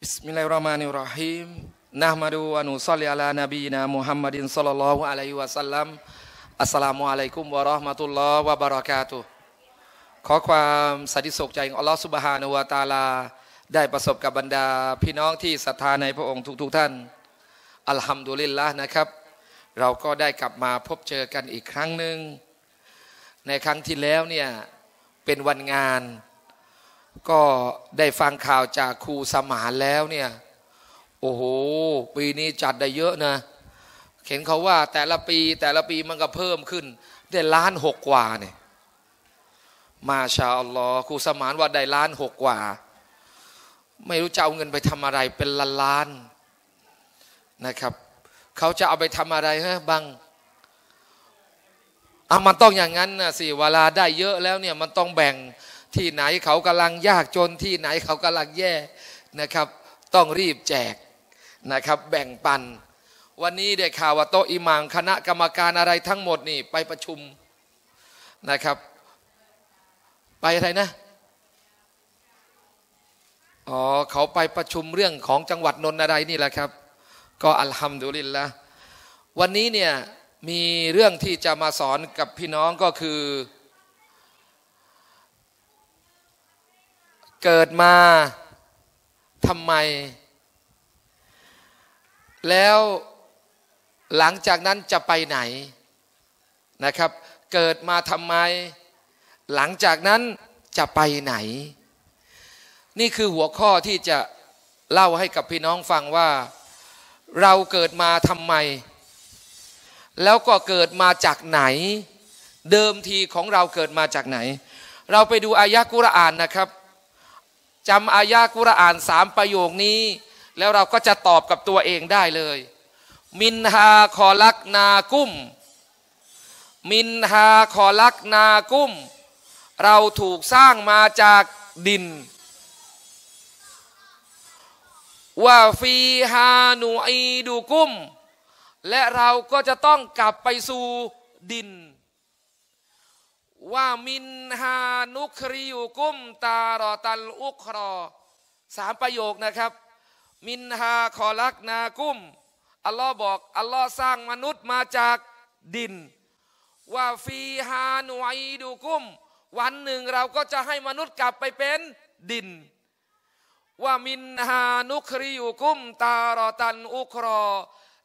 Bismillahirrahmanirrahim. Nahmadu wa nusalli ala nabiyyina m u h a m m ั d i n s a l l ล l l a h u alaihi w a ั a l l a m Assalamualaikum warahmatullahi wabarakatuh. ขอความสันติสุขใจของอัลลอฮ์ซุบฮานุวะตาลา ได้ประสบกับบรรดา พี่น้องที่ศรัทธาในพระองค์ทุก ๆ ท่าน อัลฮัมดุลิลละนะครับ เราก็ได้กลับมาพบเจอกันอีกครั้งหนึ่งในครั้งที่แล้วเนี่ยเป็นวันงานก็ได้ฟังข่าวจากครูสมานแล้วเนี่ย โอ้โห ปีนี้จัดได้เยอะนะเห็นเขาว่าแต่ละปี แต่ละปีมันก็เพิ่มขึ้นได้ล้านหกกว่าเนี่ยมาชาอัลลอฮ์ครูสมานว่าได้ล้านหกกว่า ไม่รู้จะเอาเงินไปทำอะไร เป็นล้านล้านนะครับ เขาจะเอาไปทำอะไรฮะบางอ่ะมันต้องอย่างนั้นนะสิเวลาได้เยอะแล้วเนี่ยมันต้องแบ่งที่ไหนเขากำลังยากจนที่ไหนเขากำลังแย่นะครับ ต้องรีบแจกนะครับ แบ่งปัน วันนี้ได้ข่าวว่าโตอิมังคณะกรรมการอะไรทั้งหมดนี่ ไปประชุมนะครับ ไปอะไรนะอ๋อเขาไปประชุมเรื่องของจังหวัดนนอะไรนี่แหละครับ ก็อัลฮัมดุลิลละวันนี้เนี่ยมีเรื่องที่จะมาสอนกับพี่น้องก็คือเกิดมาทำไม แล้วหลังจากนั้นจะไปไหนนะครับ เกิดมาทำไม หลังจากนั้นจะไปไหน นี่คือหัวข้อที่จะเล่าให้กับพี่น้องฟังว่าเราเกิดมาทำไม แล้วก็เกิดมาจากไหน เดิมทีของเราเกิดมาจากไหน เราไปดูอายะกุรอานนะครับจำอายะกุรอานสามประโยคนี้ แล้วเราก็จะตอบกับตัวเองได้เลย มินฮาคอลักนากุ้มมินฮาคอลักนากุ้ม เราถูกสร้างมาจากดินว่าฟีฮานูอีดูกุ้มและเราก็จะต้องกลับไปสู่ดินว่ามินฮานุคริยุกุมตารอตันอุครอสามประโยคนะครับ มินฮาคอลักนากุมอัลลอฮ์บอก อัลลอฮ์สร้างมนุษย์มาจากดินว่าฟีฮานุไอดูกุม วันหนึ่งเราก็จะให้มนุษย์กลับไปเป็นดินว่ามินฮานุคริยุกุมตารอตันอุครอ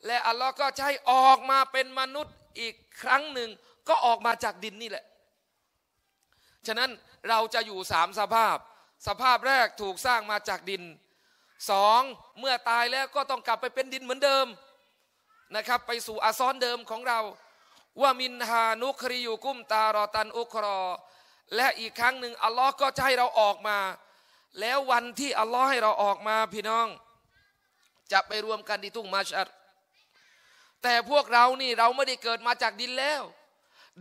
และอัลลอฮ์ก็ใช้ออกมาเป็นมนุษย์อีกครั้งหนึ่ง ก็ออกมาจากดินนี่แหละฉะนั้นเราจะอยู่สามสภาพ สภาพแรกถูกสร้างมาจากดินสองเมื่อตายแล้วก็ต้องกลับไปเป็นดินเหมือนเดิมนะครับ ไปสู่อาซ้อนเดิมของเราว่ามินฮานุคริยูกุ้มตารอตันอุครอ และอีกครั้งหนึ่งอัลลอฮ์ก็จะให้เราออกมา แล้ววันที่ อัลลอฮ์ให้เราออกมาพี่น้องจะไปรวมกันที่ทุ่งมาชัดแต่พวกเรานี่เราไม่ได้เกิดมาจากดินแล้ว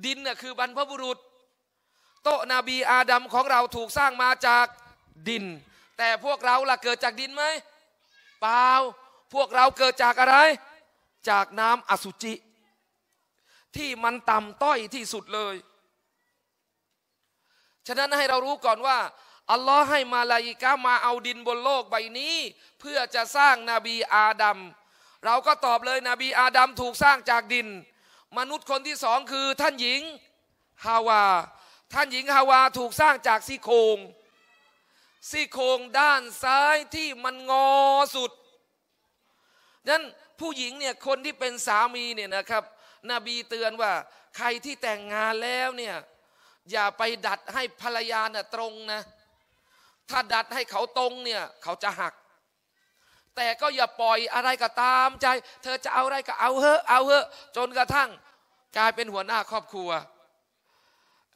ดินน่ะคือบรรพบุรุษโตนบีอาดัมของเราถูกสร้างมาจากดิน แต่พวกเราล่ะเกิดจากดินไหมเปล่า พวกเราเกิดจากอะไร จากน้ำอสุจิ ที่มันต่ำต้อยที่สุดเลยฉะนั้นให้เรารู้ก่อนว่าอัลลอฮ์ให้มาลายิกามาเอาดินบนโลกใบนี้ เพื่อจะสร้างนาบีอาดัม เราก็ตอบเลยนบีอาดัมถูกสร้างจากดิน มนุษย์คนที่สองคือท่านหญิง ฮาวาท่านหญิงฮาวาถูกสร้างจากซี่โครงซี่โครงด้านซ้ายที่มันงอสุดนั้นผู้หญิงเนี่ยคนที่เป็นสามีเนี่ยนะครับนบีเตือนว่าใครที่แต่งงานแล้วเนี่ยอย่าไปดัดให้ภรรยาน่ะตรงนะ ถ้าดัดให้เขาตรงเนี่ยเขาจะหัก แต่ก็อย่าปล่อยอะไรก็ตามใจ เธอจะเอาอะไรก็เอาเฮอะเอาเฮอะจนกระทั่งกลายเป็นหัวหน้าครอบครัว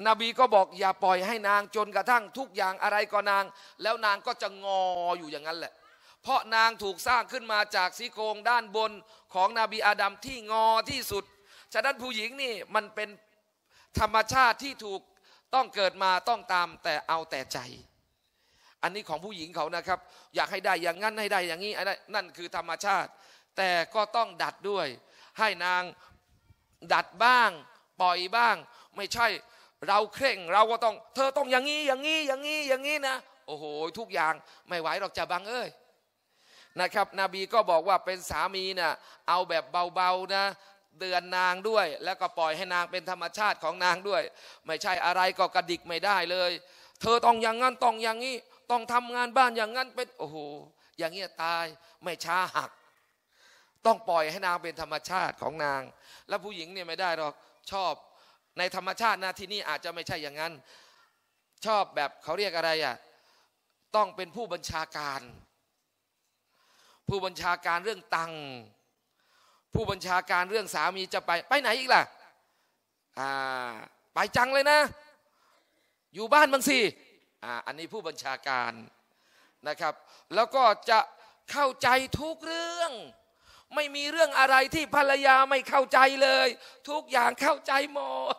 นบีก็บอกอย่าปล่อยให้นางจนกระทั่งทุกอย่างอะไรก็นาง แล้วนางก็จะงออยู่อย่างนั้นแหละ เพราะนางถูกสร้างขึ้นมาจากซี่โครงด้านบนของนบีอาดัมที่งอที่สุดฉะนั้นผู้หญิงนี่มันเป็นธรรมชาติที่ถูกต้องเกิดมาต้องตาม แต่เอาแต่ใจ อันนี้ของผู้หญิงเขานะครับ อยากให้ได้อย่างนั้นให้ได้อย่างนี้อนั่นคือธรรมชาติ แต่ก็ต้องดัดด้วย ให้นางดัดบ้างปล่อยบ้างไม่ใช่เราเคร่งเราก็ต้อง เธอต้องอย่างนี้อย่างนี้อย่างนี้อย่างนี้นะโอ้โหทุกอย่างไม่ไหวหรอกจะบังเอ้ยนะครับนบีก็บอกว่าเป็นสามีนะ่ะเอาแบบเบาๆนะ เดือนนางด้วย แล้วก็ปล่อยให้นางเป็นธรรมชาติของนางด้วย ไม่ใช่อะไรก็กระดิกไม่ได้เลย เธอต้องอย่างนั้นต้องอย่างนี้ต้องทำงานบ้านอย่างนั้นเป็นโอ้โหอย่างเงี้ยตายไม่ช้าหัก ต้องปล่อยให้นางเป็นธรรมชาติของนาง แล้วผู้หญิงเนี่ยไม่ได้หรอกชอบในธรรมชาตินะที่นี่อาจจะไม่ใช่อย่างนั้น ชอบแบบเขาเรียกอะไรอ่ะต้องเป็นผู้บัญชาการ ผู้บัญชาการเรื่องตังผู้บัญชาการเรื่องสามีจะไป ไปไหนอีกล่ะอ่าไปจังเลยนะ อยู่บ้านบางสิอ่าอันนี้ผู้บัญชาการนะครับ แล้วก็จะเข้าใจทุกเรื่องไม่มีเรื่องอะไรที่ภรรยาไม่เข้าใจเลย ทุกอย่างเข้าใจหมด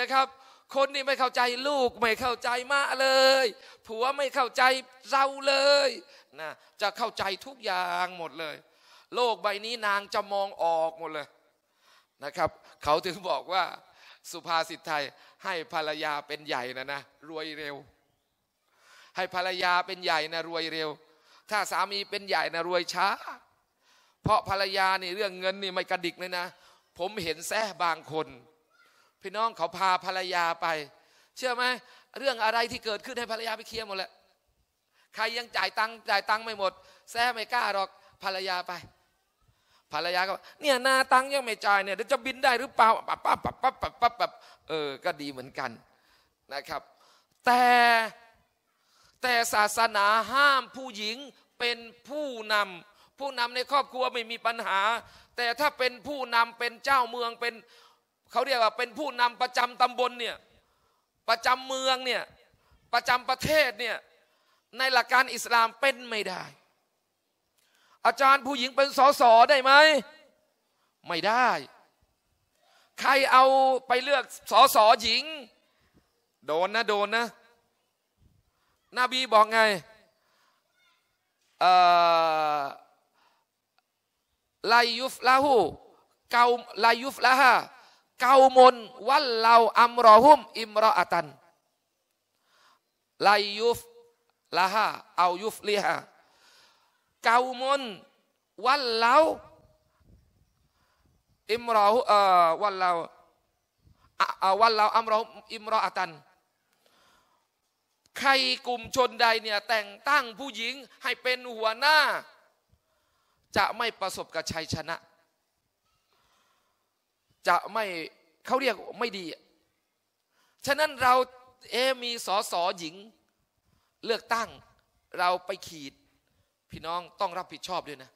นะครับคนนี่ไม่เข้าใจลูกไม่เข้าใจมาเลยผัวไม่เข้าใจเราเลยนะจะเข้าใจทุกอย่างหมดเลย โลกใบนี้นางจะมองออกหมดเลยนะครับ เขาถึงบอกว่าสุภาษิตไทย ให้ภรรยาเป็นใหญ่นะนะ รวยเร็ว ให้ภรรยาเป็นใหญ่นะรวยเร็ว ถ้าสามีเป็นใหญ่นะรวยช้า เพราะภรรยานี่เรื่องเงินนี่ไม่กระดิกเลยนะ ผมเห็นแซ่บางคนพี่น้องเขาพาภรรยาไป เชื่อไหม เรื่องอะไรที่เกิดขึ้นให้ภรรยาไปเคลียร์หมดแหละใครยังจ่ายตังจ่ายตังไม่หมด แซ่ไม่กล้าหรอกภรรยาไป ภรรยาก็เนี่ยนาตังยังไม่จ่ายเนี่ยเดี๋ยวจะบินได้หรือเปล่าปั๊บปั๊บปั๊บปั๊บปั๊บปั๊บปั๊บเออ ก็ดีเหมือนกันนะครับ แต่แต่ศาสนาห้ามผู้หญิงเป็นผู้นำ ผู้นำในครอบครัวไม่มีปัญหา แต่ถ้าเป็นผู้นำเป็นเจ้าเมืองเป็นเขาเรียกว่าเป็นผู้นำประจำตำบลเนี่ย ประจำเมืองเนี่ย ประจำประเทศเนี่ย ในหลักการอิสลามเป็นไม่ได้ อาจารย์ผู้หญิงเป็นสสได้ไหม ไม่ได้ ใครเอาไปเลือกสสหญิง โดนนะโดนนะ นบีบอกไงลายุฟลาหูเกาลายุฟลาฮากามนวัลเาอัมรอฮุมอิมรออัตันลายุฟลาฮาเอายุฟลีฮาเกามนวัลเาอิมรอเอ่อวัลเราวัลเราอัมรออิมรออัตัน ใครกลุ่มชนใดเนี่ยแต่งตั้งผู้หญิงให้เป็นหัวหน้า จะไม่ประสบกับชัยชนะจะไม่เขาเรียกไม่ดี ฉะนั้นเราเอมีสอสอหญิงเลือกตั้งเราไปขีดพี่น้องต้องรับผิดชอบด้วยนะ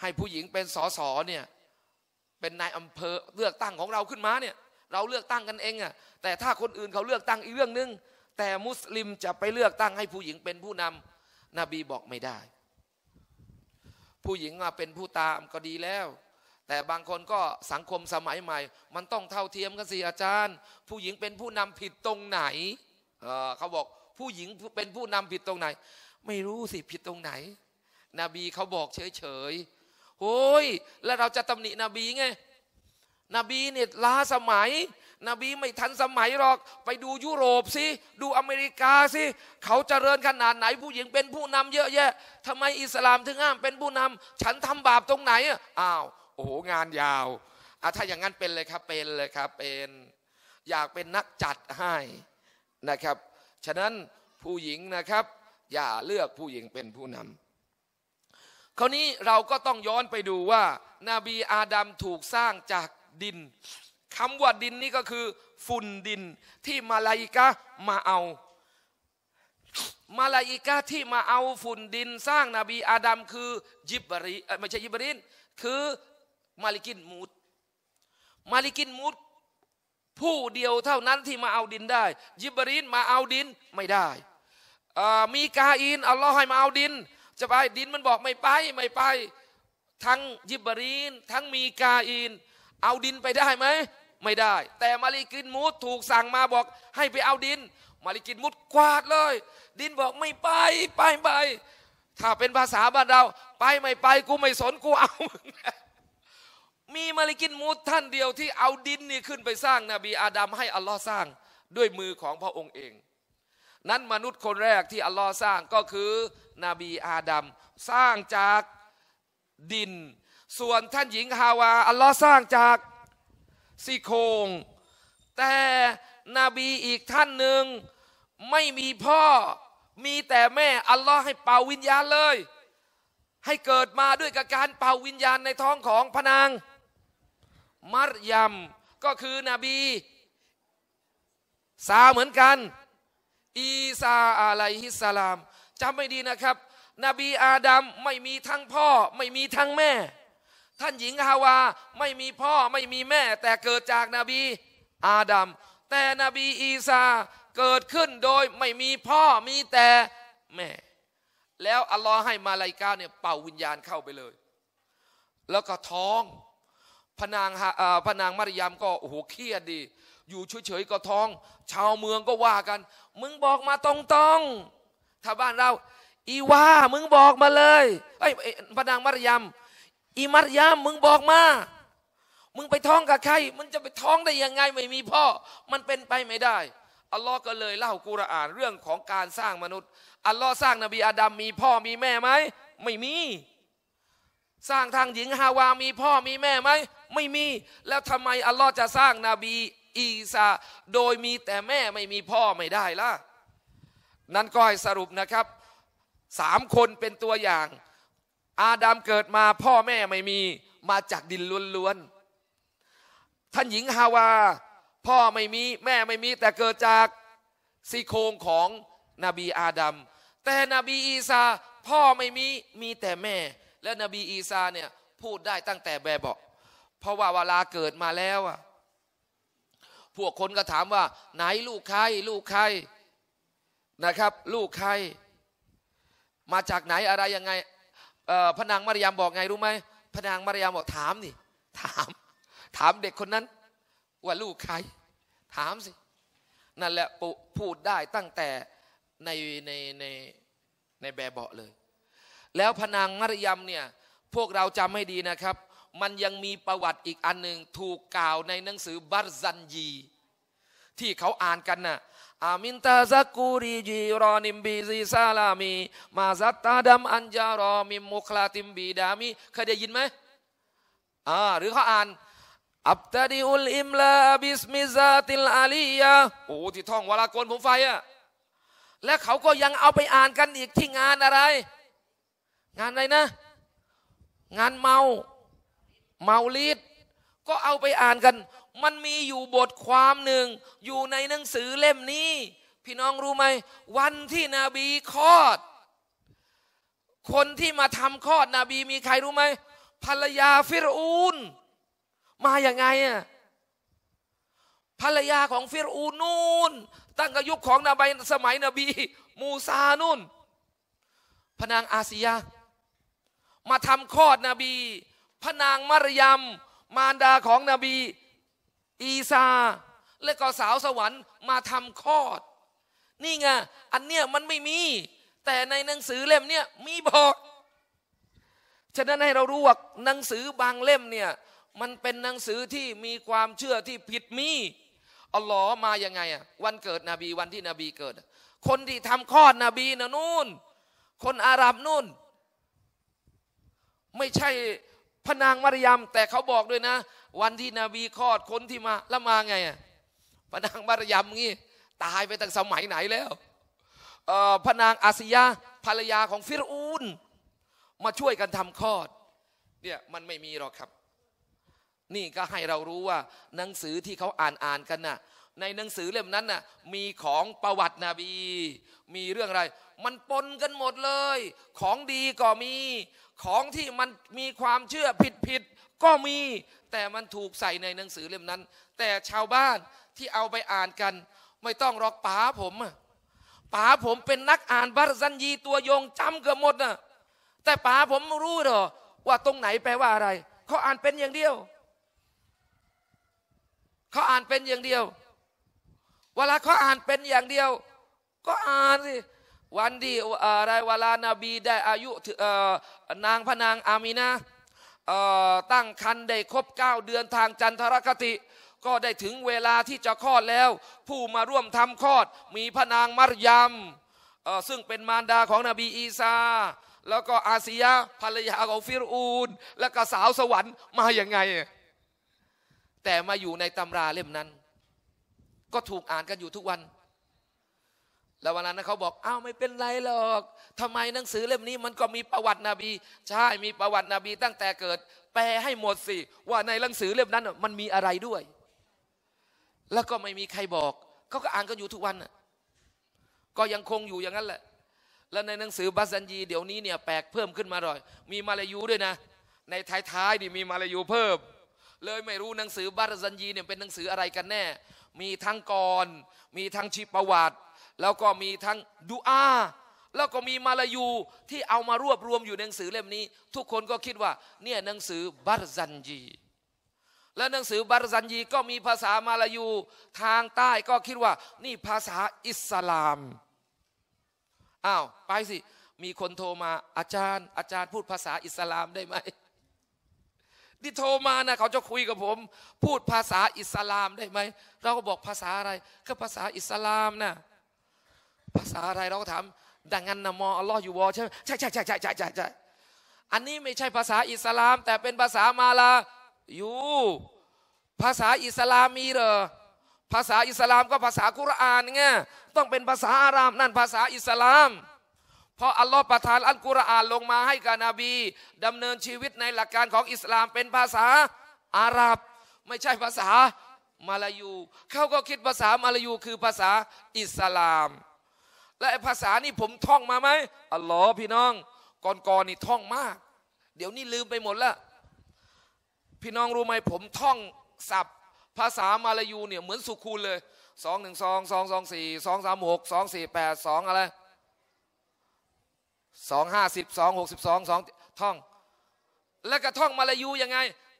ให้ผู้หญิงเป็นสอสอเนี่ยเป็นนายอำเภอเลือกตั้งของเราขึ้นมาเนี่ย เราเลือกตั้งกันเองอะแต่ถ้าคนอื่นเขาเลือกตั้งอีกเรื่องนึงแต่มุสลิมจะไปเลือกตั้งให้ผู้หญิงเป็นผู้นำนบีบอกไม่ได้ ผู้หญิงมาเป็นผู้ตามก็ดีแล้วแต่บางคนก็สังคมสมัยใหม่ มันต้องเท่าเทียมกันสิอาจารย์ ผู้หญิงเป็นผู้นำผิดตรงไหน เขาบอกผู้หญิงเป็นผู้นำผิดตรงไหน ไม่รู้สิผิดตรงไหน นบีเขาบอกเฉยๆโอ้ย แล้วเราจะตำหนินบีไง นบีเนี่ยล้าสมัย นบีไม่ทันสมัยหรอก ไปดูยุโรปสิ ดูอเมริกาสิ เขาเจริญขนาดไหน ผู้หญิงเป็นผู้นำเยอะแยะ ทำไมอิสลามถึงห้ามเป็นผู้นำ ฉันทำบาปตรงไหนอ้าวโอ้โหงานยาวอ่ะถ้าอย่างนั้นเป็นเลยครับเป็นเลยครับเป็น อยากเป็นนักจัดให้นะครับ ฉะนั้นผู้หญิงนะครับอย่าเลือกผู้หญิงเป็นผู้นำคราวนี้เราก็ต้องย้อนไปดูว่านาบีอาดัมถูกสร้างจากดินคำว่าดินนี่ก็คือ ฝุ่นดิน ที่มาลายิกะมาเอา มาลายิกะที่มาเอาฝุ่นดินสร้างนาบีอาดัมคือยิบริไม่ใช่ยิบรินคือมาลิกินมูด มาลิกินมูดผู้เดียวเท่านั้นที่มาเอาดินได้ ยิบรีนมาเอาดินไม่ได้ มีกาอินอัลลอฮ์ให้มาเอาดิน จะไปดินมันบอกไม่ไปไม่ไปทั้งยิบรีนทั้งมีกาอิน เอาดินไปได้ไหมไม่ได้ แต่มาลิกินมูดถูกสั่งมาบอกให้ไปเอาดิน มาลิกินมูดกวาดเลย ดินบอกไม่ไปไปไป ถ้าเป็นภาษาบ้านเราไปไม่ไป กูไม่สนกูเอามีมาลิกินมูดท่านเดียวที่เอาดินนี่ขึ้นไปสร้างนบีอาดัมให้อัลลอฮ์สร้างด้วยมือของพระองค์เอง นั้นมนุษย์คนแรกที่อัลลอฮ์สร้างก็คือนบีอาดัมสร้างจากดิน ส่วนท่านหญิงฮาวา อัลลอฮ์สร้างจากซี่โครงแต่นบีอีกท่านหนึ่งไม่มีพ่อมีแต่แม่อัลลอฮ์ให้เป่าวิญญาณเลย ให้เกิดมาด้วยกับการเป่าวิญญาณในท้องของพนางมัรยัมก็คือนบีซาเหมือนกัน อีซาอะลัยฮิสสลามจำไม่ดีนะครับนบีอาดัมไม่มีทั้งพ่อไม่มีทั้งแม่ ท่านหญิงฮาวาไม่มีพ่อไม่มีแม่ แต่เกิดจากนาบีอาดัมแต่นบี อีซาเกิดขึ้นโดยไม่มีพ่อมีแต่แม่ แล้วอัลลอฮ์ให้มาลายกาเนี่ยเป่าวิญญาณเข้าไปเลย แล้วก็ท้องพนางพนางมารยามก็โอ้โหเครียดดี อยู่เฉยๆก็ท้อง ชาวเมืองก็ว่ากัน มึงบอกมาตรงๆ ถ้าบ้านเรา อีว่ามึงบอกมาเลยไอ้พนางมารยามอีมารยามมึงบอกมามึงไปท้องกับใครมันจะไปท้องได้ยังไงไม่มีพ่อมันเป็นไปไม่ได้ อัลลอฮ์ก็เลยเล่ากุรอานเรื่องของการสร้างมนุษย์อัลลอฮ์สร้างนบีอาดัมมีพ่อมีแม่ไหมไม่มีสร้างทางหญิงฮาวามีพ่อมีแม่ไหมไม่มี แล้วทำไมอัลลอฮ์จะสร้างนาบีอีสาโดยมีแต่แม่ไม่มีพ่อไม่ได้ล่ะนั้นก็ให้สรุปนะครับสามคนเป็นตัวอย่าง อาดัมเกิดมาพ่อแม่ไม่มีมาจากดินล้วนๆ ท่านหญิงฮาวาพ่อไม่มีแม่ไม่มีแต่เกิดจากซีโครงของนบีอาดัมแต่นบีอีสาพ่อไม่มีมีแต่แม่และนบีอีสาเนี่ยพูดได้ตั้งแต่แบบเบาเพราะว่าเวลาเกิดมาแล้วอะพวกคนก็ถามว่า ไหนลูกใครลูกใครนะครับ ลูกใคร มาจากไหนอะไรยังไงพระนางมารยามบอกไงรู้ไหมพระนางมารยามบอกถามนี่ถามถามเด็กคนนั้น ว่าลูกใคร ถามสินั่นแหละพูดได้ตั้งแต่ในในในในแบบเบาะเลยแล้วพนางมารยมเนี่ยพวกเราจำให้ดีนะครับ มันยังมีประวัติอีกอันหนึ่งถูกกล่าวในหนังสือบารซันยี ที่เขาอ่านกันนะ่ะอามินตาซักกูรีจีรอนิมบีซีซาลามี มาซัตตาดัมอันจารอมิมุคลาติมบีดามีเคยได้ยินไหมอ่าหรือเขาอ่าน อับตาดิอุลอิมลาบิสมิซาติลอาลียาโอ้ที่ท่องวารากลผมไฟอะและเขาก็ยังเอาไปอ่านกันอีกที่งานอะไรงานอะไรนะ งานเมา เมาลีดก็เอาไปอ่านกัน มันมีอยู่บทความหนึ่งอยู่ในหนังสือเล่มนี้ พี่น้องรู้ไหมวันที่นบีคลอด คนที่มาทำคลอดนบีมีใครรู้ไหมภรรยาฟิรูนมาอย่างไงอ่ะภรรยาของฟิรูนนูนตั้งกยุคของนบียสมัยนบีมูซานุนพนางอาซียามาทำคลอดนบี พระนางมารยมมารดาของนบี อีซา และก็สาวสวรรค์มาทำคลอด นี่ไงอันเนี้ยมันไม่มี แต่ในหนังสือเล่มเนี้ยมีบอก ฉะนั้นให้เรารู้ว่าหนังสือบางเล่มเนี่ยมันเป็นหนังสือที่มีความเชื่อที่ผิดมีอัลลอฮ์มาอย่างไงอ่ะวันเกิดนบีวันที่นบีเกิดคนที่ทำคลอดนบีนะนู่นคนอาหรับนู่นไม่ใช่พระนางมารยามแต่เขาบอกด้วยนะ วันที่นบีคลอดคนที่มาแล้วมาไงพระนางมารยามงี้ตายไปตั้งสมัยไหนแล้วพระนางอาซียาภรรยาของฟิรูนมาช่วยกันทำคลอดเนี่ยมันไม่มีหรอกครับ นี่ก็ให้เรารู้ว่า หนังสือที่เขาอ่านอ่านกันน่ะ ในหนังสือเล่มนั้นน่ะมีของประวัตินบี มีเรื่องอะไร มันปนกันหมดเลย ของดีก็มีของที่มันมีความเชื่อผิดผิดก็มี แต่มันถูกใส่ในหนังสือเล่มนั้น แต่ชาวบ้านที่เอาไปอ่านกัน ไม่ต้องรอกป๋าผมป๋าผมเป็นนักอ่านบารซันยี ตัวยงจำเกือบหมดนะแต่ป๋าผมรู้หรอว่าตรงไหนแปลว่าอะไร เขาอ่านเป็นอย่างเดียว เขาอ่านเป็นอย่างเดียว เวลาเขาอ่านเป็นอย่างเดียว ก็อ่านสิวันที่อะไรเวลานาบีได้อายุนางพนางอามีนาตั้งคันได้ครบ9 เดือนทางจันทรคติ ก็ได้ถึงเวลาที่จะคลอดแล้ว ผู้มาร่วมทำคลอด มีพนางมารยมซึ่งเป็นมารดาของนบีอีซา แล้วก็อาซียภรรยาของฟิรูน และก็สาวสวรรค์มาอย่างไง แต่มาอยู่ในตำราเล่มนั้น ก็ถูกอ่านกันอยู่ทุกวันแล้ววันนั้นเขาบอกอ้าวไม่เป็นไรหรอก ทำไมหนังสือเล่มนี้ มันก็มีประวัตินบีใช่มีประวัตินบีตั้งแต่เกิด แปลให้หมดสิว่าในหนังสือเล่มนั้นมันมีอะไรด้วย แล้วก็ไม่มีใครบอกเขาก็อ่านกันอยู่ทุกวันก็ยังคงอยู่อย่างนั้นแหละ แล้วในหนังสือบาสันยีเดี๋ยวนี้เนี่ยแปลกเพิ่มขึ้นมาหน่อย มีมาลายูด้วยนะ ในท้ายๆนี่มีมาลายูเพิ่มเลยไม่รู้หนังสือบาสันยีเนี่ยเป็นหนังสืออะไรกันแน่ มีทั้งกรมีทั้งชีประวัติแล้วก็มีทั้งดูอา แล้วก็มีมาลายูที่เอามารวบรวมอยู่ในหนังสือเล่มนี้ ทุกคนก็คิดว่าเนี่ยหนังสือบารซันยีและหนังสือบารซันยีก็มีภาษามาลายูทางใต้ก็คิดว่า นี่ภาษาอิสลามอ้าวไปสิ มีคนโทรมาอาจารย์ อาจารย์พูดภาษาอิสลามได้ไหมที่โทรมานะเขาจะคุยกับผม พูดภาษาอิสลามได้ไหม เราก็บอกภาษาอะไรก็ภาษาอิสลามนะ่ะภาษาอะไรเราก็ถามดังนั้นนะมออัลลอฮ์อยู่วอใช่ใช่ใช่ใช่ใช่ใช่ใช่ใช่อันนี้ไม่ใช่ภาษาอิสลาม แต่เป็นภาษามาลายูภาษาอิสลามมีเหรอ ภาษาอิสลามก็ภาษาคุรานไงต้องเป็นภาษาอารามนั่นภาษาอิสลาม เพราะอัลลอฮ์ประทานอัลกุรอานลงมาให้กับนบีดำเนินชีวิตในหลักการของอิสลาม เป็นภาษาอาหรับไม่ใช่ภาษามาลายู เขาก็คิดภาษามาลายูคือภาษาอิสลามและภาษานี่ผมท่องมาไหมอ๋ลอพี่น้อง ก่อนๆนี่ท่องมาก เดี๋ยวนี้ลืมไปหมดละพี่น้องรู้ไหมผมท่องศัพท์ ภาษามาลายูเนี่ยเหมือนสุคูลเลย สองหนึ่งสองสองสองสี่สองสามหกสองสี่แปดสองอะไรสองห้าสิบสองหกสิบสองสองท่อง แล้วก็ท่องมาลายูยังไง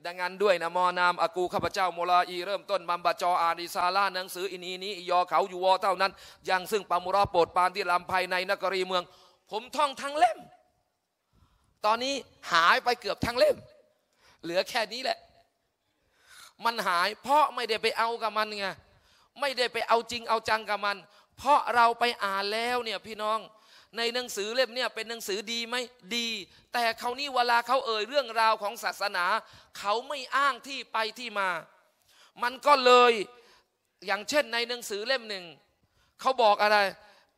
ดังนั้นด้วยนะมอนามอากูข้าพเจ้าโมลาอีเริ่มต้นมัมบาจอ อานิซาลาหนังสืออินีนี้ยอเขาอยู่วอเท่านั้น ยัง ซึ่งปามุรอโปรดปานที่ลำภายในนกรีเมือง ผม ท่องทั้งเล่ม ตอนนี้หายไปเกือบทั้งเล่ม เหลือแค่นี้แหละ มันหาย เพราะไม่ได้ไปเอากับมันไงไม่ได้ไปเอาจริงเอาจังกับมัน เพราะเราไปอ่านแล้วเนี่ยพี่น้องในหนังสือเล่มเนี่ยเป็นหนังสือดีไหมดี แต่เขานี่เวลาเขาเอ่ยเรื่องราวของศาสนาเขาไม่อ้างที่ไปที่มา มันก็เลยอย่างเช่นในหนังสือเล่มหนึ่งเขาบอกอะไร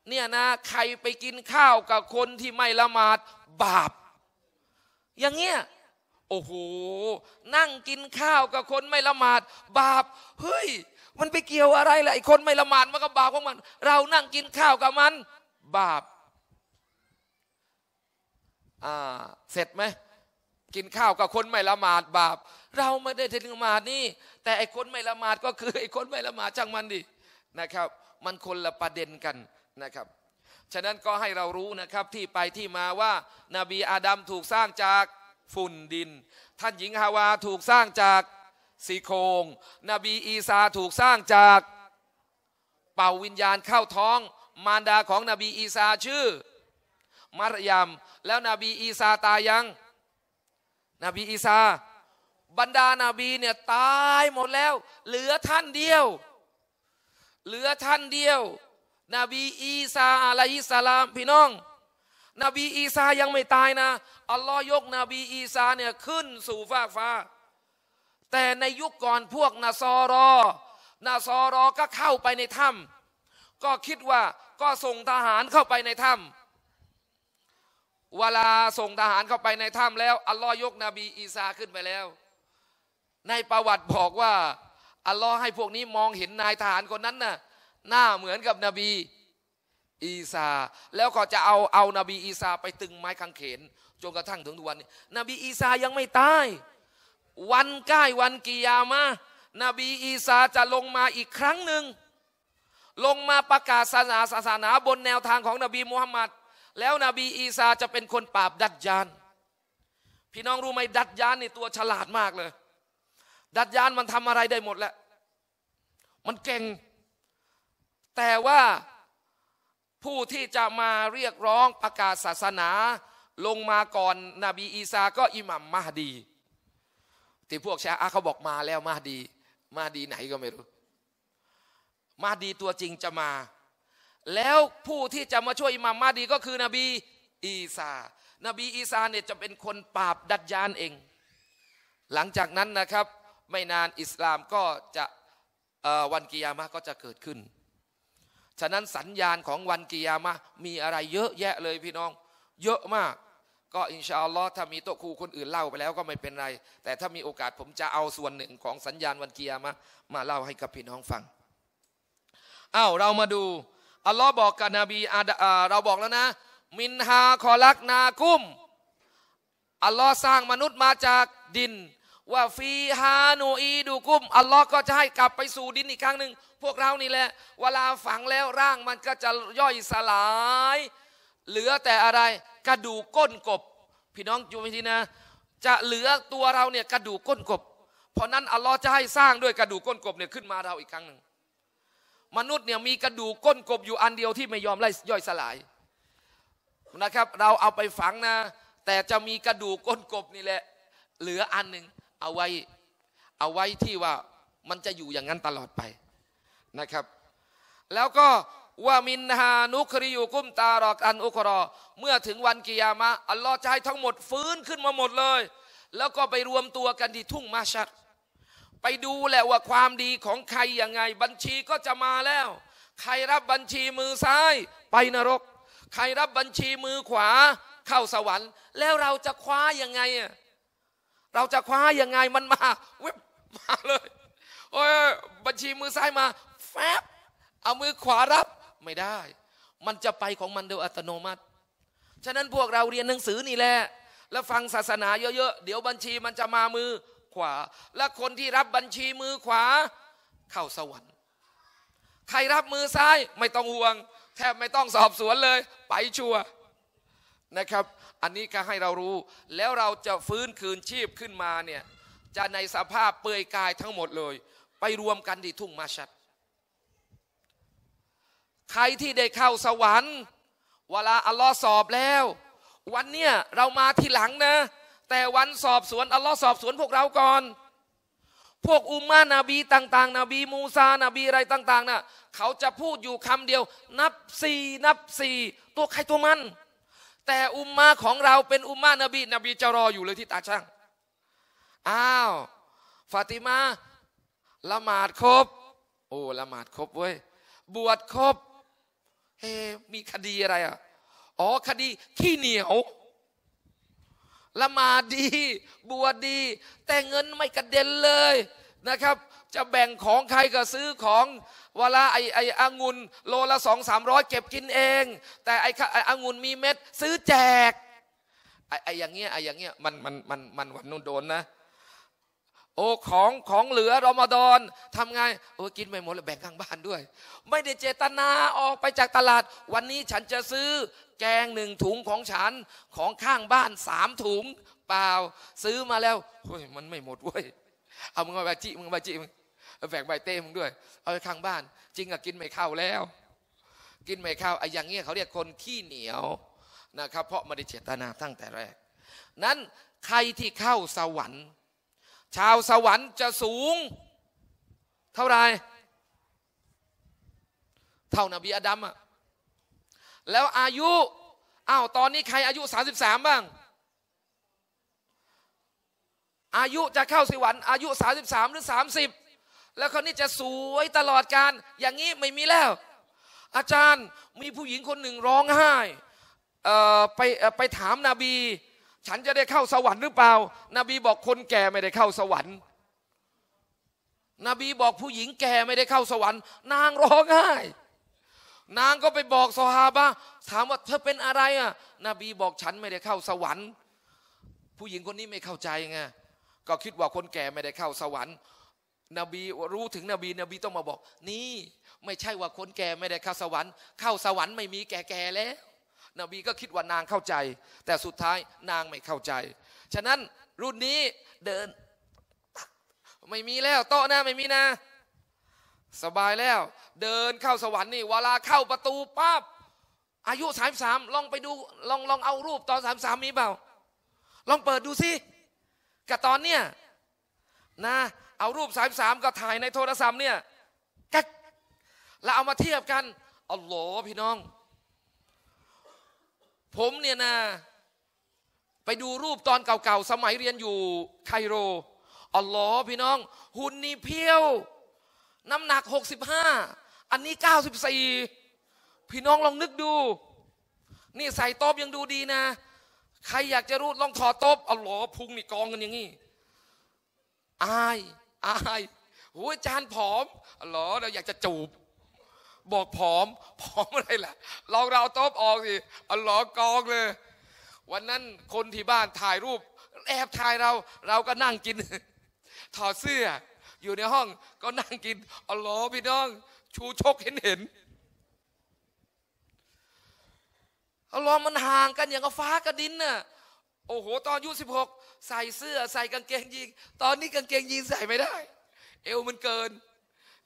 เนี่ยนะ ใครไปกินข้าวกับคนที่ไม่ละหมาด บาปอย่างเงี้ยโอ้โหนั่งกินข้าวกับคนไม่ละหมาด บาปเฮ้ยมันไปเกี่ยวอะไรล่ะไอ้คนไม่ละหมาดมันก็บาปของมัน เรานั่งกินข้าวกับมัน บาปเสร็จไหมกินข้าวกับคนไม่ละหมาดบาปเราไม่ได้ถึงละหมาดนี่แต่ไอ้คนไม่ละหมาดก็คือไอ้คนไม่ละหมาดช่างมัน ดินะครับ มันคนละประเด็นกันนะครับ ฉะนั้นก็ให้เรารู้นะครับที่ไปที่มาว่านาบีอาดัมถูกสร้างจากฝุ่นดิน ท่านหญิงฮาวาถูกสร้างจากสีโครงนบีอีสาถูกสร้างจากเป่าวิญญาณเข้าท้องมารดาของนบีอีสาชื่อมารยามแล้วนบีอีสาตายยังนบีอีสาบรรดานาบีเนี่ยตายหมดแล้ว เหลือท่านเดียว เหลือท่านเดียวนบีอีสาอะลัยฮิสลามพี่น้องนบีอีสายังไม่ตายนะอัลลอฮ์ยกนบีอีสาเนี่ยขึ้นสู่ฟากฟ้า แต่ในยุคก่อนพวกนาซอรอ นาซอรอก็เข้าไปในถ้ำก็คิดว่าก็ส่งทหารเข้าไปในถ้ำเวลาส่งทหารเข้าไปในถ้ำแล้วอัลลอฮ์ยกนบีอีสาขึ้นไปแล้ว ในประวัติบอกว่าอัลลอฮ์ให้พวกนี้มองเห็นนายทหารคนนั้นน่ะหน้าเหมือนกับนบีอีสาแล้วก็จะเอาเอานบีอีสาไปตึงไม้ขางเขนจนกระทั่งถึงทุกวันนี้ นบีอีสายังไม่ตายวันใกล้วันกิยามะนบีอีสาจะลงมาอีกครั้งหนึ่งลงมาประกาศศาสนาศาสนาบนแนวทางของนบีมูฮัมมัดแล้วนบีอีสาจะเป็นคนปราบดัดยานพี่น้องรู้ไหมดัดยานนี่ตัวฉลาดมากเลย ดัดยานมันทำอะไรได้หมดแหละมันเก่ง แต่ว่าผู้ที่จะมาเรียกร้องประกาศศาสนา ลงมาก่อนนบีอีสาก็อิหมัมมาดี ที่พวกชาอาเขาบอกมาแล้วมาดีมาดีไหนก็ไม่รู้มาดีตัวจริงจะมาแล้วผู้ที่จะมาช่วยอิหมามมาดีก็คือนบีอีสานบีอีสาเนี่ยจะเป็นคนปราบดัดยานเอง หลังจากนั้นนะครับ ไม่นานอิสลามก็จะวันกิยามะก็จะเกิดขึ้น ฉะนั้นสัญญาณของวันกิยามะมีอะไรเยอะแยะเลยพี่น้อง เยอะมาก ก็อินชาอัลลอฮ์ถ้ามีโต๊ะครูคนอื่นเล่าไปแล้วก็ไม่เป็นไร แต่ถ้ามีโอกาสผมจะเอาส่วนหนึ่งของสัญญาณวันกิยามะมาเล่าให้กับพี่น้องฟังอ้าวเรามาดูอัลลอฮ์บอกกับนบีเราบอกแล้วนะ มินฮาคอลักนาคุมอัลลอฮ์สร้างมนุษย์มาจากดินว่าฟีฮานูอีดูกุม อัลลอฮ์ก็จะให้กลับไปสู่ดินอีกครั้งหนึ่งพวกเรานี่แหละเวลาฝังแล้วร่างมันก็จะย่อยสลาย เหลือแต่อะไรกระดูกก้นกบ พี่น้องอยู่ทีนะ จะเหลือตัวเราเนี่ยกระดูกก้นกบเพราะนั้นอัลลอฮ์จะให้สร้างด้วยกระดูกก้นกบเนี่ยขึ้นมาเราอีกครั้งหนึ่งมนุษย์เนี่ยมีกระดูกก้นกบอยู่อันเดียวที่ไม่ยอมไล่ย่อยสลายนะครับ เราเอาไปฝังนะแต่จะมีกระดูกก้นกบนี่แหละ เหลืออันหนึ่งเอาไว้เอาไว้ที่ว่ามันจะอยู่อย่างนั้นตลอดไปนะครับ แล้วก็ว่ามินฮานุคริยูกุมตารอกอันอุครอ เมื่อถึงวันกิยามะอัลลอฮ์จะให้ทั้งหมด ฟื้นขึ้นมาหมดเลย แล้วก็ไปรวมตัวกันที่ทุ่งมาชัดไปดูแหละว่าความดีของใครยังไง บัญชีก็จะมาแล้ว ใครรับบัญชีมือซ้าย ไปนรก ใครรับบัญชีมือขวาเข้าสวรรค์ แล้วเราจะคว้ายังไงเราจะคว้ายังไงมันมาเว็บมาเลยโอ้ยบัญชีมือซ้ายมาแฟบเอามือขวารับไม่ได้ มันจะไปของมันโดยอัตโนมัติ ฉะนั้นพวกเราเรียนหนังสือนี่แหละแล้วฟังศาสนาเยอะๆเดี๋ยวบัญชีมันจะมามือขวาและคนที่รับบัญชีมือขวาเข้าสวรรค์ ใครรับมือซ้ายไม่ต้องห่วง แทบไม่ต้องสอบสวนเลย ไปชัวนะครับ อันนี้ก็ให้เรารู้ แล้วเราจะฟื้นคืนชีพขึ้นมาเนี่ยจะในสภาพเปลือยกายทั้งหมดเลยไปรวมกันที่ทุ่งมาชัด ใครที่ได้เข้าสวรรค์ เวลาอัลลอฮ์สอบแล้ว วันเนี้ยเรามาที่หลังนะแต่วันสอบสวนอัลลอฮ์สอบสวน พวกเราก่อน พวกอุมานาบีต่าง ๆนบีมูซานาบีอะไรต่าง ๆนะ่ะเขาจะพูดอยู่คำเดียวนับสี่นับสี่ ตัวใครตัวมัน แต่อุมาของเราเป็นอุมานาบีนบีจะรออยู่เลยที่ตาช่างอ้าวฟาติมาละหมาดครบโอ้ละหมาดครบเว้ยบวชครบเฮมีคดีอะไรอ่ะอ๋อคดีขี้เหนียวละมาดีบวชดี แต่เงินไม่กระเด็นเลยนะครับ จะแบ่งของใครก็ซื้อของเวลาไอไอองุ่นโลละสองสามร้อยเก็บกินเอง แต่ไอ้ไอองุ่นมีเม็ดซื้อแจกไอไออย่างเงี้ยไออย่างเงี้ยมันมันมันมันวันนู้นโดนนะโอ้ของของเหลือรอมฎอนทำไงโอ้กินไม่หมดแล้วแบ่งข้างบ้านด้วย ไม่ได้เจตนาออกไปจากตลาด วันนี้ฉันจะซื้อแกงหนึ่งถุงของฉัน ของข้างบ้านสามถุงเปล่า ซื้อมาแล้วเฮ้ยมันไม่หมดเว้ยเอามึงมาบาจิมึงมาจิมึงแบ่งใบเต้มึงด้วยเอาไปข้างบ้าน จริงอะกินไม่เข้าแล้ว กินไม่เข้าไอ้อย่างเงี้ยเขาเรียกคนขี้เหนียวนะครับ เพราะไม่ได้เจตนาตั้งแต่แรก นั้นใครที่เข้าสวรรค์ชาวสวรรค์จะสูงเท่าไรเท่านาบีอาดัมอะแล้วอายุอา้าวตอนนี้ใครอายุ 33 บ้าง อายุจะเข้าสวรรค์ อายุ 33 หรือ 30 แล้วคนนี้จะสวยตลอดการอย่างนี้ไม่มีแล้ว อาจารย์มีผู้หญิงคนหนึ่งร้องไห้ไปไปถามนาบีฉันจะได้เข้าสวรรค์หรือเปล่า นบีบอกคนแก่ไม่ได้เข้าสวรรค์ นบีบอกผู้หญิงแก่ไม่ได้เข้าสวรรค์ นางร้องไห้ นางก็ไปบอกซอฮาบะ ถามว่าเธอเป็นอะไรอ่ะ นบีบอกฉันไม่ได้เข้าสวรรค์ ผู้หญิงคนนี้ไม่เข้าใจไง ก็คิดว่าคนแก่ไม่ได้เข้าสวรรค์ นบีรู้ถึงนบีนบีต้องมาบอก นี่ไม่ใช่ว่าคนแก่ไม่ได้เข้าสวรรค์ เข้าสวรรค์ไม่มีแก่ๆแล้วนบีก็คิดว่านางเข้าใจ แต่สุดท้ายนางไม่เข้าใจ ฉะนั้นรุ่นนี้เดิน ไม่มีแล้วโต๊ะนะไม่มีนะสบายแล้ว เดินเข้าสวรรค์นี่เวลาเข้าประตูปั๊บอายุสามสามลองไปดู ลองลองเอารูปตอนสามสามมีเปล่า ลองเปิดดูสิกับตอนเนี้ยนะ เอารูปสามสามก็ถ่ายในโทรศัพท์เนี่ยกัดแล้วเอามาเทียบกันอ๋อพี่น้องผมเนี่ยนะ ไปดูรูปตอนเก่าๆ สมัยเรียนอยู่ ไคโรอัลลอฮ์พี่น้อง หุ่นนี่เพี้ยว น้ำหนัก 65 อันนี้94พี่น้องลองนึกดู นี่ใส่ตบยังดูดีนะ ใครอยากจะรูดลองถอดตบอัลลอฮ์พุงนี่กองกันอย่างนี้อายอายโอ้ยจานผอมอัลลอฮ์เราอยากจะจูบบอกผอมผอมอะไรล่ะลองเราตบออกสิอัลลอกองเลย วันนั้นคนที่บ้านถ่ายรูปแอบถ่ายเรา เราก็นั่งกิน ถอดเสื้ออยู่ในห้องก็นั่งกินอัลลอพี่น้อง ชูชกเห็นเห็นอัลลอมันห่างกันอย่างกับฟ้ากับดินน่ะโอ้โหตอนอายุสิบหกใส่เสื้อใส่กางเกงยีนตอนนี้กางเกงยีนใส่ไม่ได้ เอวมันเกิน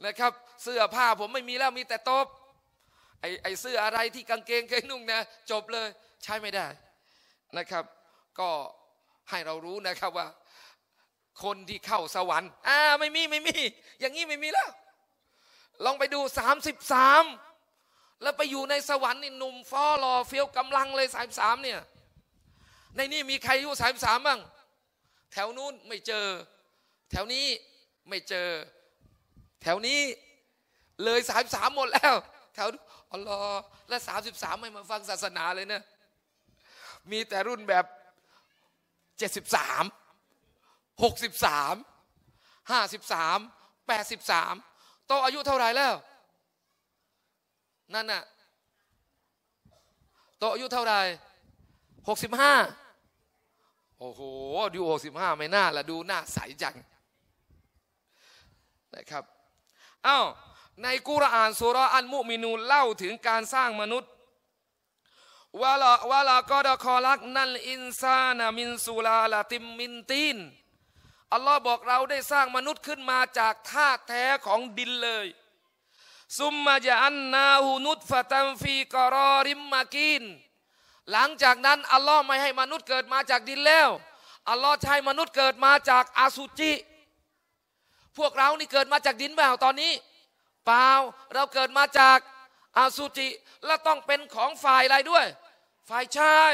นะครับเสื้อ ผ้าผมไม่มีแล้วมีแต่โต๊บไอ้ไอเสื้ออะไรที่กางเกงเคยนุ่งนะจบเลย ใช้ไม่ได้นะครับ ก็ให้เรารู้นะครับว่า คนที่เข้าสวรรค์อ่าไม่มีไม่มี อย่างนี้ไม่มีแล้ว ลองไปดูสามสิบสามแล้วไปอยู่ในสวรรค์นี่หนุ่มฟอรอเฟี้ยวกำลังเลยสายสามเนี่ยในนี่มีใครอยย่สายสามบ้างแถวนู้นไม่เจอ แถวนี้ไม่เจอแถวนี้เลยสามสามหมดแล้วแถวอัลลอฮ์และสามสิบสามไม่มาฟังศาสนาเลยเนะ มีแต่รุ่นแบบเจ็ดสิบสามหกสิบสามห้าสิบสามแปดสิบสามโตอายุเท่าไรแล้ว นั่นน่ะโตอายุเท่าไรหกสิบห้าโอ้โหดูหกสิบห้าไม่น่าละดูหน้าใสจังนะครับอ้าวในกุรอานสุรอันมุมินูเล่าถึงการสร้างมนุษย์วะละวะละก็ดคอลักนั่นอินซานามินสุลาลาติมมินตีนอัลลอฮ์บอกเราได้สร้างมนุษย์ขึ้นมาจากธาตุแท้ของดินเลย ซุมมาจะอันนาหูนุตฟะตัมฟีกรอริมมากินหลังจากนั้นอัลลอฮ์ไม่ให้มนุษย์เกิดมาจากดินแล้วอัลลอฮ์ใช้มนุษย์เกิดมาจากอาสุจิพวกเรานี่เกิดมาจากดินเปล่าตอนนี้ เปล่าเราเกิดมาจากอาสุจิและต้องเป็นของฝ่ายอะไรด้วย ฝ่ายชาย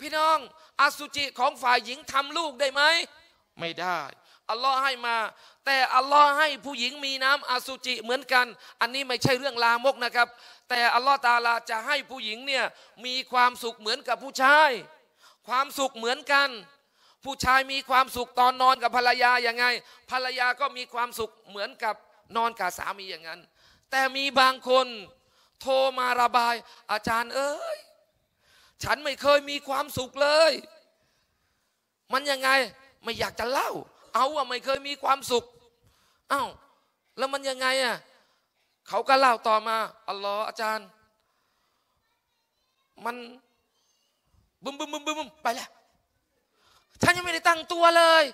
พี่น้องอาสุจิของฝ่ายหญิงทำลูกได้ไหม ไม่ได้ อัลลอฮ์ให้มา แต่อัลลอฮ์ให้ผู้หญิงมีน้ำอาสุจิเหมือนกัน อันนี้ไม่ใช่เรื่องลามกนะครับ แต่อัลลอฮ์ตาลาจะให้ผู้หญิงเนี่ยมีความสุขเหมือนกับผู้ชายความสุขเหมือนกันผู้ชายมีความสุขตอนนอนกับภรรยาอย่างไงภรรยาก็มีความสุขเหมือนกับนอนกับสามีอย่างนั้น แต่มีบางคนโทรมาระบาย อาจารย์ เอ้ยฉันไม่เคยมีความสุขเลย มันยังไงไม่อยากจะเล่า เอาว่าไม่เคยมีความสุขเอา้าแล้วมันยังไงอ่ะเขาก็เล่าต่อมาอ๋ออาจารย์ มันบึมบึมบึมบึมไปแล้วฉันยังไม่ได้ตั้งตัวเลย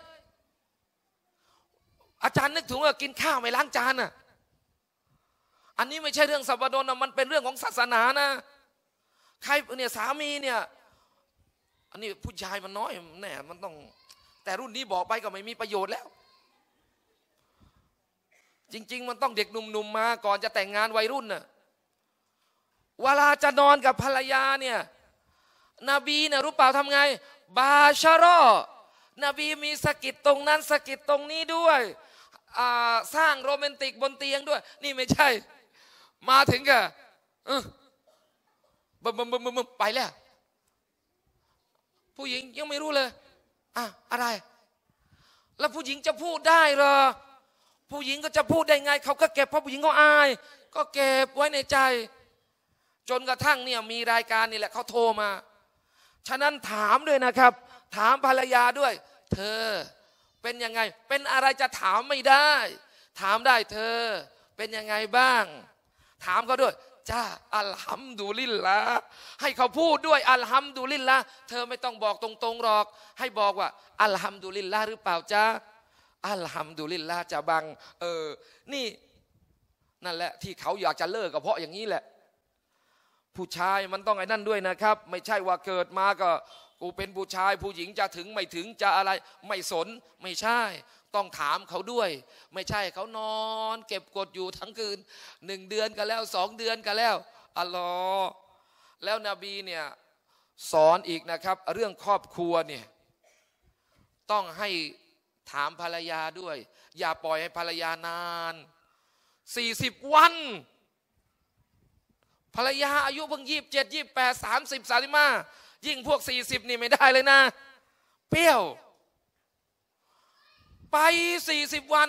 อาจารย์นึกถึงว่ากินข้าวไม่ล้างจานอ่ะ อันนี้ไม่ใช่เรื่องสัปดาห์นะมันเป็นเรื่องของศาสนานะ ใครเนี่ยสามีเนี่ย อันนี้ผู้ชายมันน้อยแน่ มันต้อง แต่รุ่นนี้บอกไปก็ไม่มีประโยชน์แล้ว จริง ๆ มันต้องเด็กหนุ่มๆมา ก่อนจะแต่งงานวัยรุ่นน่ะ เวลาจะนอนกับภรรยาเนี่ย นบีนะรู้เปล่าทำไงบาชารอ นบีมีสกิดตรงนั้น สกิดตรงนี้ด้วยสร้างโรแมนติกบนเตียงด้วย นี่ไม่ใช่ มาถึงกะบึมบึมบึมบึมไปแล้วผู้หญิงยังไม่รู้เลยอ่ะอะไร แล้วผู้หญิงจะพูดได้หรอ ผู้หญิงก็จะพูดได้ไง เขาก็เก็บเพราะผู้หญิงเขาอาย ก็เก็บไว้ในใจ จนกระทั่งเนี่ยมีรายการนี่แหละเขาโทรมาฉะนั้นถามด้วยนะครับ ถามภรรยาด้วย เธอเป็นยังไง เป็นอะไรจะถามไม่ได้ ถามได้เธอเป็นยังไงบ้าง ถามเขาด้วยจ้าอัลฮัมดุลิลละให้เขาพูดด้วยอัลฮัมดุลิลละเธอไม่ต้องบอกตรงๆหรอก ให้บอกว่า อัลฮัมดุลิลละหรือเปล่าจ้าอัลฮัมดุลิลละจะบังเออ นี่นั่นแหละที่เขาอยากจะเลิกก็เพราะอย่างนี้แหละผู้ชายมันต้องไอ้นั่นด้วยนะครับ ไม่ใช่ว่าเกิดมาก็กูเป็นผู้ชาย ผู้หญิงจะถึงไม่ถึงจะอะไรไม่สนไม่ใช่ ต้องถามเขาด้วย ไม่ใช่เขานอนเก็บกดอยู่ทั้งคืนหนึ่งเดือนกันแล้วสองเดือนกันแล้วอัลลอ์แล้วนบีเนี่ยสอนอีกนะครับ เรื่องครอบครัวเนี่ยต้องให้ถามภรรยาด้วย อย่าปล่อยให้ภรรยานาน 40 วันภรรยาอายุเพิ่งยี่สิบเจ็ดยี่สิบแปดสามสิบสามิมายิ่งพวกสี่สิบนี่ไม่ได้เลยนะเปรี้ยว ไปสี่สิบวัน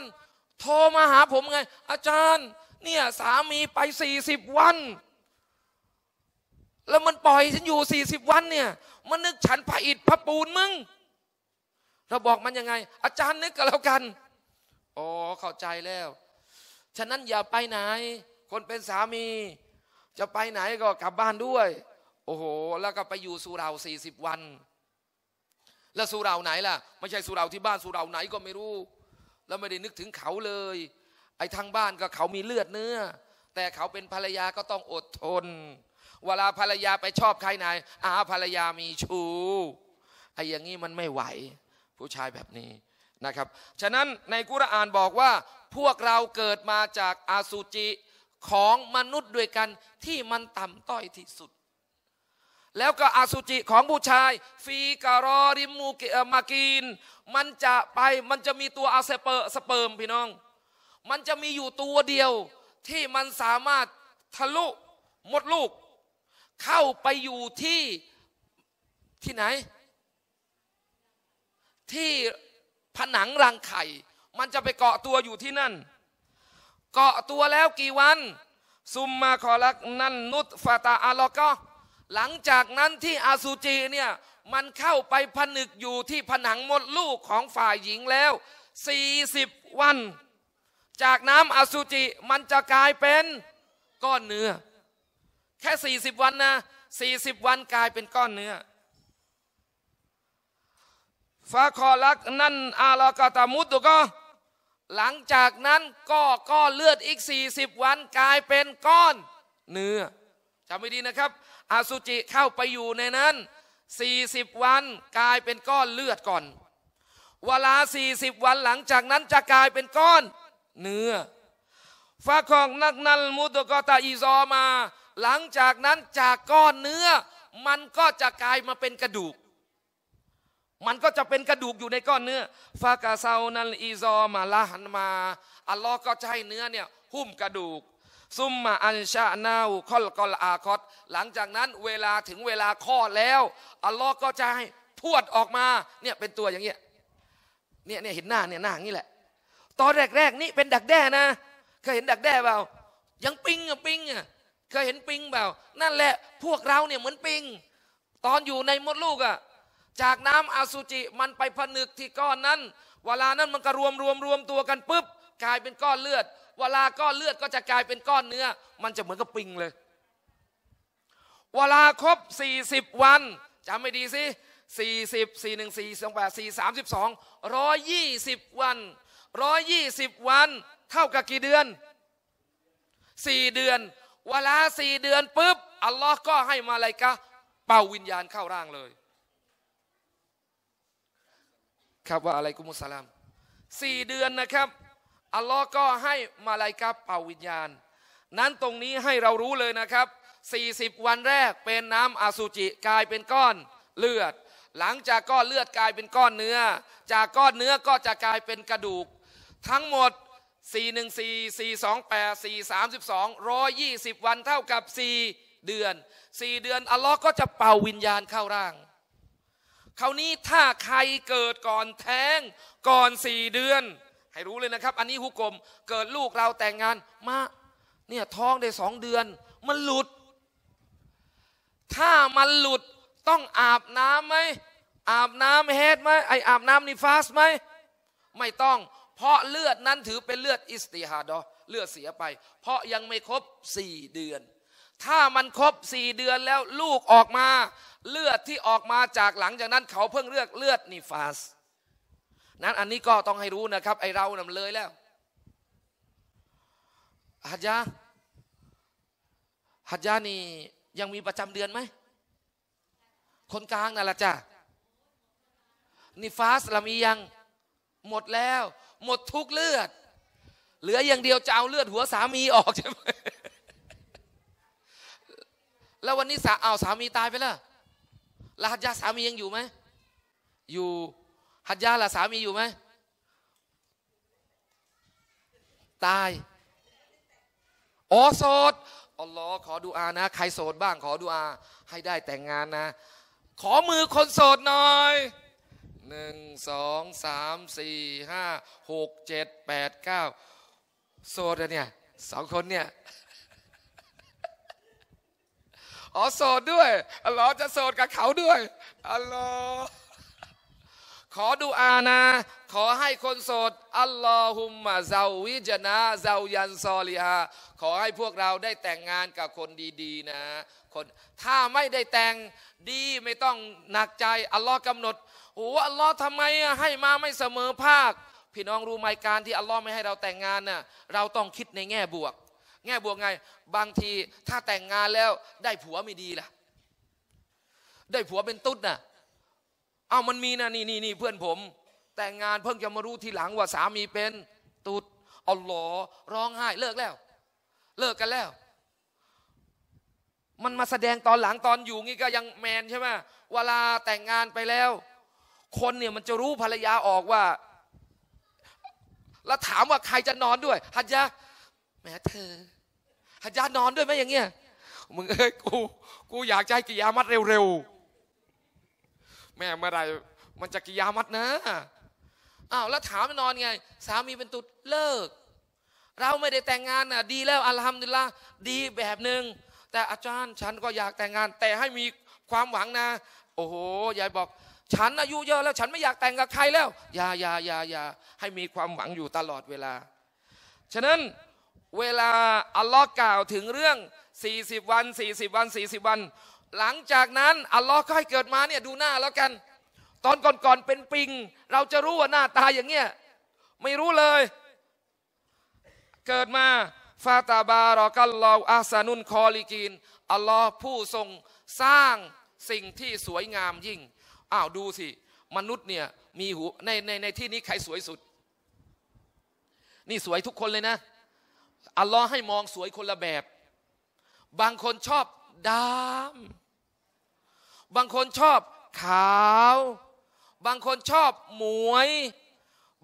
โทรมาหาผมไง อาจารย์เนี่ยสามีไปสี่สิบวัน แล้วมันปล่อยฉันอยู่สี่สิบวันเนี่ย มันนึกฉันพระอิฐพระปูนมึงเราบอกมันยังไง อาจารย์นึกกับเรากันอ๋อเข้าใจแล้ว ฉะนั้นอย่าไปไหน คนเป็นสามีจะไปไหนก็กลับบ้านด้วย โอ้โห แล้วก็ไปอยู่สุราสี่สิบวัน แล้วสุราไหนล่ะ ไม่ใช่สุราที่บ้านสุราไหนก็ไม่รู้แล้วไม่ได้นึกถึงเขาเลย ไอ้ทางบ้านก็เขามีเลือดเนื้อ แต่เขาเป็นภรรยาก็ต้องอดทน เวลาภรรยาไปชอบใครไหน อาภรรยามีชู้ไอ้อย่างนี้มันไม่ไหวผู้ชายแบบนี้นะครับ ฉะนั้นในกุรอานบอกว่า พวกเราเกิดมาจากอาสุจิของมนุษย์ด้วยกันที่มันต่ำต้อยที่สุด แล้วก็อสุจิของผู้ชาย ฟีการอริมูเกมากีน มันจะไป มันจะมีตัวอาเซเปอร์สเปิร์ม พี่น้อง มันจะมีอยู่ตัวเดียวที่มันสามารถทะลุมดลูก เข้าไปอยู่ที่ที่ไหน ที่ผนังรังไข่ มันจะไปเกาะตัวอยู่ที่นั่นเกาะตัวแล้วกี่วัน ซุมมาขอลักนั่นนุตฟาตาอาลก็หลังจากนั้นที่อาซูจีเนี่ยมันเข้าไปผนึกอยู่ที่ผนังมดลูกของฝ่ายหญิงแล้ว40วันจากน้ำอสุจิมันจะกลายเป็นก้อนเนื้อแค่ 40 วันนะ40 วันกลายเป็นก้อนเนื้อฟาคอลัก นั่นอาลากาตามุตก็หลังจากนั้นก็ก้อนเลือดอีก 40 วันกลายเป็นก้อน เนื้อจำไว้ดีนะครับ อสุจิเข้าไปอยู่ในนั้น40วันกลายเป็นก้อนเลือดก่อน เวลา 40 วัน หลังจากนั้นจะกลายเป็นก้อน เนื้อฟาของนักนัล มุตกตาอีซอมา หลังจากนั้นจากก้อนเนื้อ มันก็จะกลายมาเป็นกระดูกมันก็จะเป็นกระดูกอยู่ในก้อนเนื้อฟากาเซานันอีซอมาลาหันมา อัลลอฮ์ก็จะให้เนื้อเนี่ยหุ้มกระดูก ซุมมาอันชาณาวคอลกอลอาคอต หลังจากนั้นเวลาถึงเวลาข้อแล้วอัลลอฮ์ก็จะให้พวดออกมาเนี่ยเป็นตัวอย่างเงี้ยเนี่ยเนี่ยเห็นหน้าเนี่ยหน้าอย่างนี้แหละ ตอนแรกๆนี่เป็นดักแด้นะ เคยเห็นดักแด้เปล่า ยังปิงอ่ะปิงอ่ะเคยเห็นปิงเปล่า นั่นแหละพวกเราเนี่ยเหมือนปิง ตอนอยู่ในมดลูกอ่ะจากน้ำอสุจิมันไปผนึกที่ก้อนนั้น เวลานั้นมันก็รวมรวมรวมตัวกันปุ๊บ กลายเป็นก้อนเลือด เวลาก้อนเลือดก็จะกลายเป็นก้อนเนื้อ มันจะเหมือนกับปิงเลย เวลาครบ40วันจำไม่ดีสิ40 41 4อ8 4 32 120วัน120วันเท่ากับกี่เดือน4เดือน เวลา4เดือนปุ๊บอัลลอฮ์ก็ให้มาลไยกะเป่าวิญญาณเข้าร่างเลยครับว่าอะไรกุมุสลามสี่เดือนนะครับอัลลอฮ์ก็ให้มาลายกาเป่าวิญญาณ นั้นตรงนี้ให้เรารู้เลยนะครับ 40 วันแรกเป็นน้ำอสุจิกลายเป็นก้อนเลือด หลังจากก้อนเลือดกลายเป็นก้อนเนื้อ จากก้อนเนื้อก็จะกลายเป็นกระดูก ทั้งหมด 414 428 432 120 วันเท่ากับ 4 เดือน 4 เดือนอัลลอฮ์ก็จะเป่าวิญญาณเข้าร่างคราวนี้ถ้าใครเกิดก่อนแท้งก่อนสี่เดือน ให้รู้เลยนะครับ อันนี้ฮุกกลมเกิดลูกเราแต่งงานมาเนี่ยท้องได้สองเดือน มันหลุด ถ้ามันหลุดต้องอาบน้ำไหมอาบน้ำเฮดไหมไออาบน้ำนิฟาสไหมไม่ต้อง เพราะเลือดนั้นถือเป็นเลือดอิสติฮาดอเลือดเสียไป เพราะยังไม่ครบสี่เดือนถ้ามันครบสี่เดือนแล้ว ลูกออกมา เลือดที่ออกมาจากหลังจากนั้น เขาเพิ่งเลือกเลือด นิฟาส นั้นอันนี้ก็ต้องให้รู้นะครับ ไอเรานำเลยแล้วฮัจยาฮัจยานี่ยังมีประจำเดือนไหม คนกลางนั่นแหละจ้ะนิฟาสเรามียังหมดแล้ว หมดทุกเลือด เหลืออย่างเดียวจะเอาเลือดหัวสามีออกใช่ไหมแล้ววันนี้สาเอาสามีตายไปแล้วละหัจยาสามียังอยู่ไหม อยู่หัจยาล่ะสามีอยู่ไหม ตาย อ๋อโสด อัลลอฮ์ขอดูอานะ ใครโสดบ้างขอดูอา ให้ได้แต่งงานนะ ขอมือคนโสดหน่อย หนึ่ง สอง สาม สี่ ห้า หก เจ็ด แปดเก้า โสดเนี่ยสองคนเนี่ยอ๋อโสดด้วย อัลลอฮ์จะโสดกับเขาด้วยอัลลอฮ์ขอดูอานะ ขอให้คนโสด อัลลอฮุมมาซาวิจนะซาวยันซอลิฮาขอให้พวกเราได้แต่งงานกับคนดีๆนะ คนถ้าไม่ได้แต่งดีไม่ต้องหนักใจ อัลลอฮ์กำหนดโอ้อัลลอฮ์ทำไมให้มาไม่เสมอภาค พี่น้องรู้ไหมการที่อัลลอฮ์ไม่ให้เราแต่งงานน่ะเราต้องคิดในแง่บวกแง่บวกไง บางทีถ้าแต่งงานแล้ว ได้ผัวไม่ดีล่ะ ได้ผัวเป็นตุ๊ดน่ะ เอามันมีนะนี่นี่นี่เพื่อนผม แต่งงานเพิ่งจะมารู้ทีหลังว่าสามีเป็นตุ๊ดเอาหลอร้องไห้เลิกแล้ว เลิกกันแล้ว มันมาแสดงตอนหลังตอนอยู่นี่ก็ยังแมนใช่ไหมเวลาแต่งงานไปแล้ว คนเนี่ยมันจะรู้ภรรยาออกว่า แล้วถามว่าใครจะนอนด้วยฮัจยะ แม่เธอฮัจญาดนอนด้วยไหมอย่างเงี้ยมึงเอ้ยกูกูอยากจะให้กิยามัดเร็วๆแม่เมื่อไรมันจะกิยามัดนะอ้าวแล้วถามนอนไง สามีเป็นตุดเลิกเราไม่ได้แต่งงานอ่ะดีแล้ว อัลฮัมดุลิละดีแบบหนึ่งแต่อาจารย์ฉันก็อยากแต่งงาน แต่ให้มีความหวังนะโอ้โหยายบอก ฉันอายุเยอะแล้ว ฉันไม่อยากแต่งกับใครแล้วอย่าอย่าอย่าอย่าให้มีความหวังอยู่ตลอดเวลาฉะนั้นเวลาอัลลอฮ์กล่าวถึงเรื่อง 40 วัน 40 วัน 40 วัน หลังจากนั้นอัลลอฮ์ก็ให้เกิดมาเนี่ยดูหน้าแล้วกัน ตอนก่อนๆเป็นปิง เราจะรู้ว่าหน้าตาอย่างเงี้ยไม่รู้เลย เกิดมาฟาตาบารอกัลลออาซานุนคอลิกีน อัลลอฮ์ผู้ทรงสร้างสิ่งที่สวยงามยิ่งอ้าวดูสิ มนุษย์เนี่ยมีหูในในในที่นี้ใครสวยสุด นี่สวยทุกคนเลยนะอัลลอฮ์ให้ มองสวยคนละแบบ บางคนชอบดำ บางคนชอบขาว บางคนชอบหมวย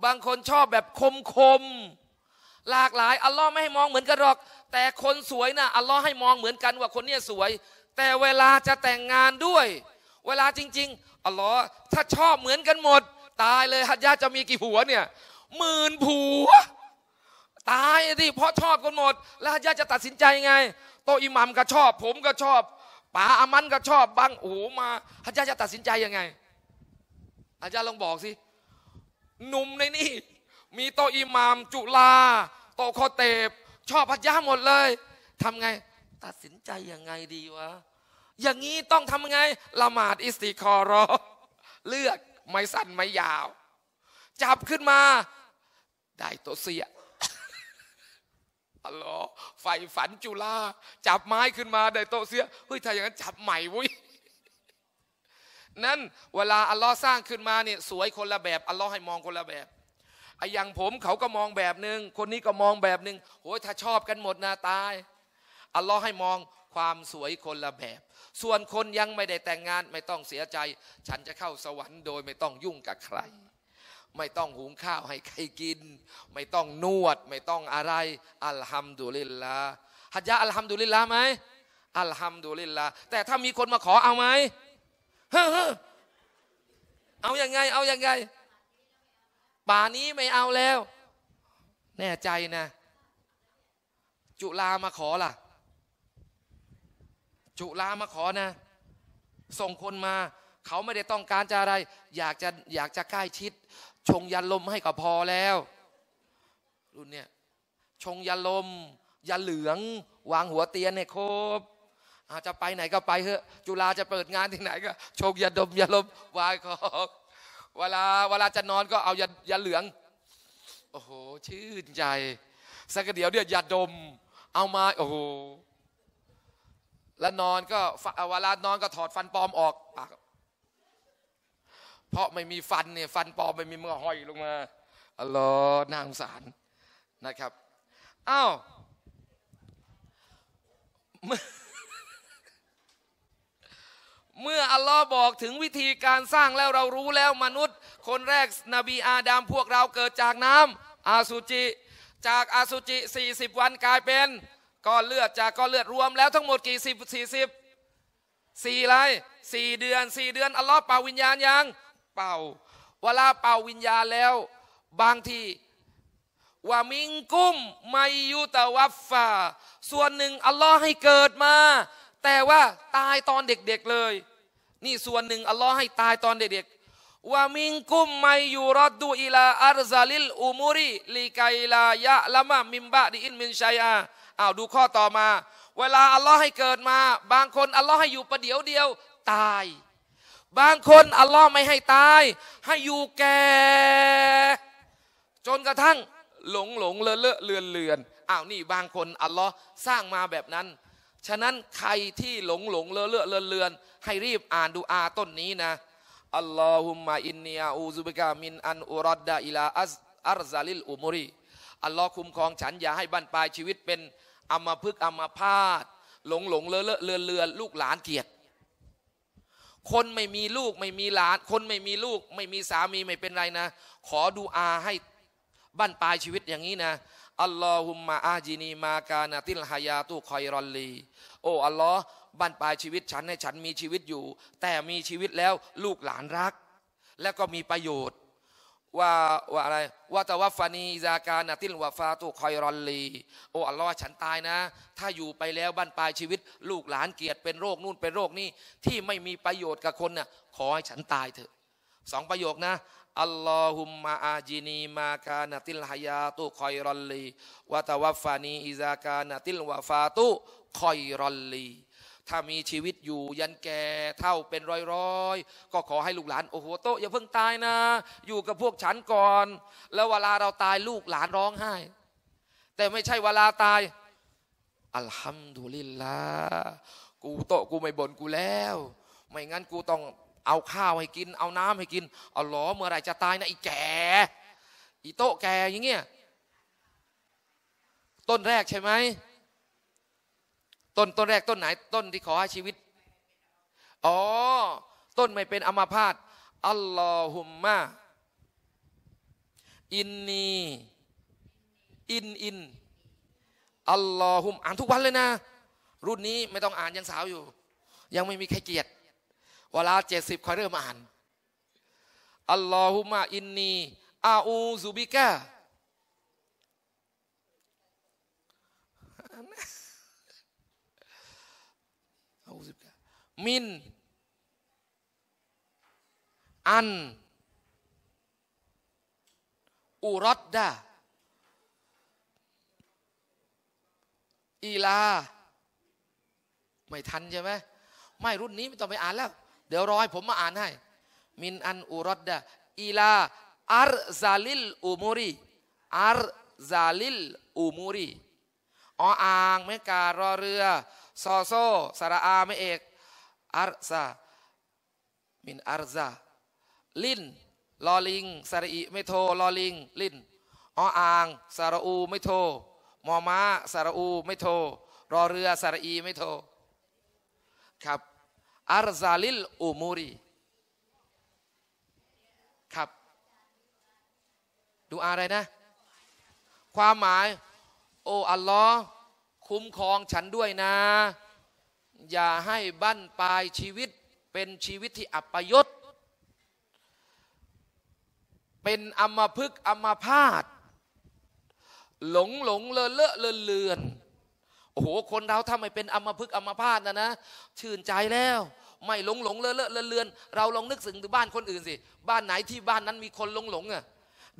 บางคนชอบแบบคมคมหลากหลาย อัลลอฮ์ไม่ให้มองเหมือนกันหรอก แต่คนสวยนะอัลลอฮ์ให้มองเหมือนกันว่าคนเนี้ยสวย แต่เวลาจะแต่งงานด้วย เวลาจริง ๆ อัลลอฮ์ถ้าชอบเหมือนกันหมด ตายเลยฮัจญาจะมีกี่ผัวเนี่ยหมื่นผัวตายดิเพราะชอบกันหมดแล้ว่าตจะตัดสินใจไง โตอิหมัมก็ชอบ ผมก็ชอบป๋าอามันก็ชอบบังโอ้มาฮาจาย์จะตัดสินใจยังไงอาจารย์ลองบอกสิหนุ่มในนี่มีโตอิหมาม จุลา โตคอเตบชอบพัทยาหมดเลย ทำไงตัดสินใจยังไงดีวะอย่างนี้ต้องทำไงละหมาดอิสติคอรอเลือกไม่สั้นไม่ยาว จับขึ้นมาได้ตัวเสียอ๋ลลอไฟฝันจุฬาจับไม้ขึ้นมาได้โตเสียเฮ้ยถ้าอย่างนั้นจับใหม่วุ้ยนั่นเวลาอัลลอฮ์สร้างขึ้นมาเนี่ยสวยคนละแบบอัลลอฮ์ให้มองคนละแบบไอ้อย่างผมเขาก็มองแบบหนึ่งคนนี้ก็มองแบบหนึ่งโอ้ยถ้าชอบกันหมดนะตายอัลลอฮ์ให้มองความสวยคนละแบบ ส่วนคนยังไม่ได้แต่งงานไม่ต้องเสียใจ ฉันจะเข้าสวรรค์โดยไม่ต้องยุ่งกับใครไม่ต้องหุงข้าวให้ใครกิน ไม่ต้องนวด ไม่ต้องอะไรอัลฮัมดุลิลลาฮัจญะอัลฮัมดุลิลลาไหมอัลฮัมดุลิลลาแต่ถ้ามีคนมาขอเอาไหมเฮ้อเอาอย่างไง เอาอย่างไงป่านี้ไม่เอาแล้ว แน่ใจนะ จุลามาขอล่ะ จุลามาขอนะ ส่งคนมา เขาไม่ได้ต้องการจะอะไรอยากจะอยากจะใกล้ชิดชงยันลมให้ก็พอแล้ว รุ่นเนี้ยชงยันลมยันเหลือง วางหัวเตียนี่ยครบอาจจะไปไหนก็ไปเถอะจุฬาจะเปิดงานที่ไหนก็ชงยาดมยาลมวายคอบเวลาเวลาจะนอนก็เอายายาเหลือง โอ้โห ชื่นใจ สักเดี๋ยวเดี๋ยวยาดม เอามาโอ้โหแล้วนอนก็ เวลานอนก็ถอดฟันปลอมออกปากเพราะไม่มีฟันเนี่ยฟันปลอมไม่มีเมื่อห้อยลงมาอัลลอฮ์นางสารนะครับอ้าวเมื่ออัลลอฮ์บอกถึงวิธีการสร้างแล้วเรารู้แล้วมนุษย์ คนแรกนบีอาดามพวกเราเกิดจากน้ำอาสุจิ จากอาสุจิ 40 วันกลายเป็นก้อนเลือด จากก้อนเลือดรวมแล้วทั้งหมดกี่สิบสี่สิบสี่ไรสี่เดือนสี่เดือนอัลลอฮ์เป่าวิญญาณยังเป่าเวลาเป่าวิญญาณแล้ว บางทีว่ามิงกุ้มไมยุต่วัฟฟาส่วนหนึ่งอัลลอฮ์ให้เกิดมา แต่ว่าตายตอนเด็กๆเลย นี่ส่วนหนึ่งอัลลอฮ์ให้ตายตอนเด็กๆว่ามิงกุ้มไมยูรอดดูอิลาอารซาลิลอุมูริลีไกลายะละมามิมบะดีอินมินชัยอาอ้าวดูข้อต่อมา เวลาอัลลอฮ์ให้เกิดมา บางคนอัลลอฮ์ให้อยู่ประเดี๋ยวเดียว ตายบางคน อัลลอฮ์ไม่ให้ตาย ให้อยู่แก่จนกระทั่งหลงหลงเลอะเลอะเลือนเลือนอ้าว นี่บางคน อัลลอฮ์สร้างมาแบบนั้น ฉะนั้นใครที่หลงหลงเลอะเลอะเลือนเลือนให้รีบอ่านดูอาต้นนี้นะอัลลอฮุมมะอินเนีอูซุบิกามินอันอุรัดดาอิลาอัสอัรซาลิลอุมุรีอัลลอฮ์คุ้มครองฉันอย่าให้บั้นปลายชีวิตเป็นอมพึกอมพาต หลงหลงเลอะเลอะเลือนเลือนลูกหลานเกียรติคนไม่มีลูกไม่มีหลาน คนไม่มีลูกไม่มีสามีไม่เป็นไรนะ ขอดูอาให้บั้นปลายชีวิตอย่างนี้นะอัลลอฮุมมาอาจีนีมากานาติลฮายาตุคอยรอนลีโอ้อัลลอฮ์บั้นปลายชีวิตฉันให้ฉันมีชีวิตอยู่ แต่มีชีวิตแล้วลูกหลานรัก และก็มีประโยชน์ว่าว่าอะไรว่าตะวัฟานีซากานาติลวาฟาตุคอยรอนลี โอ้อัลลอฮ์ฉันตายนะ ถ้าอยู่ไปแล้วบ้านปลายชีวิต ลูกหลานเกียรติเป็นโรคนู่นเป็นโรคนี่ที่ไม่มีประโยชน์กับคนน่ะขอให้ฉันตายเถอะสองประโยคนะ อัลลอฮุมมาอาจินีมากานาติลฮายาตุคอยรอนลีว่าตะวัฟานีอิซากานาติลวาฟาตุคอยรอนลีถ้ามีชีวิตอยู่ยันแก่เท่าเป็นร้อยๆก็ขอให้ลูกหลานโอ้โหโตอย่าเพิ่งตายนะ อยู่กับพวกฉันก่อน แล้วเวลาเราตายลูกหลานร้องไห้ แต่ไม่ใช่เวลาตายอัลฮัมดุลิลลาห์กูโตกูไม่บ่นกูแล้ว ไม่งั้นกูต้องเอาข้าวให้กิน เอาน้ำให้กินเอาหลอเมื่อไรจะตายนะอีแก่อีโตแก่อย่างเงี้ยต้นแรกใช่ไหมต้นต้นแรกต้นไหนต้นที่ขอให้ชีวิต อ๋อ ต้นไม่เป็นอมาพาตอัลลอฮุมมะอินนี อินอิน อัลลอฮุมอ่านทุกวันเลยนะ รุ่นนี้ไม่ต้องอ่านยังสาวอยู่ ยังไม่มีใครเกียรติเวลาเจ็ดสิบคอยเริ่มอ่านอัลลอฮุมะอินนีอาอูซูบิกะมิน อันอุรดดา อีลา ไม่ทันใช่ไหม ไม่รุ่นนี้ ไม่ต้องไปอ่านแล้ว เดี๋ยวรอให้ผมมาอ่านให้ มิน อันอุรดดา อีลา อาร์ซาลิลอูมูรีอาร์ซาลิลอูมูรี ออ่างเมการรอเรือ ซอโซสระอาไม่เอกอารซา มินอารซา ลิน ลอลิงสระอิไม่โทลอลิง ลิน ออางสระอูไม่โทมอม้าสระอู ไม่โทรอเรือสระอี ไม่โทครับอารซาลิลอูมูรี ครับ ดูอะไรนะ ความหมาย โอ้ อัลลอฮ์คุ้มครองฉันด้วยนะอย่าให้บั้นปลาย ชีวิตเป็นชีวิตที่ อัปยศเป็นอมพึกอมพาตหลงหลงเลอะเลอะเลือนเลือนโอ้โห คนเราถ้าไม่เป็นอมพึกอมพาตนะนะ ชื่นใจแล้ว ไม่หลงหลงเลอะเลอะเลือนเลือนเราลองนึกถึงบ้านคนอื่น สิ บ้านไหนที่บ้านนั้นมีคนหลงหลงอ่ะ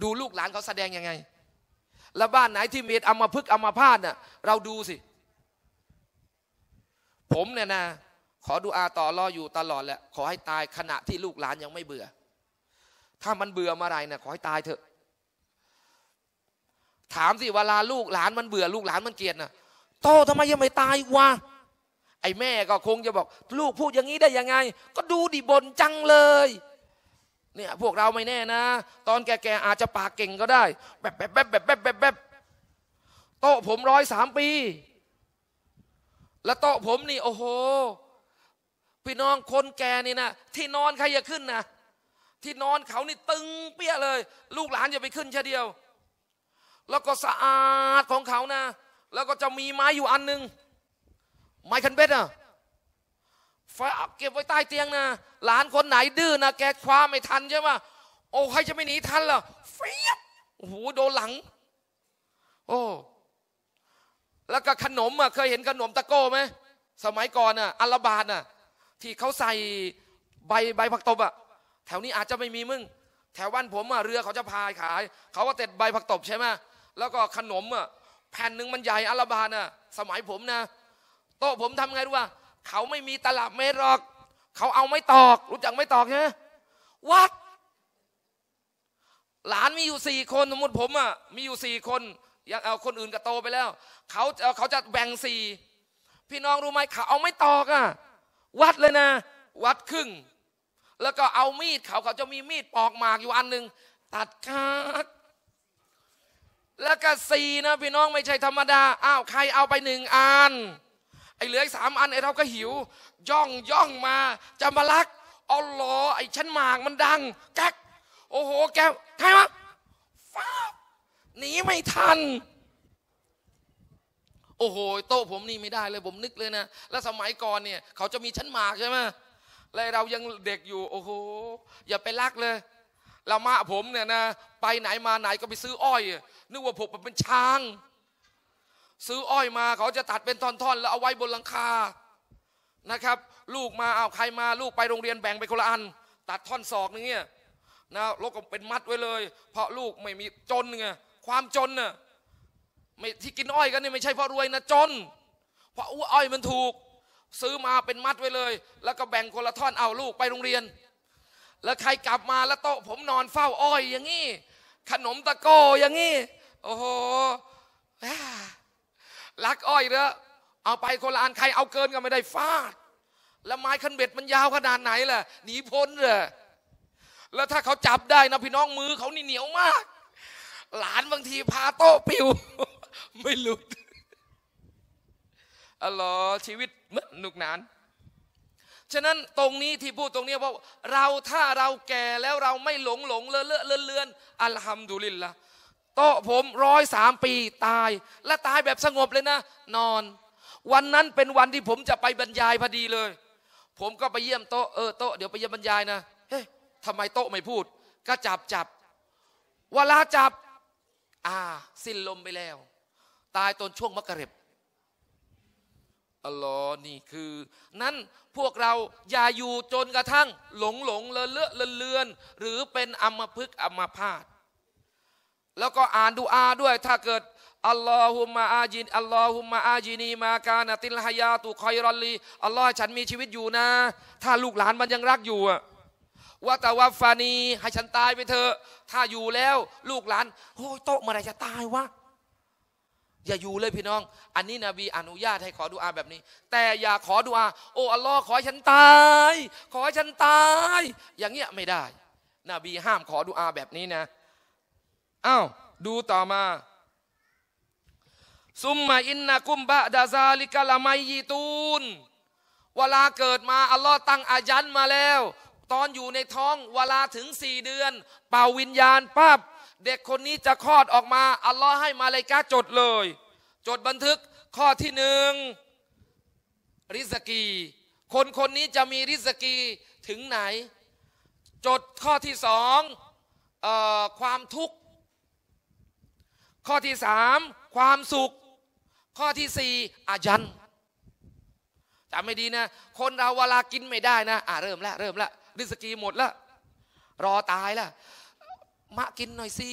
ดูลูกหลานเขาแสดงยังไง แล้วบ้านไหนที่มีอมพึกอมพาตน่ะ เราดูสิผมเนี่ยนะขอดูอาต่อรออยู่ตลอดแหละขอให้ตายขณะที่ลูกหลานยังไม่เบื่อ ถ้ามันเบื่อมาไรเนี่ยขอให้ตายเถอะ ถามสิเวลาลูกหลานมันเบื่อ ลูกหลานมันเกลียดนะโตทำไมยังไม่ตายวะไอ้แม่ก็คงจะบอก ลูกพูดอย่างนี้ได้ยังไง ก็ดูดิบนจังเลยเนี่ยพวกเราไม่แน่นะ ตอนแก่ๆอาจจะปากเก่งก็ได้ แบบแบบแบบแบบแบบแบบโตผมร้อยสามปีแล้วโต๊ะผมนี่ โอ้โหพี่น้องคนแก่นี่นะที่นอนใครอย่าขึ้นนะ ที่นอนเขานี่ตึงเปี้ยเลย ลูกหลานอย่าไปขึ้นเช่เดียว แล้วก็สะอาดของเขานะ แล้วก็จะมีไม้อยู่อันหนึ่งไม้คันเบ็ดอะฝาเก็บไว้ใต้เตียงนะหลานคนไหนดื้อนะแกคว้าไม่ทันใช่ไหมโอ้ใครจะไม่หนีทันล่ะเฟียบโอ้โหโดนหลัง โอ้แล้วก็ขนมอ่ะเคยเห็นขนมตะโก้ไหมสมัยก่อนอ่ะ อัลบาดอ่ะที่เขาใส่ใบใบผักตบอ่ะแถวนี้อาจจะไม่มีมึงแถวบ้านผมอ่ะเรือเขาจะพายขาย เขาก็เต็ดใบผักตบใช่ไหมแล้วก็ขนมอ่ะ แผ่นหนึ่งมันใหญ่ อัลบาดอ่ะสมัยผมนะ โต๊ะผมทำไงรู้ป่ะเขาไม่มีตลับเมตรหรอก เขาเอาไม่ตอก รู้จักไม่ตอกใช่ไหมวัดหลานมีอยู่สี่คนสมมติผมอ่ะมีอยู่สี่คนอยากเอาคนอื่นก็โตไปแล้วเขาเขาจะแบ่งสี่พี่น้องรู้ไหมเขาเอาไม่ตอกอ่ะวัดเลยนะ วัดครึ่ง แล้วก็เอามีดเขาเขาจะมีมีดปอกหมากอยู่อันหนึ่งตัดคาดแล้วก็สี่นะ พี่น้องไม่ใช่ธรรมดาอ้าวใครเอาไปหนึ่งอันไอ้เหลืออีกสามอันไอ้เราก็หิว ย่องย่องมาจะมาลักอ๋อหลอไอ้ชั้นหมากมันดัง แก๊กโอ้โห แกใครวะฟ้าหนีไม่ทัน โอ้โหโต๊ะผมนี่ไม่ได้เลยผมนึกเลยนะ แล้วสมัยก่อนเนี่ย เขาจะมีชั้นหมากใช่ไหม แล้วเรายังเด็กอยู่ โอ้โห อย่าไปรักเลยละมาผมเนี่ยนะไปไหนมาไหนก็ไปซื้ออ้อย นึกว่าผมเป็นช้าง ซื้ออ้อยมา เขาจะตัดเป็นท่อน ๆ แล้วเอาไว้บนหลังคา นะครับ ลูกมาเอาใครมาลูกไปโรงเรียนแบ่งไปคนละอัน ตัดท่อนศอกนึงเนี่ยนะแล้วก็เป็นมัดไว้เลย เพราะลูกไม่มีจนไงความจนน่ะไม่ที่กินอ้อยกันนี่ไม่ใช่เพราะรวยนะ จน เพราะอ้อยมันถูก ซื้อมาเป็นมัดไว้เลย แล้วก็แบ่งคนละท่อนเอาลูกไปโรงเรียน แล้วใครกลับมาแล้วโต๊ะผมนอนเฝ้าอ้อยอย่างงี้ ขนมตะโกอย่างงี้โอ้โหรักอ้อยเด้อเอาไปคนละอันใครเอาเกินก็ไม่ได้ฟาดแล้วไม้คันเบ็ดมันยาวขนาดไหนล่ะหนีพ้นเลยแล้วถ้าเขาจับได้นะพี่น้องมือเขานี่เหนียวมากหลานบางที พาโต๊ะปิว ไม่หลุดอ๋อชีวิตมันหนุกหนาน ฉะนั้นตรงนี้ที่พูดตรงนี้เพราะ เราถ้าเราแก่แล้วเราไม่หลงหลง เลอะเลอเลื่อนเลื่อนอัลฮัมดุลิลละโต๊ะผมร้อยสามปีตาย และตายแบบสงบเลยนะนอน วันนั้นเป็นวันที่ผมจะไปบรรยายพอดีเลย ผมก็ไปเยี่ยมโต๊ะ เออโต๊ะเดี๋ยวไปเยี่ยมบรรยายนะ เฮ้ยทำไมโต๊ะไม่พูด ก็จับจับเวลาจับอาสิ้นลมไปแล้ว ตายตอนช่วงมกริบอัลลอฮ์นี่คือนั้นพวกเราอย่าอยู่จนกระทั่ง หลงหลงเลอเลอเลือนหรือเป็นอมพึกอมพาต แล้วก็อ่านดูอาด้วย ถ้าเกิดอัลลอฮุมะอาจินอัลลอฮุมะอาจินีมากานติลฮายาตุคอยรอลีอัลลอฮ์ฉันมีชีวิตอยู่นะถ้าลูกหลานมันยังรักอยู่อะว่าแต่ว่าฟานีให้ฉันตายไปเถอะ ถ้าอยู่แล้วลูกหลานโอ้ยโต๊ะมอไรจะตายวะอย่าอยู่เลยพี่น้อง อันนี้นบีอนุญาตให้ขอดุอาแบบนี้ แต่อย่าขอดุอา โอ้อัลลอฮ์ขอให้ฉันตาย ขอให้ฉันตาย อย่างเงี้ยไม่ได้ นบีห้ามขอดุอาแบบนี้นะอ้าวดูต่อมา ซุมมาอินนะกุมบะดาซาลิกะละไมยีตูนเวลาเกิดมา อัลลอฮ์ตั้งอายันมาแล้วตอนอยู่ในท้องเวลาถึงสี่เดือน เป่าวิญญาณปั๊บเด็กคนนี้จะคลอดออกมา อัลลอฮ์ให้มาเลกาจดเลย จดบันทึกข้อที่หนึ่งริสกี คนคนนี้จะมีริสกีถึงไหน จดข้อที่สองออความทุกข์ ข้อที่สามความสุขข้อที่สี่อาญันจำไม่ดีนะ คนเราเวลากินไม่ได้นะอ่าเริ่มแล้วเริ่มแล้วริสกีหมดละรอตายละมะกินหน่อยสิ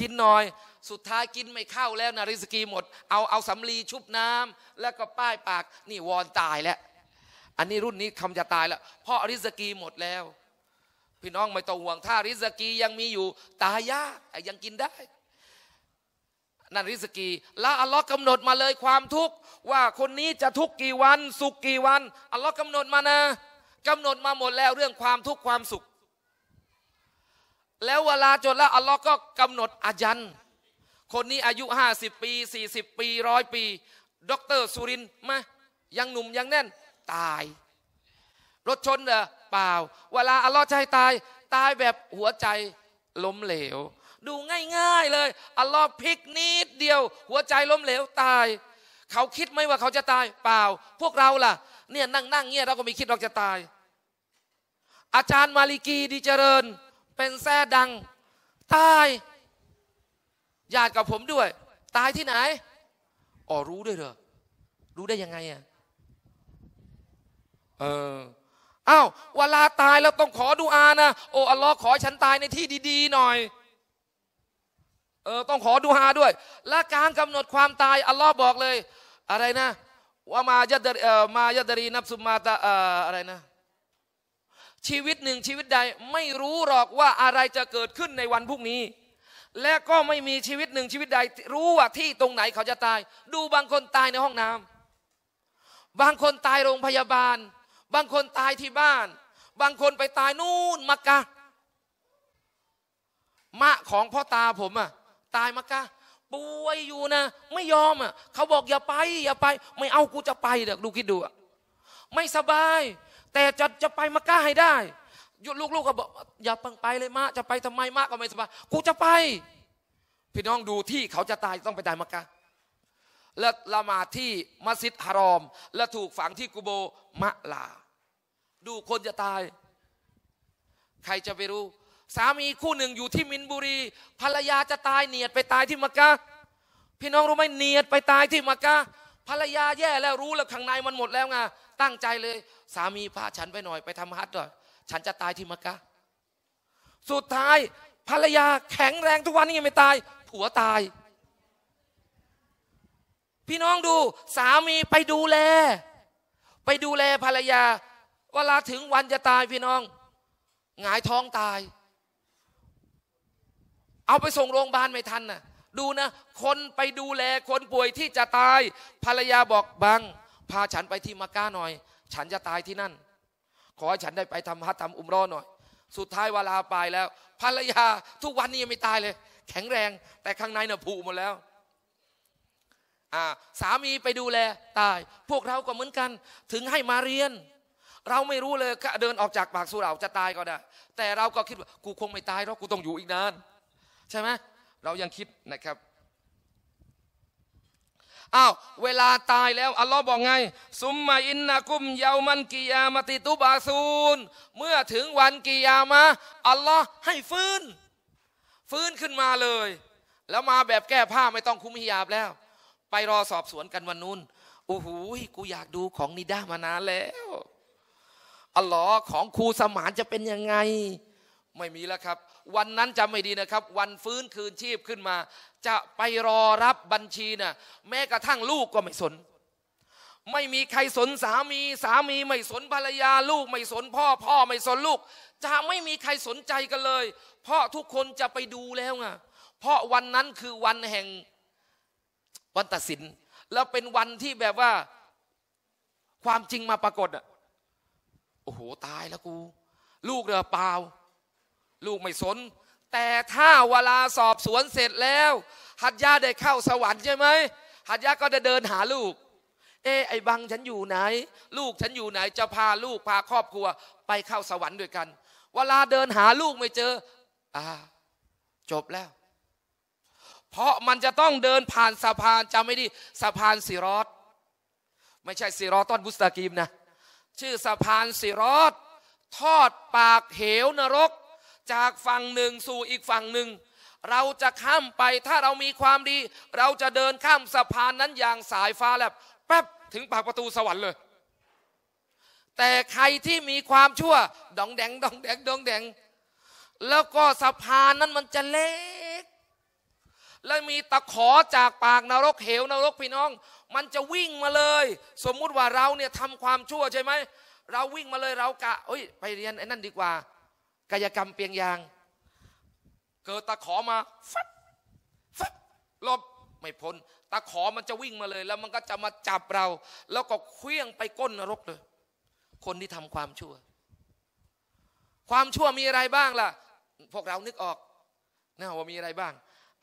กินหน่อย สุดท้ายกินไม่เข้าแล้วนะริสกีหมด เอาเอาสำลีชุบน้ำ แล้วก็ป้ายปาก นี่วอนตายแล้ว อันนี้รุ่นนี้คำจะตายแล้ว เพราะริสกีหมดแล้ว พี่น้องไม่ต้องห่วง ถ้าริสกียังมีอยู่ ตายยากยังกินได้นั่นริสกี แล้วอัลลอฮ์กำหนดมาเลยความทุกข์ว่าคนนี้จะทุกข์กี่วัน สุขกี่วันอัลลอฮ์กำหนดมานะกำหนดมาหมดแล้วเรื่องความทุกข์ความสุข แล้วเวลาจนแล้วอัลลอฮ์ก็กำหนดอายัน คนนี้อายุ50ปี40ปีร้อยปีด็อกเตอร์สุรินมายังหนุ่มยังแน่น ตาย รถชนเหรอเปล่า เวลาอัลลอฮ์ใ้ตาย ตายแบบหัวใจล้มเหลว ดูง่ายๆเลยอัลลอฮ์พลิกนิดเดียว หัวใจล้มเหลวตาย เขาคิดไหมว่าเขาจะตาย เปล่า พวกเราล่ะเนี่ยนั่งนั่งเงี้ยเราก็มีคิดเราจะตายอาจารย์มาลิกีดีเจริญ เป็นแท้ดังตายญาติกับผมด้วย ตายที่ไหน อ๋อ รู้ด้วยเหรอ รู้ได้ยังไงอ่ะเอออ้าวเวลาตายแล้วต้องขอดูอานะ โอ้ อัลลอฮ์ขอฉันตายในที่ดี ๆ หน่อยเออต้องขอดูอาด้วย และการกำหนดความตาย อัลลอฮ์บอกเลย อะไรนะ ว่ามายะดรีมายะดรีนับสุมาตาอะไรนะชีวิตหนึ่งชีวิตใดไม่รู้หรอกว่าอะไรจะเกิดขึ้นในวันพรุ่งนี้ และก็ไม่มีชีวิตหนึ่งชีวิตใดรู้ว่าที่ตรงไหนเขาจะตาย ดูบางคนตายในห้องน้ำ บางคนตายโรงพยาบาล บางคนตายที่บ้านบางคนไปตายนู่นมักกะมะของพ่อตาผมอะตายมักกะป่วยอยู่นะ ไม่ยอมอ่ะเขาบอกอย่าไป อย่าไป ไม่เอากูจะไปเด็กดูคิดดูไม่สบายแต่จะจะไปมะกะให้ได้ยุลูกๆกก็บอกอย่าพงไปเลยมาจะไปทำไมมาก็ไม่สบายกูจะไป พี่น้องดูที่เขาจะตายต้องไปตายมักกะและละมาที่มัสยิดฮารอม และถูกฝังที่กูโบมะลา ดูคนจะตาย ใครจะไปรู้ สามีคู่หนึ่งอยู่ที่มินบุรีภรรยาจะตายเนียดไปตายที่มักกะพี่น้องรู้ไหมเนียดไปตายที่มักกะภรรยาแย่แล้วรู้แล้ว ข้างในมันหมดแล้วไงตั้งใจเลย สามีพาฉันไปหน่อยไปทำฮัทหน่อยฉันจะตายที่มักกะสุดท้าย ภรรยาแข็งแรงทุกวันนี้ยังไม่ตาย ผัวตาย พี่น้องดู สามีไปดูแลไปดูแลภรรยา เวลาถึงวันจะตาย พี่น้องหงายท้องตาย เอาไปส่งโรงพยาบาลไม่ทันน่ะดูนะคนไปดูแลคนป่วยที่จะตายภรรยาบอกบังพาฉันไปที่มักกะหน่อย ฉันจะตายที่นั่น ขอให้ฉันได้ไปทำฮัตทำอุมรอหน่อย สุดท้ายเวลาไปแล้วภรรยาทุกวันนี้ยังไม่ตายเลย แข็งแรงแต่ข้างในน่ะผุหมดแล้วสามีไปดูแลตาย พวกเราก็เหมือนกัน ถึงให้มาเรียน เราไม่รู้เลยเดินออกจากปากสุ่เราจะตายก็ได้แต่เราก็คิดว่ากูคงไม่ตายเพราะกูต้องอยู่อีกนานใช่ไหมเรายังคิดนะครับอ้าวเวลาตายแล้วอัลลอฮ์บอกไงซุมมาอินนากุมเยาวมันกิยามติตุบาซูลเมื่อถึงวันกิยามะอัลลอฮ์ให้ฟื้น ฟื้นขึ้นมาเลย แล้วมาแบบแก้ผ้า ไม่ต้องคุมฮิยาบแล้ว ไปรอสอบสวนกันวันนู้นโอ้โหกูอยากดูของนิด้ามานานแล้วอัลลอฮ์ของครูสมานจะเป็นยังไง ไม่มีแล้วครับวันนั้นจำไม่ดีนะครับ วันฟื้นคืนชีพขึ้นมา จะไปรอรับบัญชีนะ่ะแม้กระทั่งลูกก็ไม่สน ไม่มีใครสนสามี สามีไม่สนภรรยา ลูกไม่สนพ่อ พ่อ ไม่สนลูก จะไม่มีใครสนใจกันเลย เพราะทุกคนจะไปดูแล้วไงเพราะวันนั้นคือวันแห่งวันตัดสิน แล้วเป็นวันที่แบบว่าความจริงมาปรากฏอ่ะโอ้โหตายแล้วกู ลูกเรือเปล่าลูกไม่สน แต่ถ้าเวลาสอบสวนเสร็จแล้ว หัดยาได้เข้าสวรรค์ใช่ไหมหัดยาก็จะเดินหาลูก เออไอ้บังฉันอยู่ไหน ลูกฉันอยู่ไหน จะพาลูกพาครอบครัว ไปเข้าสวรรค์ด้วยกันเวลาเดินหาลูกไม่เจอ อ่า จบแล้ว เพราะมันจะต้องเดินผ่านสะพานจำไม่ดีสะพานสิรอดไม่ใช่สิรอตอนบุสตากีมนะ ชื่อสะพานสิรอดทอดปากเหวนรกจากฝั่งหนึ่งสู่อีกฝั่งหนึ่ง เราจะข้ามไป ถ้าเรามีความดี เราจะเดินข้ามสะพานนั้นอย่างสายฟ้าแลบ แป๊บ ถึงปากประตูสวรรค์เลย แต่ใครที่มีความชั่ว ดองแดง ดองแดงดองแดง แล้วก็สะพานนั้นมันจะเล็กและมีตะขอจากปากนรกเหว นรกพี่น้อง มันจะวิ่งมาเลย สมมุติว่าเราเนี่ยทำความชั่วใช่ไหม เราวิ่งมาเลยเรากะ เอ้ย ไปเรียนไอ้นั่นดีกว่ากายกรรมเปียงยาง เกิดตะขอมา ฟัด ฟัดลบ ไม่พ้นตะขอมันจะวิ่งมาเลย แล้วมันก็จะมาจับเรา แล้วก็เคลี้ยงไปก้นนรกเลย คนที่ทำความชั่ว ความชั่วมีอะไรบ้างล่ะ พวกเรานึกออกนะว่ามีอะไรบ้าง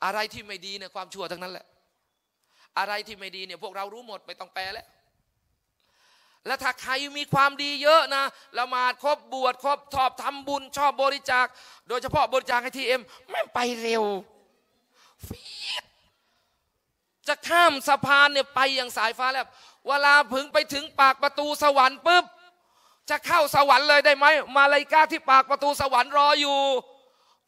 อะไรที่ไม่ดีเนี่ยความชั่วทั้งนั้นแหละ อะไรที่ไม่ดีเนี่ย พวกเรารู้หมด ไม่ต้องแปลแล้วและถ้าใครมีความดีเยอะนะ ละหมาดครบบวชครบชอบทำบุญ ชอบบริจาค โดยเฉพาะบริจาคให้ทีเอ็มไม่ไปเร็วฟีดจะข้ามสะพานเนี่ย ไปอย่างสายฟ้าแล้ว เวลาพึงไปถึงปากประตูสวรรค์ปุ๊บ จะเข้าสวรรค์เลยได้ไหมมาลายกาที่ปากประตูสวรรค์รออยู่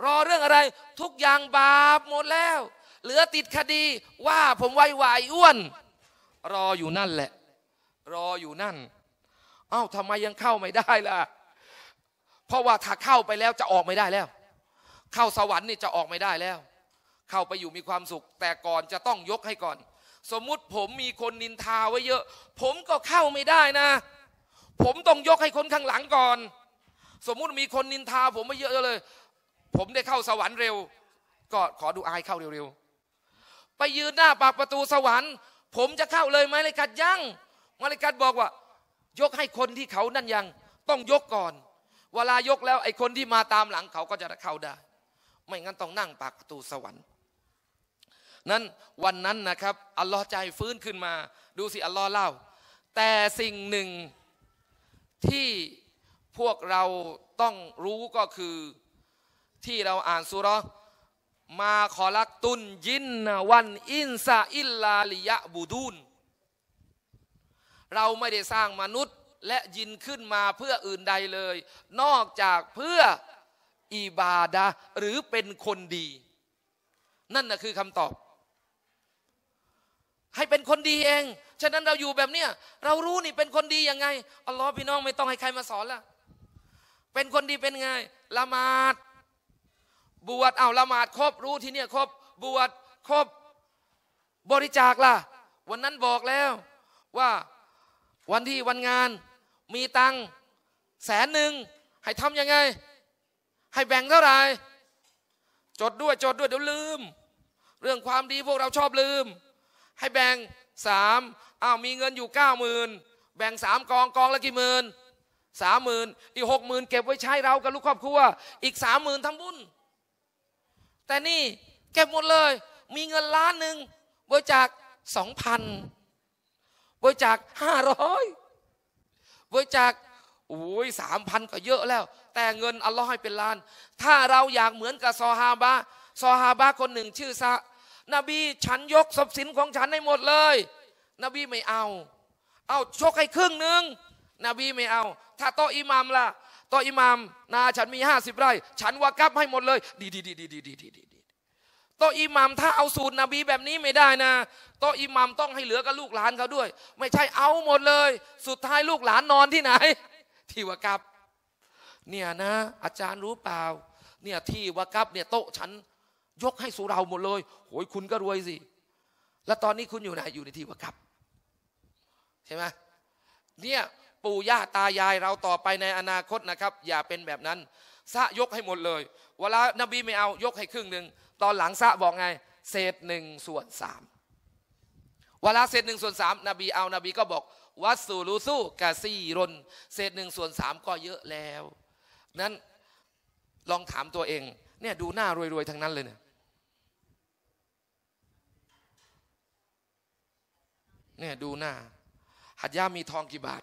รอเรื่องอะไรทุกอย่างบาปหมดแล้ว เหลือติดคดี ว่าผมไวไวอ้วน รออยู่นั่นแหละรออยู่นั่นเอา้าทำไมยังเข้าไม่ได้ล่ะ เพราะว่าถ้าเข้าไปแล้วจะออกไม่ได้แล้ว เข้าสวรรค์นี่จะออกไม่ได้แล้ว เข้าไปอยู่มีความสุขแต่ก่อนจะต้องยกให้ก่อน สมมุติผมมีคนนินทาไว้เยอะ ผมก็เข้าไม่ได้นะ ผมต้องยกให้คนข้างหลังก่อน สมมุติมีคนนินทา ผมไม่เยอะเลย ผมได้เข้าสวรรค์เร็ว ก็ขอดูอายเข้าเร็วๆ ไปยืนหน้าปากประตูสวรรค์ ผมจะเข้าเลยไหมเลยกัดยั่งมาลิกัดบอกว่า ยกให้คนที่เขานั่นยังต้องยกก่อน เวลายกแล้วไอ้คนที่มาตามหลังเขาก็จะเข้าได้ ไม่งั้นต้องนั่งปากประตูสวรรค์นั้น วันนั้นนะครับ อัลลอฮ์ใจฟื้นขึ้นมา ดูสิอัลลอฮ์เล่า แต่สิ่งหนึ่งที่พวกเราต้องรู้ก็คือที่เราอ่านสุรมาขอลักตุนยินวันอินซาอิลลาลิยะบูดูนเราไม่ได้สร้างมนุษย์และยินขึ้นมาเพื่ออื่นใดเลย นอกจากเพื่ออีบาดะหรือเป็นคนดี นั่นนะคือคำตอบ ให้เป็นคนดีเอง ฉะนั้นเราอยู่แบบเนี้ยเรารู้นี่เป็นคนดียังไง อัลลอฮ์พี่น้องไม่ต้องให้ใครมาสอนละเป็นคนดีเป็นไงละหมาดบวชเอาละหมาด ครบรู้ที่เนี่ยครบบวชครบบริจาคล่ะ วันนั้นบอกแล้วว่าวันที่วันงานมีตังแสนหนึ่งให้ทำยังไง ให้แบ่งเท่าไหร่จดด้วยจดด้วยเดี๋ยวลืม เรื่องความดีพวกเราชอบลืม ให้แบ่งสามอ้าวมีเงินอยู่เก้าหมื่นแบ่งสามกองกองละกี่หมื่นสามหมื่นอีกหกหมื่นเก็บไว้ใช้เรากับลูกครอบครัวอีกสามหมื่นทำบุญแต่นี่เก็บหมดเลย มีเงินล้านหนึ่งบริจาคสองพันริจาคห้าร้อยบริจาคโอ้ยสามพันก็เยอะแล้ว แต่เงินอัลลอฮ์ให้เป็นล้าน ถ้าเราอยากเหมือนกับซอฮาบะซอฮาบะคนหนึ่งชื่อซะนบีฉันยกทรัพย์สินของฉันให้หมดเลย นบีไม่เอา เอาชกให้ครึ่งหนึ่งนบีไม่เอา ถ้าโตอิหมามล่ะโตอิหมามนาฉันมีห้าสิบไร่ ฉันวากับให้หมดเลย ดีดีดีดีดีดีดีโตอิหมัมถ้าเอาสูตรนบีแบบนี้ไม่ได้นะโตอิหมัมต้องให้เหลือกับลูกหลานเขาด้วย ไม่ใช่เอาหมดเลย สุดท้ายลูกหลานนอนที่ไหน ที่วะกับ เนี่ยนะ อาจารย์รู้เปล่า เนี่ยที่วะกับ เนี่ย โต๊ะฉันยกให้สุเราหมดเลยโหยคุณก็รวยสิแล้วตอนนี้คุณอยู่ไหนอยู่ในที่วะกับใช่ไหมเนี่ยปู่ย่าตายายเราต่อไปในอนาคตนะครับ อย่าเป็นแบบนั้นซะยกให้หมดเลย เวลานบีไม่เอายกให้ครึ่งหนึ่งตอนหลังซะบอกไง เศษหนึ่งส่วนสามเวลาเศษหนึ่งส่วนสามนบีเอานบี ก็บอก วัดสูรุสู้กาซีรนเศษหนึ่งส่วนสามก็เยอะแล้วนั้นลองถามตัวเอง เนี่ยดูหน้ารวยๆทั้งนั้นเลยเนี่ยเนี่ยดูหน้าหัดย่ามีทองกี่บาท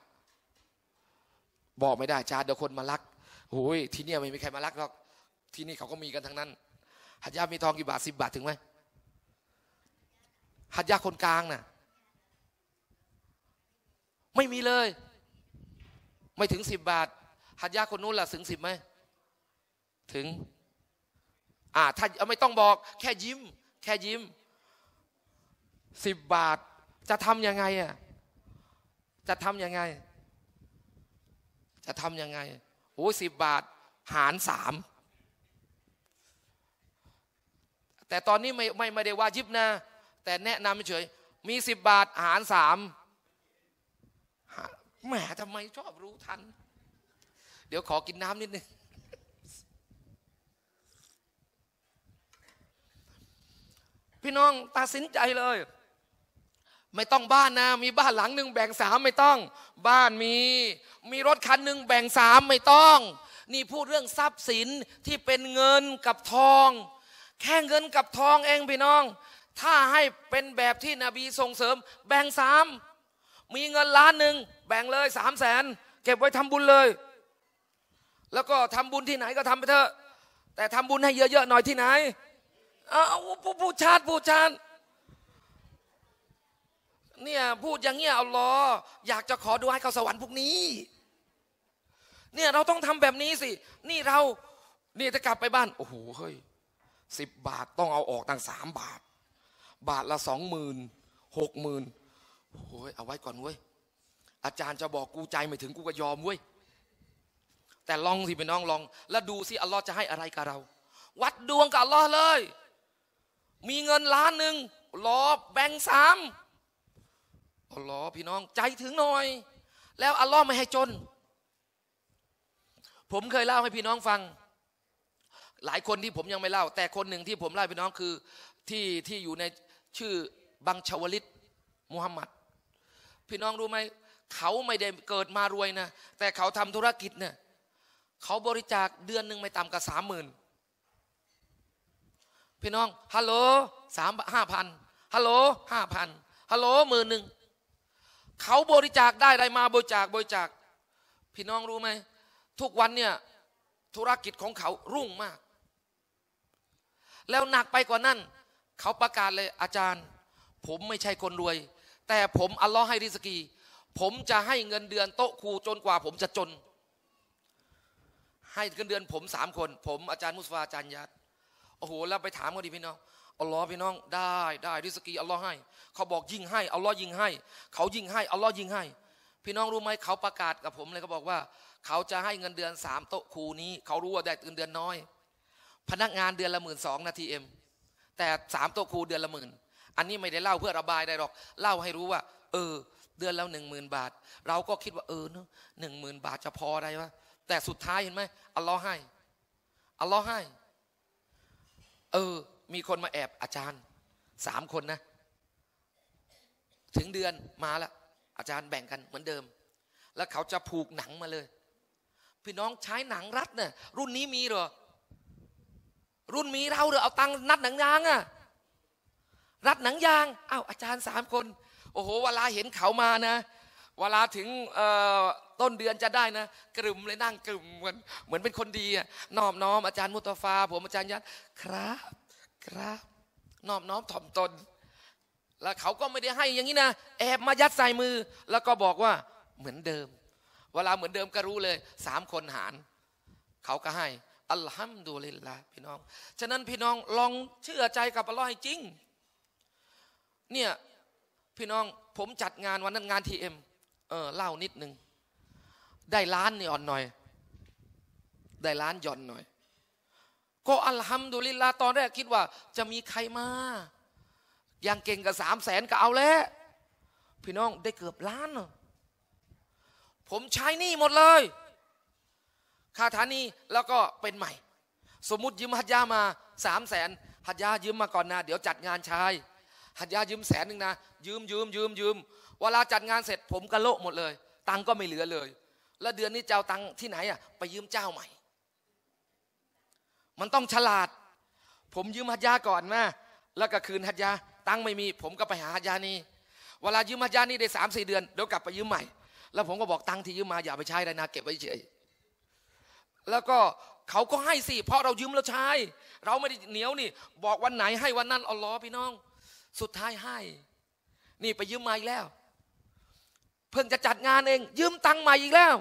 บอกไม่ได้จ้าเดี๋ยวคนมาลักโอ้ยที่เนี่ยไม่มีใครมาลักหรอก ที่นี่เขาก็มีกันทั้งนั้นหัดยามีทองกี่บาทสิบบาท ถึงไหมหัดยาคนกลางนะ่ะไม่มีเลย ไม่ถึงสิบบาทหัดยาคนนู้นล่ะถึงสิบไหมถึง อ่าถ้าไม่ต้องบอก แค่ยิ้ม แค่ยิ้มสิบบาท จะทำยังไงอ่ะจะทำยังไง จะทำยังไงโอ้สิบบาทหารสามแต่ตอนนี้ไม่ไม่ไม่ได้ว่ายิบนะแต่แนะนำเฉยมีสิบบาทหารสามแหมทำไมชอบรู้ทัน เดี๋ยวขอกินน้ำนิดนึงพี่น้องตัดสินใจเลย ไม่ต้องบ้านนะ มีบ้านหลังหนึ่งแบ่งสามไม่ต้อง บ้านมีมีรถคันหนึ่งแบ่งสามไม่ต้อง นี่พูดเรื่องทรัพย์สินที่เป็นเงินกับทองแค่เงินกับทองเองพี่น้อง ถ้าให้เป็นแบบที่นบีส่งเสริม แบ่งสาม มีเงินล้านหนึ่งแบ่งเลยสามแสนเก็บไว้ทำบุญเลย แล้วก็ทำบุญที่ไหนก็ทำไปเถอะ แต่ทำบุญให้เยอะๆหน่อยที่ไหนเอาผู้ผู้ชาติผู้ชาติเนี่ยพูดอย่างเงี้ยเอาลอ อยากจะขอดูให้เขาสวรรค์พวกนี้ เนี่ยเราต้องทำแบบนี้สิ นี่เรา นี่จะกลับไปบ้าน โอ้โหเฮ้ยสิบบาทต้องเอาออกตั้งสามบาท บาทละสองหมื่นหกหมื่นโอ้ยเอาไว้ก่อนเว้ยอาจารย์จะบอกกูใจไม่ถึงกูก็ยอมเว้ยแต่ลองสิเป็นน้องลอง แล้วดูสิอัลลอฮ์จะให้อะไรกับเรา วัดดวงกับอัลลอฮ์เลย มีเงินล้านหนึ่งรอแบ่งสามอัลลอฮ์พี่น้องใจถึงหน่อย แล้วอัลลอฮ์ไม่ให้จน ผมเคยเล่าให้พี่น้องฟังหลายคนที่ผมยังไม่เล่า แต่คนหนึ่งที่ผมเล่าพี่น้องคือที่ที่อยู่ในชื่อ บังชวลิตมุฮัมมัดพี่น้องรู้ไหม เขาไม่ได้เกิดมารวยนะ แต่เขาทำธุรกิจเนี่ยเขาบริจาคเดือนหนึ่งไม่ต่ำกว่าสามหมื่นพี่น้องฮัลโหลสามห้าพันฮัลโหลห้าพันฮัลโหลหมื่นหนึ่งเขาบริจาคได้ไดไมาบริจาคบริจาคพี่น้องรู้ไหม ทุกวันเนี่ยธุรกิจของเขารุ่งมากแล้วหนักไปกว่านั้น เขาประกาศเลยอาจารย์ ผมไม่ใช่คนรวย แต่ผมอัลลอฮ์ให้ริสกี ผมจะให้เงินเดือนโต๊ะครูจนกว่าผมจะจน ให้เงินเดือนผมสามคน ผมอาจารย์มุสฟาอาจารย์ยัดโอ้โหแล้วไปถามเขาดิพี่น้องอัลลอฮ์พี่น้องได้ได้ริสกีอัลลอฮ์ให้ เขาบอกยิ่งให้อัลลอฮ์ยิ่งให้ เขายิ่งให้อัลลอฮ์ยิ่งให้ พี่น้องรู้ไหมเขาประกาศกับผมเลยเขาบอกว่า เขาจะให้เงินเดือนสามโต๊ะครูนี้เขารู้ว่าได้เงินเดือนน้อยพนักงานเดือนละหมื่นสองนาทีเอ็ม แต่สามตัวครูเดือนละหมื่น อันนี้ไม่ได้เล่าเพื่อระบายได้หรอก เล่าให้รู้ว่า เออ เดือนละหนึ่งหมื่นบาท เราก็คิดว่าเออเนะหนึ่งหมื่นบาทจะพอได้ปะแต่สุดท้ายเห็นไหมอัลลอฮ์ให้ อัลลอฮ์ให้ เออ มีคนมาแอบ อาจารย์สามคนนะ ถึงเดือนมาละ อาจารย์แบ่งกันเหมือนเดิม แล้วเขาจะผูกหนังมาเลย พี่น้องใช้หนังรัดเนี่ยรุ่นนี้มีหรอรุ่นมีเราเดือเอาตังนัดหนังยางอะรัดหนังยางอ้าวอาจารย์สามคน โอ้โหเวลาเห็นเขามานะ เวลาถึงต้นเดือนจะได้นะกลุ่มเลยนั่งกลุ่มเหมือนเหมือนเป็นคนดีอะนอบน้อมอาจารย์มุตฟาผมอาจารย์ยัด ครับ ครับ นอบน้อมถ่อมตน แล้วเขาก็ไม่ได้ให้อย่างนี้นะ แอบมายัดใส่มือ แล้วก็บอกว่าเหมือนเดิม เวลาเหมือนเดิมก็รู้เลยสามคนหาร เขาก็ให้อัลฮัมดุลิลล์พี่น้องฉะนั้นพี่น้องลองเชื่อใจกับอัลลอฮ์ให้จริง เนี่ยพี่น้องผมจัดงานวันนั้นงานทีเอ็มเออเล่านิดนึงได้ล้านนี่อ่อนหน่อยได้ล้านหย่อนหน่อย ก็อัลฮัมดุลิลล์ตอนแรกคิดว่า จะมีใครมาอย่างเก่งกับสามแสนก็เอาแล้ว พี่น้องได้เกือบล้านผมใช้นี่หมดเลยคาถานี้แล้วก็เป็นใหม่ สมมุติยืมฮัตยามาสามแสนฮัตยายืมมาก่อนนะเดี๋ยวจัดงานชายฮัตยายืมแสนหนึ่งนะ ยืมยืมยืมยืมเวลาจัดงานเสร็จ ผมกะโลกหมดเลย ตังก็ไม่เหลือเลย แล้วเดือนนี้เจ้าตังที่ไหนอ่ะ ไปยืมเจ้าใหม่ มันต้องฉลาด ผมยืมฮัตยาก่อนนะแล้วก็คืนฮัตยาตังไม่มี ผมก็ไปหาฮัดยานี่เวลายืมฮัตยานี่ได้สามสี่เดือนเดี๋ยวกลับไปยืมใหม่แล้วผมก็บอกตังที่ยืมมาอย่าไปใช้เลยนะเก็บไว้เฉยแล้วก็เขาก็ให้สิเพราะเรายืมแล้วใช้เราไม่ได้เหนียวนี่ บอกวันไหนให้วันนั้นอัลลอฮ์พี่น้อง สุดท้ายให้ นี่ไปยืมมาอีกแล้วเพิ่งจะจัดงานเอง ยืมตังค์มาอีกแล้ว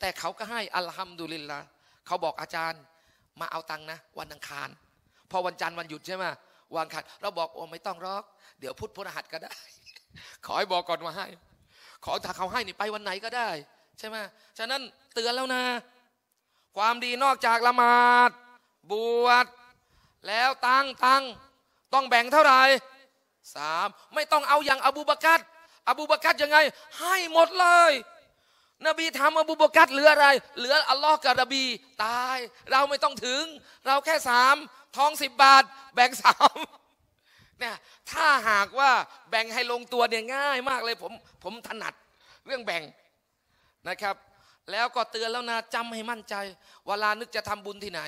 แต่เขาก็ให้อัลฮัมดุลิลละเขาบอกอาจารย์ มาเอาตังค์นะ วันอังคารพอวันจันทร์วันหยุดใช่ไหมวาังขาดเราบอกโอ้ไม่ต้องรอกเดี๋ยวพุทธพรหัสก็ได้ ขอให้บอกก่อนว่าให้ ขอถ้าเขาให้นี่ไปวันไหนก็ได้ ใช่ไหมฉะนั้นเตือนแล้วนะความดีนอกจากละหมาดบวชแล้วตังตังต้องแบ่งเท่าไหร่สามไม่ต้องเอาอย่างอบูบากัดอบูบากัดยังไง ให้หมดเลย นบีทำอบูบากัดเหลืออะไรเหลืออัลลอฮ์กับนบี ตายเราไม่ต้องถึง เราแค่สามทองสิบบาท แบ่งสามเนี่ยถ้าหากว่าแบ่งให้ลงตัวเนี่ยง่ายมากเลย ผมผมถนัดเรื่องแบ่งนะครับแล้วก็เตือนแล้วนะจำให้มั่นใจ เวลานึกจะทำบุญที่ไหน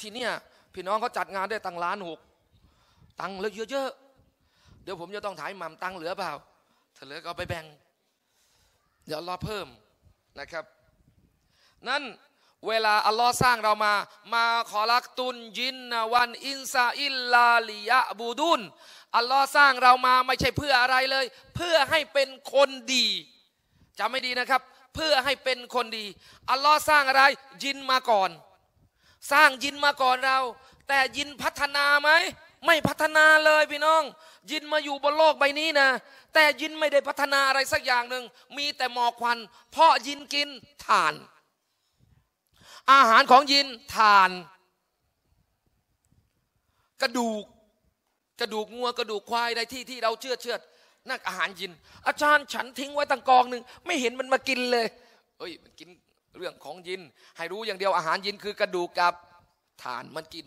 ทีเนี้ยพี่น้องเขาจัดงานได้ตังล้านหกตังแล้วเยอะเดี๋ยวผมจะต้องถ่ายหม่ำตังเหลือเปล่าถ้าเหลือก็ไปแบ่งเดี๋ยวรอเพิ่มนะครับนั่นเวลาอัลลอฮ์สร้างเรามา มาขอรักตุนยินนวัน อินซาอิลลาลิยะบูดุนอัลลอฮ์สร้างเรามาไม่ใช่เพื่ออะไรเลย เพื่อให้เป็นคนดีจำไม่ดีนะครับเพื่อให้เป็นคนดี อัลลอฮ์สร้างอะไร ยินมาก่อน สร้างยินมาก่อนเรา แต่ยินพัฒนาไหม ไม่พัฒนาเลยพี่น้อง ยินมาอยู่บนโลกใบนี้นะ แต่ยินไม่ได้พัฒนาอะไรสักอย่างหนึ่งมีแต่หมอกควัน เพราะยินกินถ่าน อาหารของยินถ่าน กระดูกกระดูกงัวกระดูกควายใดที่ที่เราเชื่อเชื่อนั่อาหารยิน อาจารย์ฉันทิ้งไว้ตั้งกองหนึ่งไม่เห็นมันมากินเลย เอ้ยมันกินเรื่องของยิน ให้รู้อย่างเดียวอาหารยินคือกระดูกกับฐานมันกิน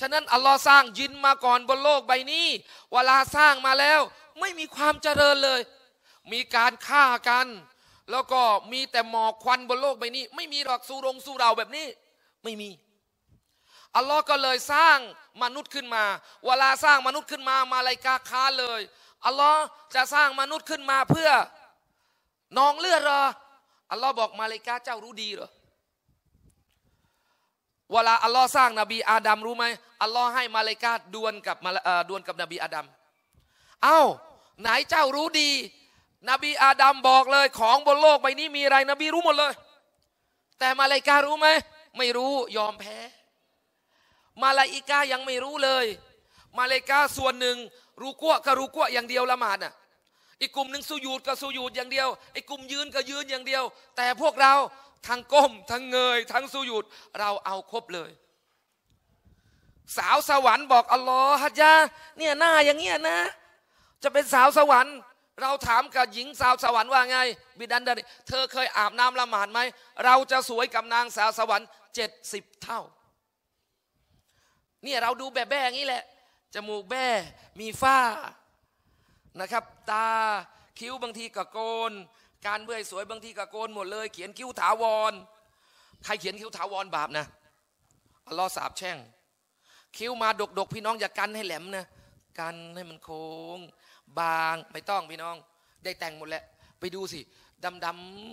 ฉะนั้นอัลลอฮ์สร้างยินมาก่อนบนโลกใบนี้เวลาสร้างมาแล้ว ไม่มีความเจริญเลย มีการฆ่ากัน แล้วก็มีแต่หมอกควันบนโลกใบนี้ ไม่มีหรอกสู้รงสู้เราแบบนี้ไม่มี อัลลอฮ์ก็เลยสร้างมนุษย์ขึ้นมาเวลาสร้างมนุษย์ขึ้นมามาลายกาค้าเลยอัลลอฮ์จะสร้างมนุษย์ขึ้นมาเพื่อนองเลือดหรอ อัลลอฮ์บอกมาเลกาเจ้ารู้ดีเหรอ เวลาอัลลอฮ์สร้างนบีอาดัมรู้ไหมอัลลอฮ์ให้ มาเลกาดวลกับมาดวลกับนบีอาดัมเอ้า ไหนเจ้ารู้ดี นบีอาดัมบอกเลย ของบนโลกใบนี้มีอะไร นบีรู้หมดเลย แต่มาเลการู้ไหม ไม่รู้ยอมแพ้ มาลาอิกายังไม่รู้เลยมาเลกาส่วนหนึ่งรูกัวก็รูกัวอย่างเดียวละหมาดน่ะ อีกกลุ่มหนึ่งสุยูดก็สุยูดอย่างเดียวไอ้กลุ่มยืนก็ยืนอย่างเดียว แต่พวกเราทั้งก้มทั้งเงยทั้งสุยูดเราเอาครบเลย สาวสวรรค์บอกอัลลอฮ์ฮัจยาเนี่ยหน้าอย่างเงี้ยนะ จะเป็นสาวสวรรค์ เราถามกับหญิงสาวสวรรค์ว่าไง บิดันดาเธอเคยอาบน้ำละหมาดไหมเราจะสวยกับนางสาวสวรรค์เจ็ดสิบเท่าเนี่ยเราดูแบบแบบนี้แหละจมูกแบ้มีฝ้านะครับ ตาคิ้วบางทีกะโกน การเบื่อสวยบางทีกะโกนหมดเลย เขียนคิ้วถาวรใครเขียนคิ้วถาวรบาปนะอัลลอฮ์สาบแช่งคิ้วมาดกดกพี่น้อง อย่ากันให้แหลมนะกันให้มันโค้ง บางไม่ต้องพี่น้อง ได้แต่งหมดแล้วไปดูสิดำด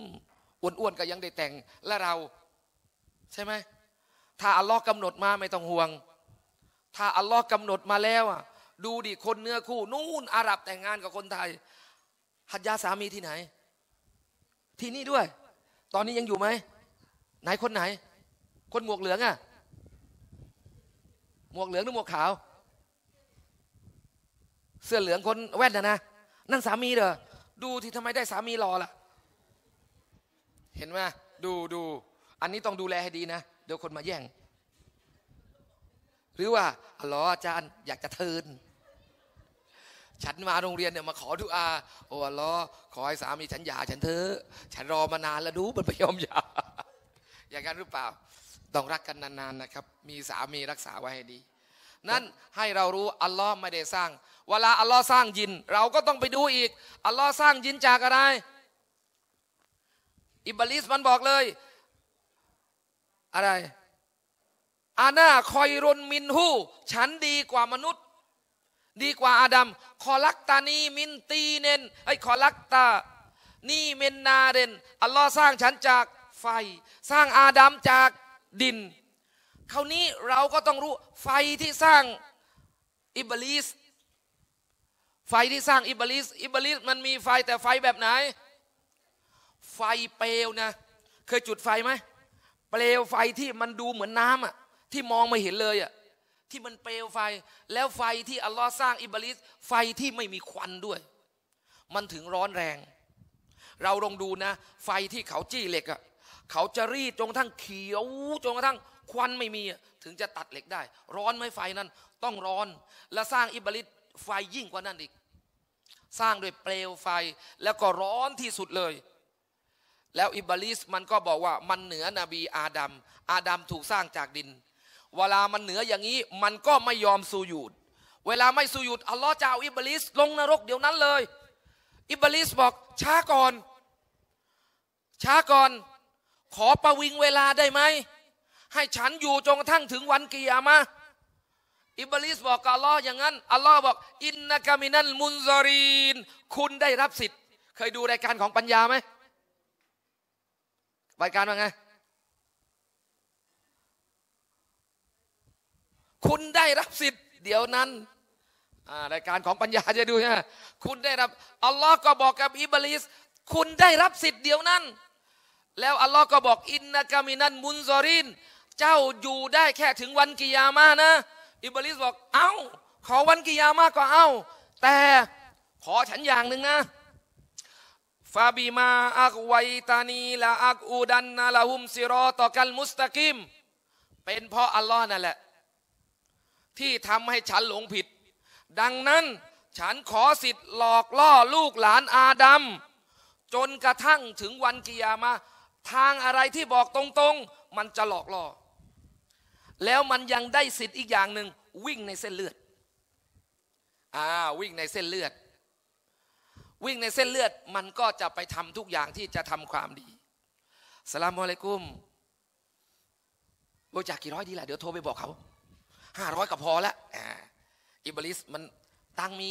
ำอ้วนๆก็ยังได้แต่งและเรา ใช่ไหมถ้าอัลลอฮ์กำหนดมาไม่ต้องห่วงถ้าอัลลอฮ์กำหนดมาแล้วอ่ะ ดูดิ คนเนื้อคู่ นู่นอาหรับแต่งงานกับคนไทยฮัตยาสามีที่ไหน ที่นี่ด้วย ตอนนี้ยังอยู่ไหมไหนคนไหน คนหมวกเหลืองอ่ะหมวกเหลืองหรือหมวกขาว เสื้อเหลืองคนแว่นนะนั่นสามีเด้อดูที่ทำไมได้สามีรอล่ะ เห็นไหมดูดู อันนี้ต้องดูแลให้ดีนะ เดี๋ยวคนมาแย่งหรือว่าอ๋ออาจารย์อยากจะเทินฉันมาโรงเรียนเนี่ยมาขอทุกอาโอ้ลอขอให้สามีฉันหย่าฉันเถอะฉันรอมานานแล้วดูมันไม่ยอมหย่าอย่างนั้นหรือเปล่า ต้องรักกันนานๆนะครับ มีสามีรักษาไว้ให้ดี นั่นให้เรารู้ อัลลอฮ์ไม่ได้สร้าง เวลาอัลลอฮ์สร้างยิน เราก็ต้องไปดูอีก อัลลอฮ์สร้างยินจากอะไรอิบลิสมันบอกเลยอะไรอาณาคอยรนมินหูฉันดีกว่ามนุษย์ ดีกว่าอาดัมคอลักตานีมินตีเนนไอคอลักตานี่เมนนาเดนอัลลอฮ์สร้างฉันจากไฟ สร้างอาดัมจากดินคราวนี้เราก็ต้องรู้ไฟที่สร้างอิบลิสไฟที่สร้างอิบลิสอิบลิสมันมีไฟแต่ไฟแบบไหนไฟเปลวนะเคยจุดไฟไหมเปลวไฟที่มันดูเหมือนน้ำอะ่ะที่มองไม่เห็นเลยอ่ะที่มันเปลวไฟ แล้วไฟที่อัลลอฮ์สร้างอิบลิสไฟที่ไม่มีควันด้วย มันถึงร้อนแรง เราลองดูนะ ไฟที่เขาจี้เหล็กอ่ะเขาจะรีดจนกระทั่งเขียวจนกระทั่งควันไม่มี ถึงจะตัดเหล็กได้ ร้อนไหมไฟนั้น ต้องร้อน และสร้างอิบลิสไฟยิ่งกว่านั้นอีกสร้างด้วยเปลวไฟ แล้วก็ร้อนที่สุดเลย แล้วอิบลิสมันก็บอกว่ามันเหนือนบี อาดัมอาดัมถูกสร้างจากดินเวลามันเหนืออย่างนี้มันก็ไม่ยอมสูยุด เวลาไม่สูยุดอัลลอฮ์จะเอาอิบลิสลงนรกเดี๋ยวนั้นเลยอิบลิสบอกช้าก่อนช้าก่อนขอประวิงเวลาได้ไหม ให้ฉันอยู่จนกระทั่งถึงวันกิยามะอิบลิสบอกกับอัลลอฮ์อย่างนั้นอัลลอฮ์บอก อินนากามินันมุนซอรีนคุณได้รับสิทธิ์เคยดูรายการของปัญญาไหมรายการว่าไงคุณได้รับสิทธิ์เดี๋ยวนั้นรายการของปัญญาจะดูนะคุณได้รับ อัลลอฮ์ก็บอกกับอิบลิสคุณได้รับสิทธิ์เดี๋ยวนั้น แล้วอัลลอฮ์ก็บอกอินนากามินันมุนซอริน เจ้าอยู่ได้แค่ถึงวันกิยามานะ อิบลิสบอก เอา้า ขอวันกิยามาก็เอา้า แต่ขอฉันอย่างหนึ่งนะ ฟาบีมาอักไวตานีละอักอูดันนาลาหุมซิรอต่อกันมุสตะกิม เป็นเพราะอัลลอฮ์นั่นแหละที่ทำให้ฉันหลงผิด ดังนั้นฉันขอสิทธิ์หลอกล่อลูกหลานอาดัมจนกระทั่งถึงวันกิยามาทางอะไรที่บอกตรงๆ มันจะหลอกล่อ แล้วมันยังได้สิทธิ์อีกอย่างหนึ่งวิ่งในเส้นเลือดอ่าวิ่งในเส้นเลือด วิ่งในเส้นเลือดมันก็จะไปทำทุกอย่างที่จะทำความดีสลามอะลัยกุมบริจาคกี่ร้อยดีล่ะเดี๋ยวโทรไปบอกเขาห้าร้อยก็พอแล้ว อิบลิสมันตังมี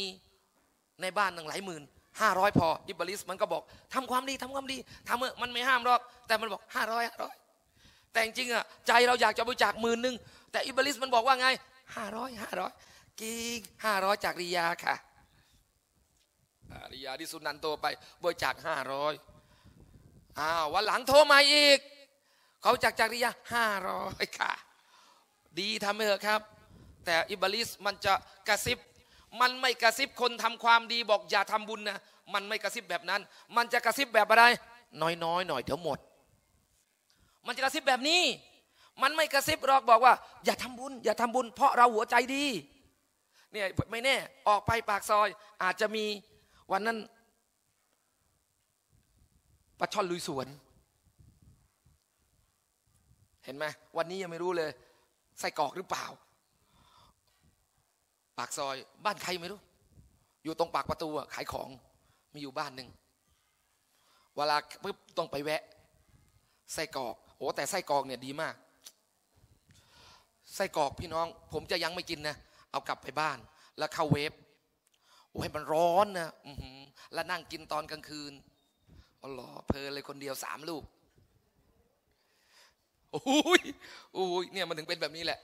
ในบ้านหนึ่งหลายหมื่นห้าร้อยพอ อิบลิสมันก็บอกทำความดีทำความดีทำเออมันไม่ห้ามหรอก แต่มันบอกห้าร้อยร้อยแต่จริงอ่ะ ใจเราอยากจะบริจาคหมื่นหนึ่งแต่อิบลิสมันบอกว่าไงห้าร้อยห้าร้อยกีห้าร้อยจากริยาค่ะ ริยาที่สุนันโตไป บริจาคห้าร้อยอ้าววันหลังโทรมาอีก เขาจากจากริยาห้าร้อยค่ะดีทำไปเถอะครับแต่อิบลิสมันจะกระซิบ มันไม่กระซิบคนทำความดี บอก อย่าทำบุญนะ มันไม่กระซิบแบบนั้น มันจะกระซิบแบบอะไร น้อยๆหน่อยเดี๋ยวหมด มันจะกระซิบแบบนี้ มันไม่กระซิบหรอกบอกว่า อย่าทำบุญ อย่าทำบุญ เพราะเราหัวใจดี เนี่ยไม่แน่ออกไปปากซอย อาจจะมีวันนั้นปลาช่อนลุยสวนเห็นไหมวันนี้ยังไม่รู้เลย ใส่กอกหรือเปล่าปากซอยบ้านใครไม่รู้ อยู่ตรงปากประตูขายของมีอยู่บ้านหนึ่งเวลาปุ๊บต้องไปแวะไส้กรอกโอ้แต่ไส้กรอกเนี่ยดีมากไส้กรอกพี่น้อง ผมจะยังไม่กินนะเอากลับไปบ้าน แล้วเข้าเวฟโอ้ให้มันร้อนนะแล้วนั่งกินตอนกลางคืนอ๋อหรอเพลินเลยคนเดียวสามลูกโอ้ยโอ้ยเนี่ยมันถึงเป็นแบบนี้แหละ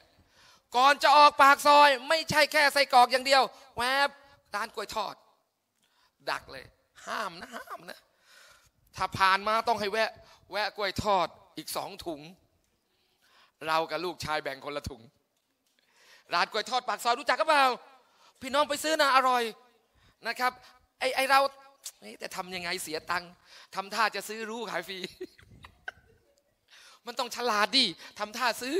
ก่อนจะออกปากซอย ไม่ใช่แค่ใส่กรอกอย่างเดียว แวบร้านกล้วยทอด ดักเลย ห้ามนะห้ามนะ ถ้าผ่านมาต้องให้แวะ แวะกล้วยทอดอีกสองถุง เรากับลูกชายแบ่งคนละถุงร้านกล้วยทอด ปากซอยรู้จักกนเปล่าพี่น้องไปซื้อนะอร่อยนะครับ ไอไอเราแต่ทำยังไงเสียตังค์ทำท่าจะซื้อรู้ขายฟรีมันต้องฉลาดดิทำท่าซื้อ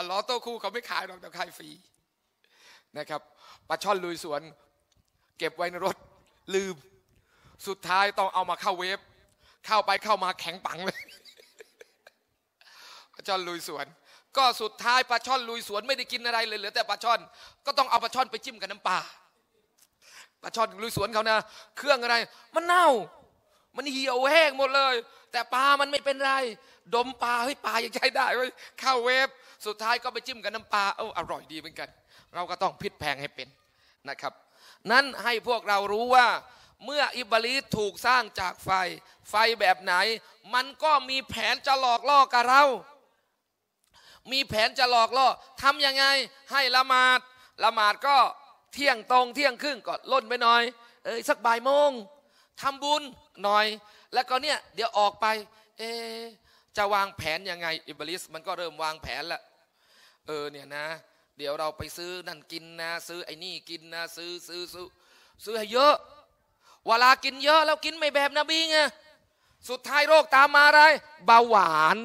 อลอโต้คู่เขาไม่ขายหรอกแต่ขายฟรีนะครับปลาช่อนลุยสวน เก็บไว้ในรถลืม สุดท้ายต้องเอามาเข้าเวฟเข้าไปเข้ามาแข็งปังเลยปลาช่อนลุยสวนก็สุดท้ายปลาช่อนลุยสวนไม่ได้กินอะไรเลย เหลือ แต่ปลาช่อนก็ต้องเอาปลาช่อนไปจิ้มกับน้ำปลาปลาช่อนลุยสวนเขานะเครื่องอะไร มันเน่า มันเหี่ยวแห้งหมดเลย แต่ปลามันไม่เป็นไรดมปลาเฮ้ยปลายังใช้ได้เข้าเวฟสุดท้ายก็ไปจิ้มกับน้ำปลาเอออร่อยดีเหมือนกัน เราก็ต้องพิษแพงให้เป็นนะครับ นั้นให้พวกเรารู้ว่า เมื่ออิบลิสถูกสร้างจากไฟ ไฟแบบไหน มันก็มีแผนจะหลอกล่อกับเรา มีแผนจะหลอกล่อทำยังไง ให้ละหมาด ละหมาดก็เที่ยงตรงเที่ยงครึ่งก็ล่นไปหน่อย เอ้ยสักบ่ายโมงทำบุญหน่อย แล้วก็เนี่ยเดี๋ยวออกไป เอจะวางแผนยังไง อิบลิสมันก็เริ่มวางแผนละเออ เนี่ยนะ เดี๋ยวเราไปซื้อ นั่นกินนะ ซื้อไอ้นี่กินนะซื้อซื้อซื้อซื้อให้เยอะเวลากินเยอะแล้วกินไม่แบบนบีไงสุดท้ายโรคตามมาอะไรเบาหวาน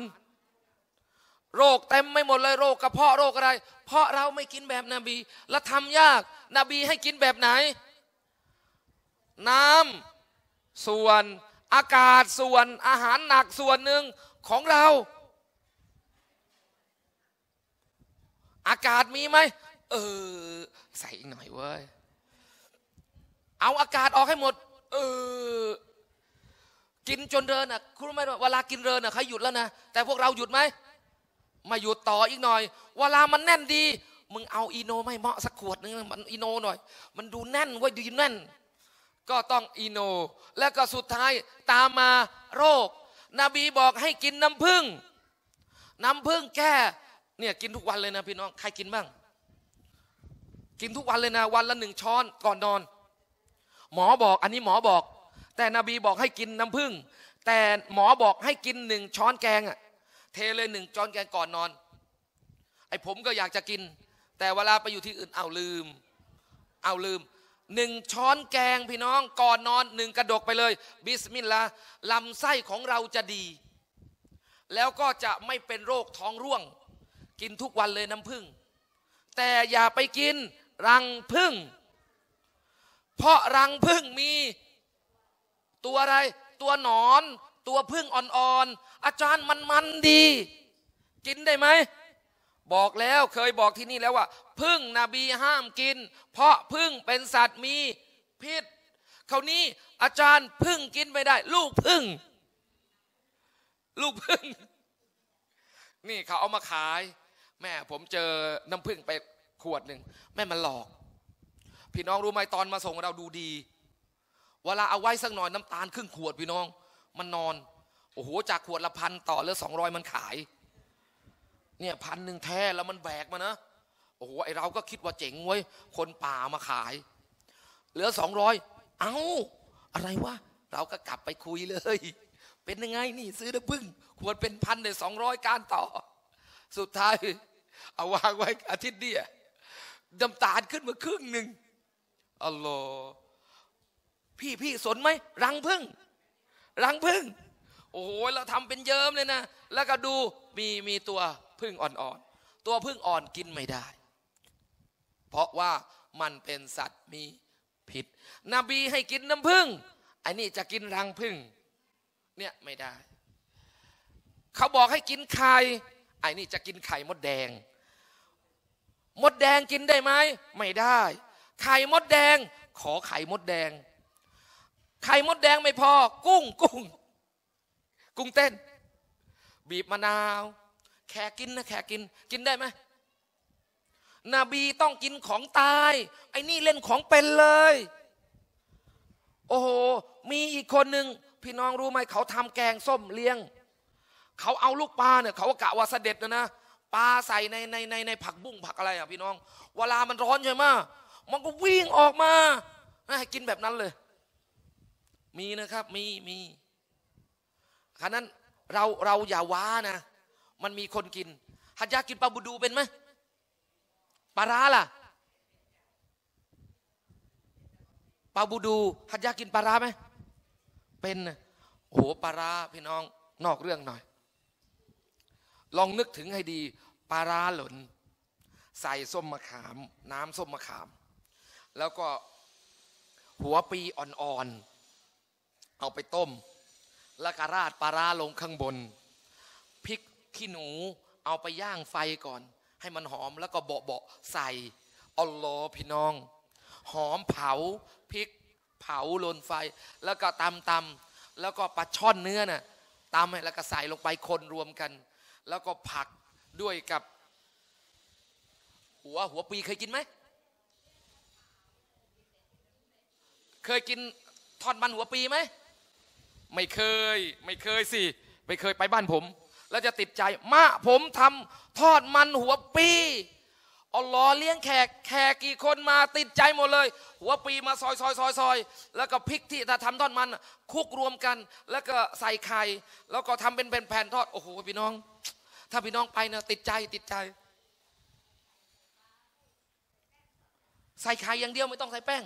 โรคเต็มไม่หมดเลยโรคกระเพาะโรคอะไร เพราะเราไม่กินแบบนบีและทำยากนบีให้กินแบบไหน น้ำส่วนอากาศส่วนอาหารหนักส่วนหนึ่งของเราอากาศมีไหม เออ ใส่อีกหน่อยเว้ย เอาอากาศออกให้หมด เออ กินจนเดินอ่ะคุณรู้ไหมเวลากินเดินอ่ะเขาหยุดแล้วนะ แต่พวกเราหยุดไหม มาหยุดต่ออีกหน่อย เวลามันแน่น ดี มึงเอาอีโนไม่เหมาะสักขวดนึงมันอีโนหน่อย มันดูแน่นไว้ดูแน่น ก็ต้องอีโน แล้วก็สุดท้ายตามมาโรค นบีบอกให้กินน้ำผึ้ง น้ำผึ้งแก้เนี่ยกินทุกวันเลยนะพี่น้อง ใครกินบ้าง กินทุกวันเลยนะ วันละหนึ่งช้อนก่อนนอน หมอบอกอันนี้หมอบอก แต่นบีบอกให้กินน้ำผึ้งแต่หมอบอกให้กินหนึ่งช้อนแกงอะเทเลยหนึ่งช้อนแกงก่อนนอน ไอ้ผมก็อยากจะกิน แต่เวลาไปอยู่ที่อื่นเอาลืม เอาลืมหนึ่งช้อนแกงพี่น้อง ก่อนนอนหนึ่งกระดกไปเลย บิสมิลลาห์ลำไส้ของเราจะดี แล้วก็จะไม่เป็นโรคท้องร่วงกินทุกวันเลยน้ำผึ้งแต่อย่าไปกิน รังผึ้งเพราะรังผึ้งมี ตัวอะไร ตัวหนอน ตัวผึ้งอ่อนๆอาจารย์มันมันดี กินได้ไหม บอกแล้วเคยบอกที่นี่แล้วว่าพึ่งนบีห้ามกิน เพราะพึ่งเป็นสัตว์มี พิษเขานี้ อาจารย์พึ่งกินไม่ได้ ลูกพึ่งลูกพึ่งนี่เขาเอามาขายแม่ผมเจอน้ำผึ้งไปขวดหนึ่งแม่มันหลอกพี่น้องรู้ไหมตอนมาส่งเราดูดี เวลา เอาไว้สักหน่อยน้ำตาลครึ่งขวดพี่น้อง มันนอนโอ้โห จากขวดละพันต่อเหลือสองร้อยมันขาย เนี่ยพันหนึ่งแท้แล้วมันแบกมานะโอ้โหไอเราก็คิดว่าเจ๋งเว้ยคนป่ามาขาย เหลือสองร้อยเอา้าอะไรวะเราก็กลับไปคุยเลย เป็นยังไง นี่ ซื้อน้ำพึ่งขวดเป็นพันเลยสองร้อยการต่อสุดท้าย เอาวางไว้อาทิตย์เดียดํำตาลขึ้นมาครึ่งหนึ่งอัลลอฮ์พี่พี่สนไหมรังพึ่งรังพึ่งโอ้โหเราทำเป็นเยิ้มเลยนะแล้วก็ดูมีมีตัวพึ่งอ่อนๆตัวพึ่งอ่อนกินไม่ได้ เพราะว่ามันเป็นสัตว์มีพิษนบีให้กินน้ำพึ่งไอ้นี่จะกินรังพึ่งเนี่ยไม่ได้ เขาบอกให้กินไข่ไอ้นี่จะกินไข่มดแดง มดแดงกินได้ไหม ไม่ได้ ไข่มดแดง ขอไข่มดแดง ไข่มดแดงไม่พอ กุ้งกุ้ง กุ้งเต้น บีบมะนาว แขกินนะแขกิน กินได้ไหมนบีต้องกินของตาย ไอ้นี่เล่นของเป็นเลย โอ้โห มีอีกคนหนึ่ง พี่น้องรู้ไหม เขาทำแกงส้มเลี้ยงเขาเอาลูกปลาเนี่ยเขากะว่าเสด็จนะนะปลาใส่ใน ใน ในในผักบุ้งผักอะไรอ่ะพี่น้อง เวลามันร้อนใช่ไหมมันก็วิ่งออกมา ให้กินแบบนั้นเลย มีนะครับ มีมีขะนั้นเราเราอย่าว้านะ มันมีคนกินฮัจยากินปลาบูดูเป็นไหมปลาร้าล่ะปลาบูดูฮัจยากินปลาร้าไหมเป็นโอ้โหปลาร้าพี่น้องนอกเรื่องหน่อยลองนึกถึงให้ดีปลาราหล่นใส่ส้มมะขาม น้ำส้มมะขาม แล้วก็หัวปีอ่อนๆเอาไปต้มแล้วก็ราดปลาราลงข้างบนพริกขี้หนูเอาไปย่างไฟก่อน ให้มันหอมแล้วก็เบาๆใส่อัลลอพี่น้อง หอมเผาพริกเผาลนไฟ แล้วก็ตำตำแล้วก็ปลาช่อนเนื้อน่ะตำให้แล้วก็ใส่ลงไปคนรวมกันแล้วก็ผักด้วยกับ หัวหัวปีเคยกินไหม เคยกินทอดมันหัวปีไหม ไม่เคย ไม่เคยสิไม่เคยไปบ้านผม แล้วจะติดใจมะผมทำทอดมัน หัวปีเอาล้อเลี้ยงแขกแขกกี่คนมา ติดใจหมดเลย หัวปีมาซอยซอยซอยซอยแล้วก็พริกที่ถ้าทำทอดมัน คุกรวมกัน แล้วก็ใส่ไข่แล้วก็ทำเป็นแผ่นทอดโอ้โหพี่น้องถ้าพี่น้องไปนะติดใจติดใจ ใส่ไข่อย่างเดียวไม่ต้องใส่แป้ง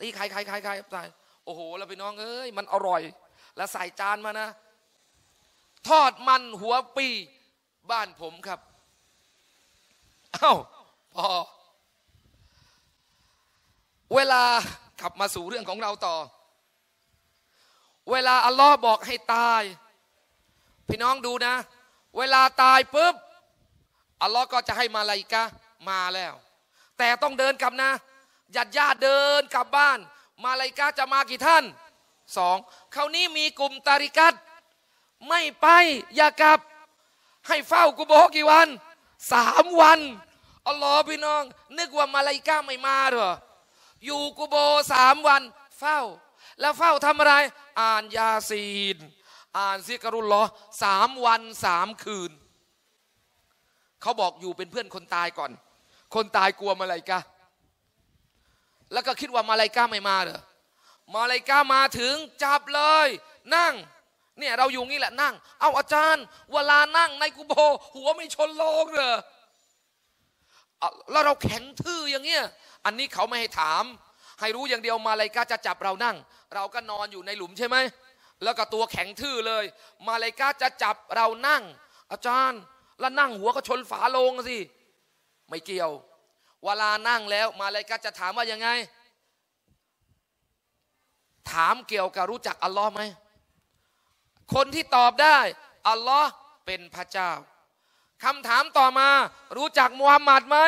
ตีไข่ไข่ไข่ไข่ใส่โอ้โห แล้วพี่น้องเอ้ย มันอร่อย แล้วใส่จานมานะ ทอดมันหัวปี บ้านผมครับ เอา้า พอ เวลากลับมาสู่เรื่องของเราต่อ เวลา อัลลอฮ์บอกให้ตาย พี่น้องดูนะเวลาตายปุ๊บอัลลอฮ์ก็จะให้มาลาิกะมาแล้ว แต่ต้องเดินกลับนะญาติญาติเดินกลับบ้าน มาลาิกะจะมากี่ท่านสองคราวนี้มีกลุ่มตาริกัต ไม่ไปอย่ากลับ ให้เฝ้ากุโบกี่วันสามวันอัลลอฮ์พี่น้อง นึกว่ามาลาิกาไม่มาหรออยู่กุโบสามวัน เฝ้า แล้วเฝ้าทำอะไร อ่านยาซีนอ่านซิกรุลลอสามวันสามคืน เขาบอกอยู่เป็นเพื่อนคนตายก่อน คนตายกลัวมาลายกาแล้วก็คิดว่ามาลายกาไม่มาเหรอมาลายกามาถึงจับเลย นั่งเนี่ยเราอยู่งี้แหละนั่งเอาอาจารย์ เวลานั่ง ในกุโบหัวไม่ชนโลกเหรอแล้วเราแข็งทื่ออย่างเงี้ยอันนี้เขาไม่ให้ถาม ให้รู้อย่างเดียวมาลายกาจะจับเรานั่ง เราก็นอนอยู่ในหลุมใช่ไหมแล้วก็ตัวแข็งทื่อเลย มาเลกาจะจับเรานั่ง อาจารย์ แล้วนั่งหัวก็ชนฝาลงสิไม่เกี่ยว เวลานั่งแล้ว มาเลกาจะถามว่ายังไง ถามเกี่ยวกับรู้จักอัลลอฮ์ไหมคนที่ตอบได้อัลลอฮ์เป็นพระเจ้าคำถามต่อมา รู้จักมูฮัมหมัดไหม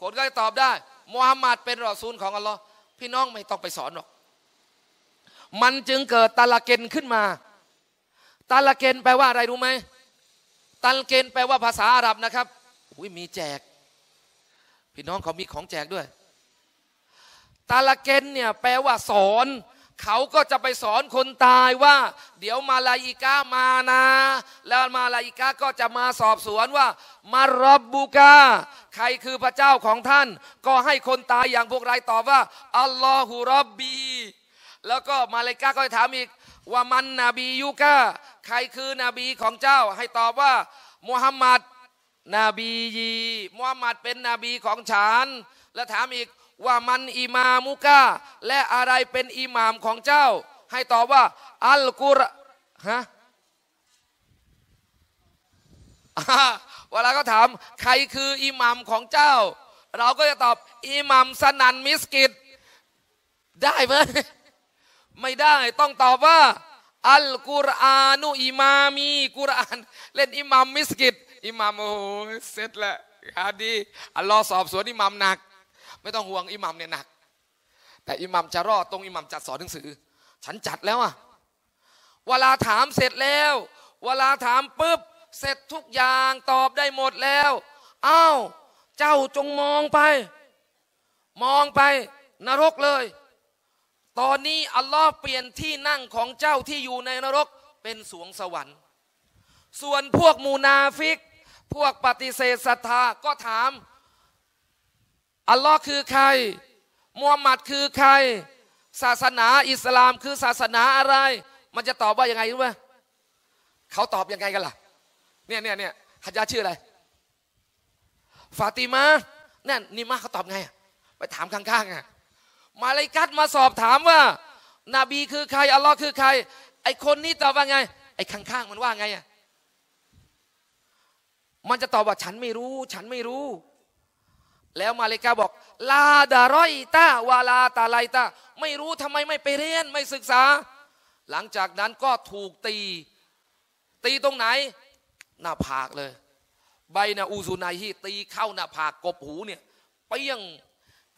คนก็ตอบได้มูฮัมหมัดเป็นรอซูลของอัลลอฮ์พี่น้องไม่ต้องไปสอนหรอกมันจึงเกิดตาลเกนขึ้นมาตาลเกนแปลว่าอะไรรู้ไหมตาลเกนแปลว่าภาษาอาหรับนะครับ อุ้ยมีแจก พี่น้องเขามีของแจกด้วยตาลเกนเนี่ยแปลว่าสอน เขาก็จะไปสอนคนตายว่า เดี๋ยวมาลายิกามานะ แล้วมาลายิกาก็จะมาสอบสวนว่า มารับบูกา ใครคือพระเจ้าของท่าน ก็ให้คนตายอย่างพวกไรตอบว่าอัลลอฮุรับบีแล้วก็มาเลกาก็ถามอีกว่ามันนบียูกาใครคือนบีของเจ้า ให้ตอบว่ามุฮัมมัดนบียี มุฮัมมัดเป็นนบีของฉันแล้วถามอีกว่ามันอิมามุกาและอะไรเป็นอิหมามของเจ้า ให้ตอบว่าอัลกุรฮะเวลาก็ถามใครคืออิหมามของเจ้า เราก็จะตอบอิหมามสนันมิสกิดได้ไหมไม่ได้ต้องตอบว่า อัลกุรอานุอิมามีกุรอานเล่นอิมามมิสกิดอิมามโอ้เสร็จแล้วฮาดีอัลลอฮ์สอบสวนอิมามหนัก ไม่ต้องห่วงอิมามเนี่ยหนัก แต่อิมามจะรอดตรงอิมามจัดสอนหนังสือ ฉันจัดแล้วอะเวลาถามเสร็จแล้ว เวลาถามปุ๊บเสร็จทุกอย่างตอบได้หมดแล้วอ้าวเจ้าจงมองไป มองไป นรกเลยตอนนี้อัลลอฮ์เปลี่ยนที่นั่งของเจ้าที่อยู่ในนรกเป็นสวงสวรรค์ ส่วนพวกมูนาฟิก พวกปฏิเสธศรัทธาก็ถาม อัลลอฮ์คือใครมูฮัมหมัดคือใคร ศาสนาอิสลามคือศาสนาอะไร มันจะตอบว่ายังไงรู้ไหมเขาตอบยังไงกันล่ะ เนี่ยเนี่ยเนี่ยฮัจญาชื่ออะไรฟาติมาเนี่ยนิมาเขาตอบไง ไปถามข้างๆอ่ะมาลยกัดมาสอบถามว่า นาบีคือใครอัลลอฮ์คือใคร ไอคนนี้ตอบว่าไงไอข้างๆมันว่าไงอ่ะมันจะตอบว่าฉันไม่รู้ ฉันไม่รู้ แล้วมาเลกาบอก ลาดารอยตาวาลาตาไลตาไม่รู้ทำไมไม่ไปเรียน ไม่ศึกษา หลังจากนั้นก็ถูกตี ตีตรงไหน หน้าผากเลย ใบนาอูซูไนฮีตีเข้าหน้าผากกบหูเนี่ยเปี้ยง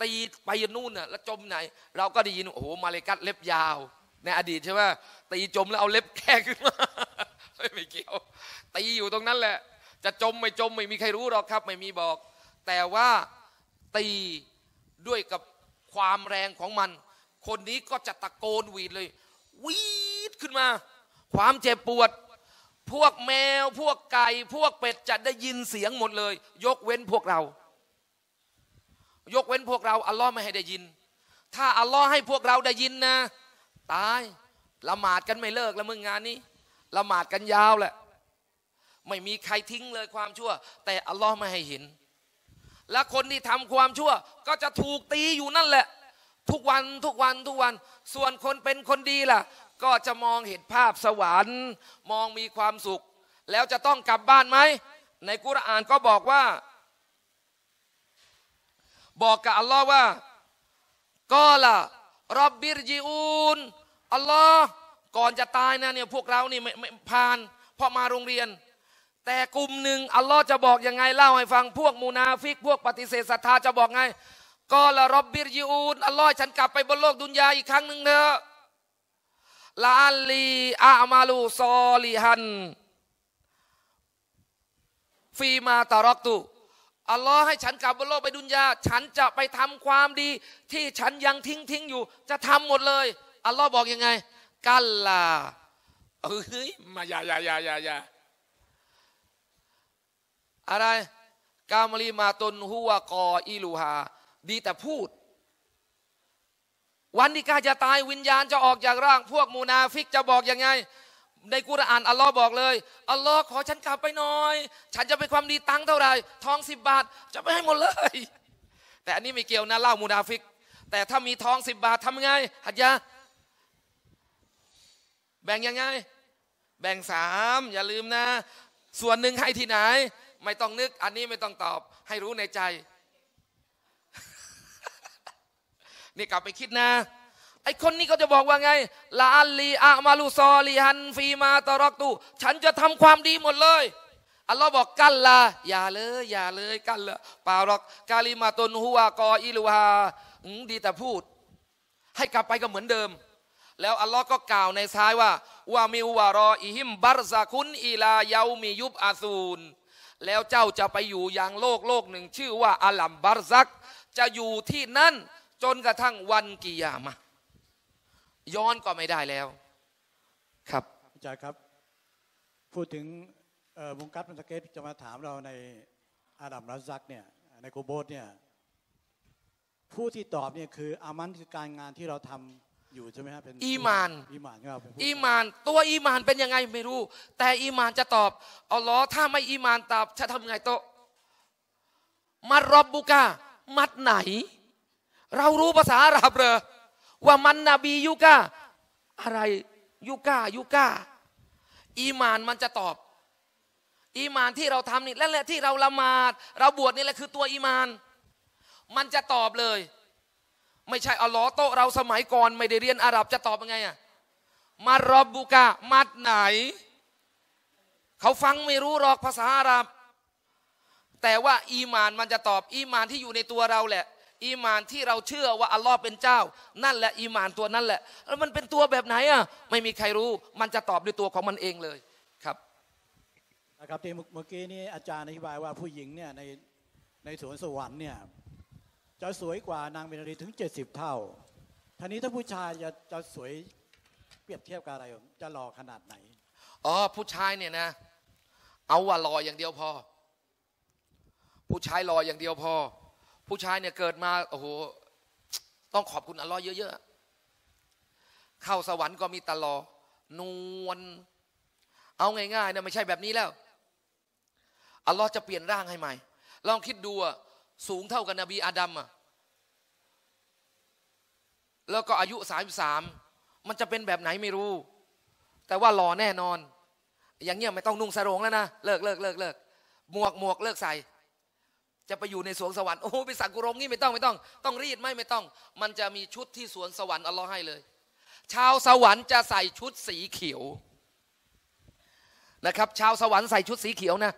ตีไปนู่นน่ะแล้วจมไหนเราก็ได้ยินโอ้โหมาเลกัสเล็บยาว ในอดีตใช่ไหมตีจมแล้วเอาเล็บแก้ขึ้นมาไม่เกี่ยวตีอยู่ตรงนั้นแหละ จะจมไม่จมไม่มีใครรู้หรอกครับไม่มีบอก แต่ว่าตีด้วยกับความแรงของมัน คนนี้ก็จะตะโกนหวีดเลยวีดขึ้นมา ความเจ็บปวด พวกแมวพวกไก่ พวกเป็ดจะได้ยินเสียงหมดเลย ยกเว้นพวกเรายกเว้นพวกเราอัลลอฮ์ไม่ให้ได้ยิน ถ้าอัลลอฮ์ให้พวกเราได้ยินนะ ตาย ละหมาดกันไม่เลิกแล้วมึงงานนี้ ละหมาดกันยาวแหละ ไม่มีใครทิ้งเลยความชั่ว แต่อัลลอฮ์ไม่ให้เห็น และคนที่ทำความชั่ว ก็จะถูกตีอยู่นั่นแหละ ทุกวันทุกวันทุกวัน ส่วนคนเป็นคนดีล่ะ ก็จะมองเห็นภาพสวรรค์ มองมีความสุข แล้วจะต้องกลับบ้านไหม ในกุรอานก็บอกว่าบอกกับ อัลลอฮ์ว่าก็ล่ะรับบิรจิอูนอัลลอฮ์ก่อนจะตายนะเนี่ยพวกเรานี่ไม่ผ่านพอมาโรงเรียน แต่กลุ่มหนึ่งอัลลอฮ์จะบอกยังไง เล่าให้ฟังพวกมูนาฟิก พวกปฏิเสธศรัทธาจะบอกไงก็ละรับบิรจิอูน อัลลอฮ์ฉันกลับไปบนโลกดุนยาอีกครั้งหนึ่งเถอะลาลีอามาลูซอลีฮันฟีมาตารอกตุอัลลอฮ์ให้ฉันกลับบนโลกไปดุนยา ฉันจะไปทำความดี ที่ฉันยังทิ้งทิ้งอยู่ จะทำหมดเลย อัลลอฮ์บอกยังไง กัลลาเฮ้ย มายายายายาอยาอะไร กามลีมาตนหัวกออิลูฮา ดีแต่พูด วันที่กาจะตายวิญญาณจะออกจากร่าง พวกมูนาฟิกจะบอกยังไงในกุรอานอัลลอฮ์บอกเลยอัลลอฮ์ขอฉันกลับไปหน่อย ฉันจะไปความดีตังเท่าไหร่ทองสิบบาท จะไปให้หมดเลย แต่อันนี้ไม่เกี่ยวนะเล่ามูดาฟิก แต่ถ้ามีทองสิบบาททำไงฮัดยาแบ่งยังไงแบ่งสามอย่าลืมนะส่วนหนึ่งให้ที่ไหน ไม่ต้องนึก อันนี้ไม่ต้องตอบ ให้รู้ในใจ นี่กลับไปคิดนะไอคนนี้ก็จะบอกว่าไงลาอัลลีอามาลูซอลีฮัน ฟีมาตรอกตู ฉันจะทำความดีหมดเลยอัลลอฮ์บอกกันละอย่าเลย อย่าเลยกันละปารอก กาลิมาตุนฮัวกออิลูฮาดีแต่พูด ให้กลับไปก็เหมือนเดิม แล้วอัลลอฮ์ก็กล่าวในท้ายว่าว่ามิวารออิหิมบารซาคุนอีลาเยามียุบอาซูนแล้วเจ้าจะไปอยู่อย่างโลกโลกหนึ่ง ชื่อว่าอัลัมบารซัก จะอยู่ที่นั่นจนกระทั่งวัน กิยามะย้อนก็ไม่ได้แล้ว ครับอาจารย์ครับ พูดถึงวงการมันสเก็ตจะมาถามเราในอาดัมรัซักเนี่ยในโกโบสเนี่ยผู้ที่ตอบเนี่ยคือ อามันคือการงานที่เราทำอยู่ใช่ไหมครับเป็นอีมานอีมานครับอีมาน ตัว อีมานเป็นยังไงไม่รู้ แต่อีมานจะตอบเอาล้อถ้าไม่อีมานตอบ จะทำาไงโตมัดรอบบุกามัดไหน เรารู้ภาษาอาหรับเหรอว่ามันนบียุก้าอะไรยุก้ายุก้า อีมานมันจะตอบ อีมานที่เราทำนี่และแหละที่เราละหมาดเราบวชนี่แหละคือตัวอีมาน มันจะตอบเลย ไม่ใช่อัลลอฮ์โตเราสมัยก่อน ไม่ได้เรียนอาหรับจะตอบยังไงอะมารอบบุกะมัดไหน เขาฟังไม่รู้หรอกภาษาอาหรับ แต่ว่าอีมานมันจะตอบ อีมานที่อยู่ในตัวเราแหละอีมานที่เราเชื่อว่าอัลลอฮ์เป็นเจ้า นั่นแหละอีมานตัวนั่นแหละ แล้วมันเป็นตัวแบบไหนอ่ะไม่มีใครรู้ มันจะตอบด้วยตัวของมันเองเลยครับนะครับที่เมื่อกี้นี้อาจารย์อธิบายว่า ผู้หญิงเนี่ยในในสวนสวรรค์เนี่ยจะสวยกว่านางเบนารีถึง70เท่าท่านี้ถ้าผู้ชายจะจะสวยเปรียบเทียบกับอะไรจะหล่อขนาดไหนอ๋อผู้ชายเนี่ยนะ เอาว่าหล่ออย่างเดียวพอ ผู้ชายหล่ออย่างเดียวพอผู้ชายเนี่ยเกิดมาโอ้โห ต้องขอบคุณอัลลอฮ์เยอะๆ เข้าสวรรค์ก็มีตลอนวลเอาง่ายๆเนี่ยไม่ใช่แบบนี้แล้วอัลลอฮ์จะเปลี่ยนร่างให้ใหม่ลองคิดดูสูงเท่ากับนบีอาดัมแล้วก็อายุสามสามมันจะเป็นแบบไหนไม่รู้ แต่ว่าหล่อแน่นอน อย่างเงี้ยไม่ต้องนุ่งสรงแล้วนะ เลิกเลิกเลิกเลิกหมวกหมวกเลิกใส่จะไปอยู่ในสวงสวรรค์โอ้ไปสักกุรงนี่ไม่ต้องไม่ต้อง ต้องรีดไม่ไม่ต้อง มันจะมีชุดที่สวนสวรรค์อัลลอฮ์ให้เลย ชาวสวรรค์จะใส่ชุดสีเขียวนะครับ ชาวสวรรค์ใส่ชุดสีเขียวนะ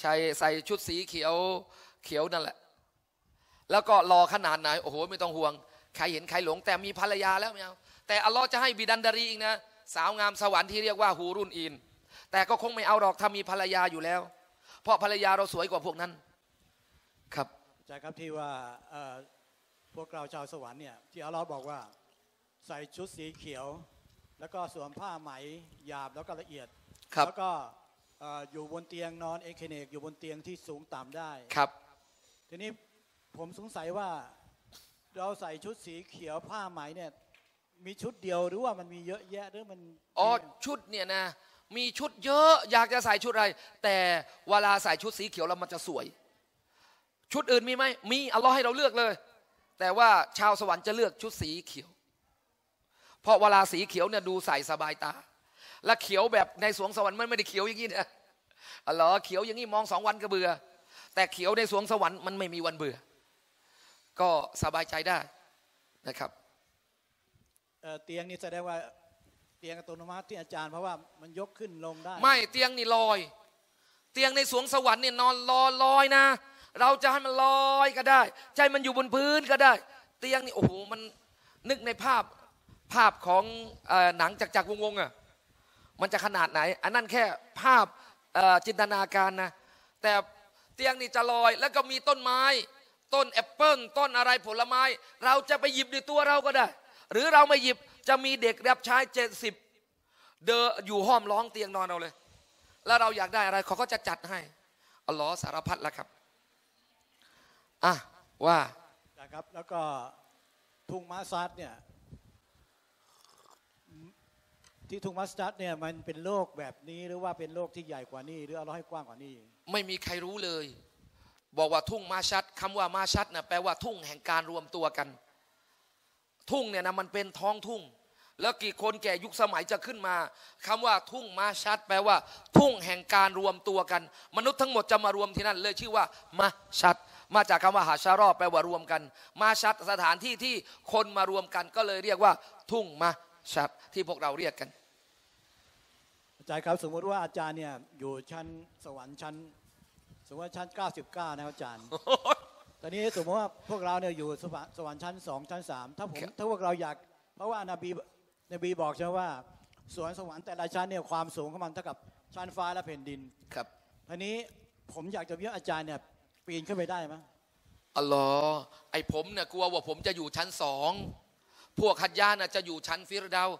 ใช่ใส่ชุดสีเขียวเขียวนั่นแหละ แล้วก็รอขนาดไหนโอ้โหไม่ต้องห่วงใครเห็นใครหลงแต่มีภรรยาแล้วไม่เอาแต่อัลลอฮ์จะให้บิดันดารีอีกนะ สาวงามสวรรค์ที่เรียกว่าฮูรุนอิน แต่ก็คงไม่เอาหรอกถ้ามีภรรยาอยู่แล้วเพราะภรรยาเราสวยกว่าพวกนั้น ครับจา์ครับที่ว่าพวกเราชาวสวรรค์เนี่ยที่อัลลอฮ์บอกว่าใส่ชุดสีเขียว แล้วก็สวมผ้าไหมหยาบแล้วก็ละเอียดแล้วก็อยู่บนเตียงนอนเอเคเนกอยู่บนเตียงที่สูงต่ำได้ ครับ ทีนี้ผมสงสัยว่าเราใส่ชุดสีเขียวผ้าไหมเนี่ยมีชุดเดียวหรือว่ามันมีเยอะแยะหรือมัน อ๋อชุดเนี่ยนะมีชุดเยอะอยากจะใส่ชุดอะไร แต่ เวลาใส่ชุดสีเขียวแล้วมันจะสวย ชุดอื่นมีไหมมีอัลลอฮ์ให้ เราเลือกเลย แต่ว่าชาวสวรรค์จะเลือกชุดสีเขียว เพราะเวลาสีเขียวเนี่ยดูใส่สบายตา และเขียวแบบในสวงสวรรค์มันไม่ได้เขียวอย่างนี้นะอัลลอฮ์เขียวอย่างนี้ มองสองวันก็เบื่อ แต่เขียวในสวงสวรรค์มันไม่มีวันเบื่อ ก็สบายใจได้นะครับเตียงนี่แสดงว่าตียงอัตโนมัติที่อาจารย์เพราะว่ามันยกขึ้นลงได้ ไม่เตียงนี่ลอย เตียงในสวงสวรรค์เนี่ยนอนลอยลอยนะ เราจะให้มันลอยก็ได้ใจมันอยู่บนพื้นก็ได้ เตียงนี่โอ้โหมันนึกในภาพภาพของหนังจากจากวงวงอ่ะมันจะขนาดไหนอันนั้นแค่ภาพจินตนาการนะแต่เตียงนี่จะลอย แล้วก็มีต้นไม้ ต้นแอปเปิลต้นอะไรผลไม้ เราจะไปหยิบในตัวเราก็ได้ หรือเราไม่หยิบจะมีเด็กรับใช้เจ็ดสิบเดออยู่ห้อมล้องเตียงนอนเราเลย แล้วเราอยากได้อะไร เขาก็จะจัดให้อัลลอฮ์สารพัดแล้วครับอ่ะว่าครับ แล้วก็ ทุ่งมาสัดเนี่ย ที่ทุ่งมาสัดเนี่ย มันเป็นโลกแบบนี้ หรือว่าเป็นโลกที่ใหญ่กว่านี้ หรือเอาให้กว้างกว่านี้ ไม่มีใครรู้เลย บอกว่า ทุ่งมาชัด คำว่ามาชัดนะแปลว่าทุ่งแห่งการรวมตัวกันทุ่งเนี่ยนะมันเป็นท้องทุ่ง แล้วกี่คนแก่ยุคสมัยจะขึ้นมา คำว่า ทุ่งมาชัด แปลว่า ทุ่งแห่งการรวมตัวกัน มนุษย์ทั้งหมดจะมารวมที่นั่นเลยชื่อว่ามาชัด มาจากคำว่าหาชารอบแปลว่ารวมกัน มาชัด สถานที่ที่คนมารวมกัน ก็เลยเรียกว่า ทุ่งมาชัด ที่พวกเราเรียกกันอาจารย์ครับสมมติว่า อาจารย์เนี่ยอยู่ชั้นสวรรค์ชั้นสมมติว่าชั้น99นะครับอาจารย์ตอนนี้สมมติว่าพวกเราเนี่ยอยู่สวรสวรรค์ชั้นสองชั้นสามถ้าผมถ้าพวกเราอยากเพราะว่านบีนบีบอกใช่ไหมว่า สวนสวรรค์แต่ละชั้นเนี่ยความสูงของมันเท่ากับ ชั้นฟ้าและแผ่นดินครับทีนี้ผมอยากจะเรียกอาจารย์เนี่ยปีนขึ้นไปได้ไหมอ๋อไอผมเนี่ยกลัวว่าผมจะอยู่ชั้นสองพวกฮัดยานจะอยู่ชั้นฟิรดาส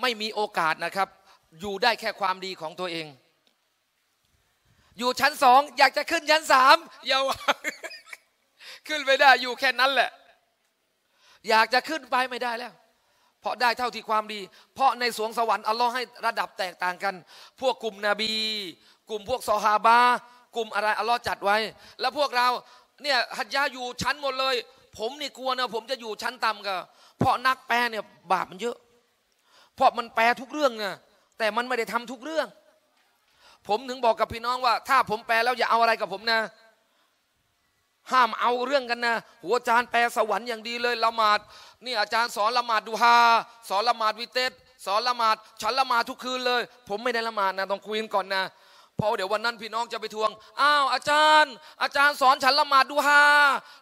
ไม่มีโอกาสนะครับ อยู่ได้แค่ความดีของตัวเอง อยู่ชั้นสองอยากจะขึ้นชั้นสามอย่าหวังขึ้นไปได้อยู่แค่นั้นแหละ อยากจะขึ้นไปไม่ได้แล้ว เพราะได้เท่าที่ความดีเพราะในสวงสวรรค์อัลลอฮ์ให้ระดับแตกต่างกัน พวกกลุ่มนบี กลุ่มพวกซอฮาบะกลุ่มอะไรอัลลอฮ์จัดไว้ แล้วพวกเราเนี่ยหัจญาอยู่ชั้นหมดเลย ผมนี่กลัวนะ ผมจะอยู่ชั้นต่ำกัเพราะนักแปลเนี่ยบาปมันเยอะ เพราะมันแปลทุกเรื่องไงแต่มันไม่ได้ทำทุกเรื่อง ผมถึงบอกกับพี่น้องว่า ถ้าผมแปลแล้วอย่าเอาอะไรกับผมนะห้ามเอาเรื่องกันนะ หัวอาจารย์แปลสวรรค์อย่างดีเลยละหมาด นี่อาจารย์สอนละหมาดดูฮาสอนละหมาดวิเตสสอนละหมาด ฉันละหมาดทุกคืนเลย ผมไม่ได้ละหมาดนะ ต้องคุยกันก่อนนะพอเดี๋ยววันนั้นพี่น้องจะไปทวงอ้าวอาจารย์ อาจารย์สอนฉันละหมาดดูฮา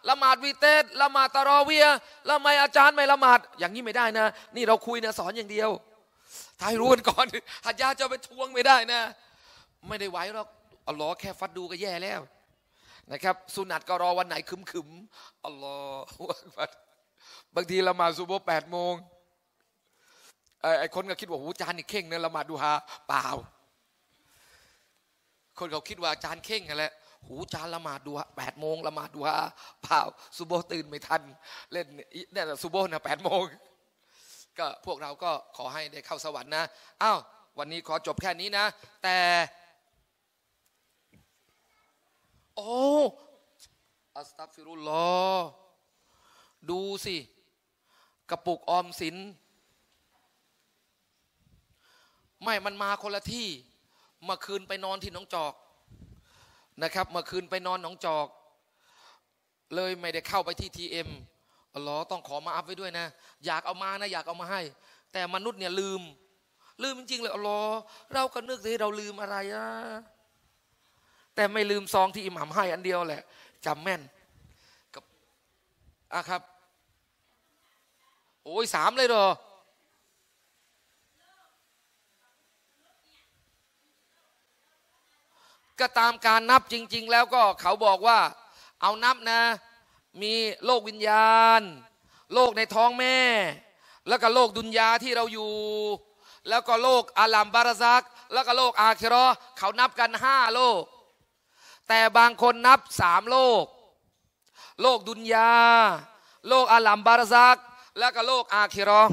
ละหมาดวีเตสละหมาดตารอเวียละไมอาจารย์ไม่ละหมาดอย่างนี้ไม่ได้นะ นี่เราคุยนะสอนอย่างเดียวทายรู้กันก่อนหัดยาจะไปทวงไม่ได้นะ ไม่ได้ไหวหรอกอ๋ลอแค่ฟัดดูก็แย่แล้วนะครับสุนัตก็รอวันไหนขึมขึมอัลลอฮฺบางทีละหมาดซุบโบแปดโมงไอ้คนก็คิดว่าโอ้จานนี่เข่งเนี่ยละหมาดดูฮาเปล่าคนเขาคิดว่าจานเข่งอะไรหูจานละหมาดดูฮาแปดโมงละหมาดดูฮาเปล่าซุบโบตื่นไม่ทัน เล่นเนี่ยซุบโบนะแปดโมงก็พวกเราก็ขอให้ได้เข้าสวรรค์นะอ้าววันนี้ขอจบแค่นี้นะแต่โอ้ อัสตัฟิรุลลอดูสิกระปุกออมสิน ไม่มันมาคนละที่เมื่อคืนไปนอนที่หนองจอก นะครับเมื่อคืนไปนอนหนองจอก เลยไม่ได้เข้าไปที่ทีเอ็มอลอต้องขอมาอัพไว้ด้วยนะ อยากเอามานะ อยากเอามาให้ แต่มนุษย์เนี่ยลืม ลืมจริงๆเลยอลอเราก็นึกสิเราลืมอะไรอะแต่ไม่ลืมซองที่อิหมัมให้อันเดียวแหละจำแม่นกับอะครับ โอ้ยสามเลยเหรอ ก็ตามการนับจริงๆ แล้วก็เขาบอกว่า เอานับนะ มีโลกวิญญาณ โลกในท้องแม่ แล้วก็โลกดุนยาที่เราอยู่ แล้วก็โลกอาลัมบารซัก แล้วก็โลกอาคิรอเขานับกันห้าโลกแต่บางคนนับสามโลก โลกดุนยา โลกอาลัมบารซัก และก็โลกอาคิรอ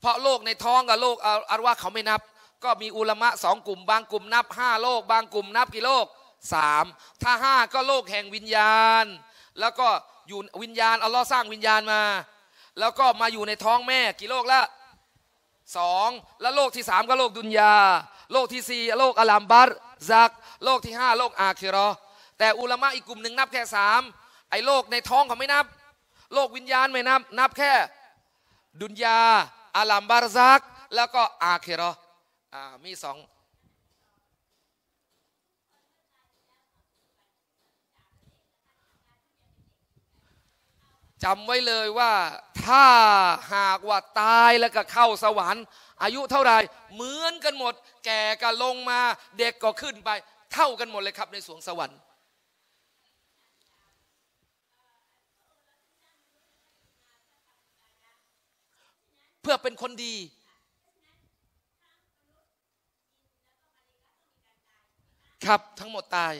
เพราะโลกในท้องกับโลกอารวะเขาไม่นับ ก็มีอุลมะสองกลุ่มบางกลุ่มนับห้าโลกบางกลุ่มนับกี่โลกสามถ้าห้าก็โลกแห่งวิญญาณ แล้วก็อยู่วิญญาณอัลลอฮ์สร้างวิญญาณมา แล้วก็มาอยู่ในท้องแม่กี่โลกละสอง แล้วโลกที่สามก็โลกดุนยา โลกที่สี่โลกอาลัมบร์ซักโลกที่ 5 โลกอาคิรอแต่อุลามะอีกกลุ่มหนึ่งนับแค่สามไอ้โลกในท้องเขาไม่นับ โลกวิญญาณไม่นับ นับแค่ดุนยาอาลามบารซัก แล้วก็อาคิรออ่า มีสองจำไว้เลยว่าถ้าหากว่าตายแล้วก็เข้าสวรรค์อายุเท่าไรเหมือนกันหมดแก่ก็ลงมาเด็กก็ขึ้นไปเท่ากันหมดเลยครับในสวงสวรรค์ เพื่อเป็นคนดี ครับทั้งหมดตาย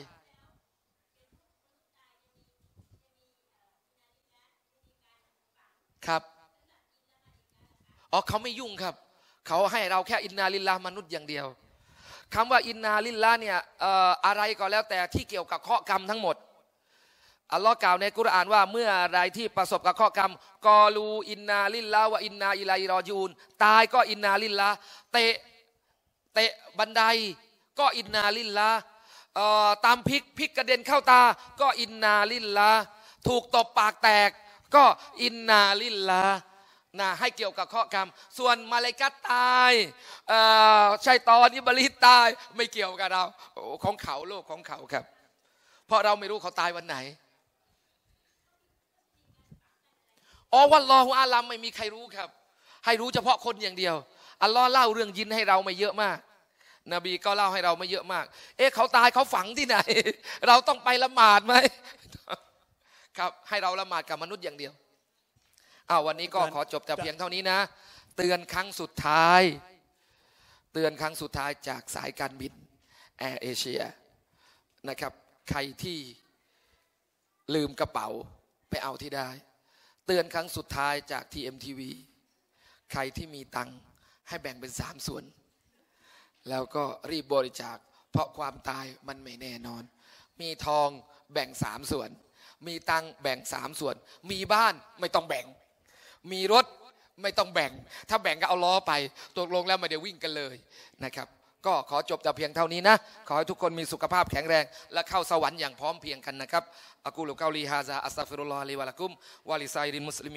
ครับอ๋อเขาไม่ยุ่งครับเขาให้เราแค่อินนาลิลลามนุษย์อย่างเดียว คำว่าอินนาลิลลาเนี่ยอะไรก็แล้วแต่ที่เกี่ยวกับข้อกรรมทั้งหมด อัลลอฮ์กล่าวในกุรอานว่าเมื่อไรที่ประสบกับข้อกรรมกอลูอินนาลิลลาวะอินนาอิลัยรอยูน ตายก็อินนาลิลลาเตะเตะบันไดก็อินนาลิลลาตามพิกพิกกระเด็นเข้าตาก็อินนาลิลลาถูกตบปากแตก ก็อินนาลิลลานะให้เกี่ยวกับข้อกรรม ส่วนมาเลกัตตายชัยตอนอิบลิตตายไม่เกี่ยวกับเราของเขาโลกของเขาครับ เพราะเราไม่รู้เขาตายวันไหนอ๋อวันรอหัวอาลัมไม่มีใครรู้ครับ ให้รู้เฉพาะคนอย่างเดียวอัลลอฮ์เล่าเรื่องยินให้เราไม่เยอะมาก นบีก็เล่าให้เราไม่เยอะมากเอ๊ะเขาตายเขาฝังที่ไหน เราต้องไปละหมาดไหมครับให้เราละหมาดกับมนุษย์อย่างเดียวอ้าววันนี้ก็ขอจบแต่เพียงเท่านี้นะ เตือนครั้งสุดท้าย เตือนครั้งสุดท้ายจากสายการบินแอร์เอเชียนะครับ ใครที่ลืมกระเป๋าไปเอาที่ได้ เตือนครั้งสุดท้ายจาก TMTV ใครที่มีตังค์ให้แบ่งเป็นสามส่วน แล้วก็รีบบริจาค เพราะความตายมันไม่แน่นอน มีทองแบ่งสามส่วน มีตังค์แบ่งสามส่วน มีบ้านไม่ต้องแบ่งมีรถไม่ต้องแบ่ง ถ้าแบ่งก็เอาล้อไปตกลงแล้วมาเดี๋ยววิ่งกันเลยนะครับก็ขอจบแต่เพียงเท่านี้นะขอให้ทุกคนมีสุขภาพแข็งแรงและเข้าสวรรค์อย่างพร้อมเพียงกันนะครับอะกูลุกาลีฮาซาอัสซาฟิรุลลอฮิวะลักุมวะลิไซริมุสลิม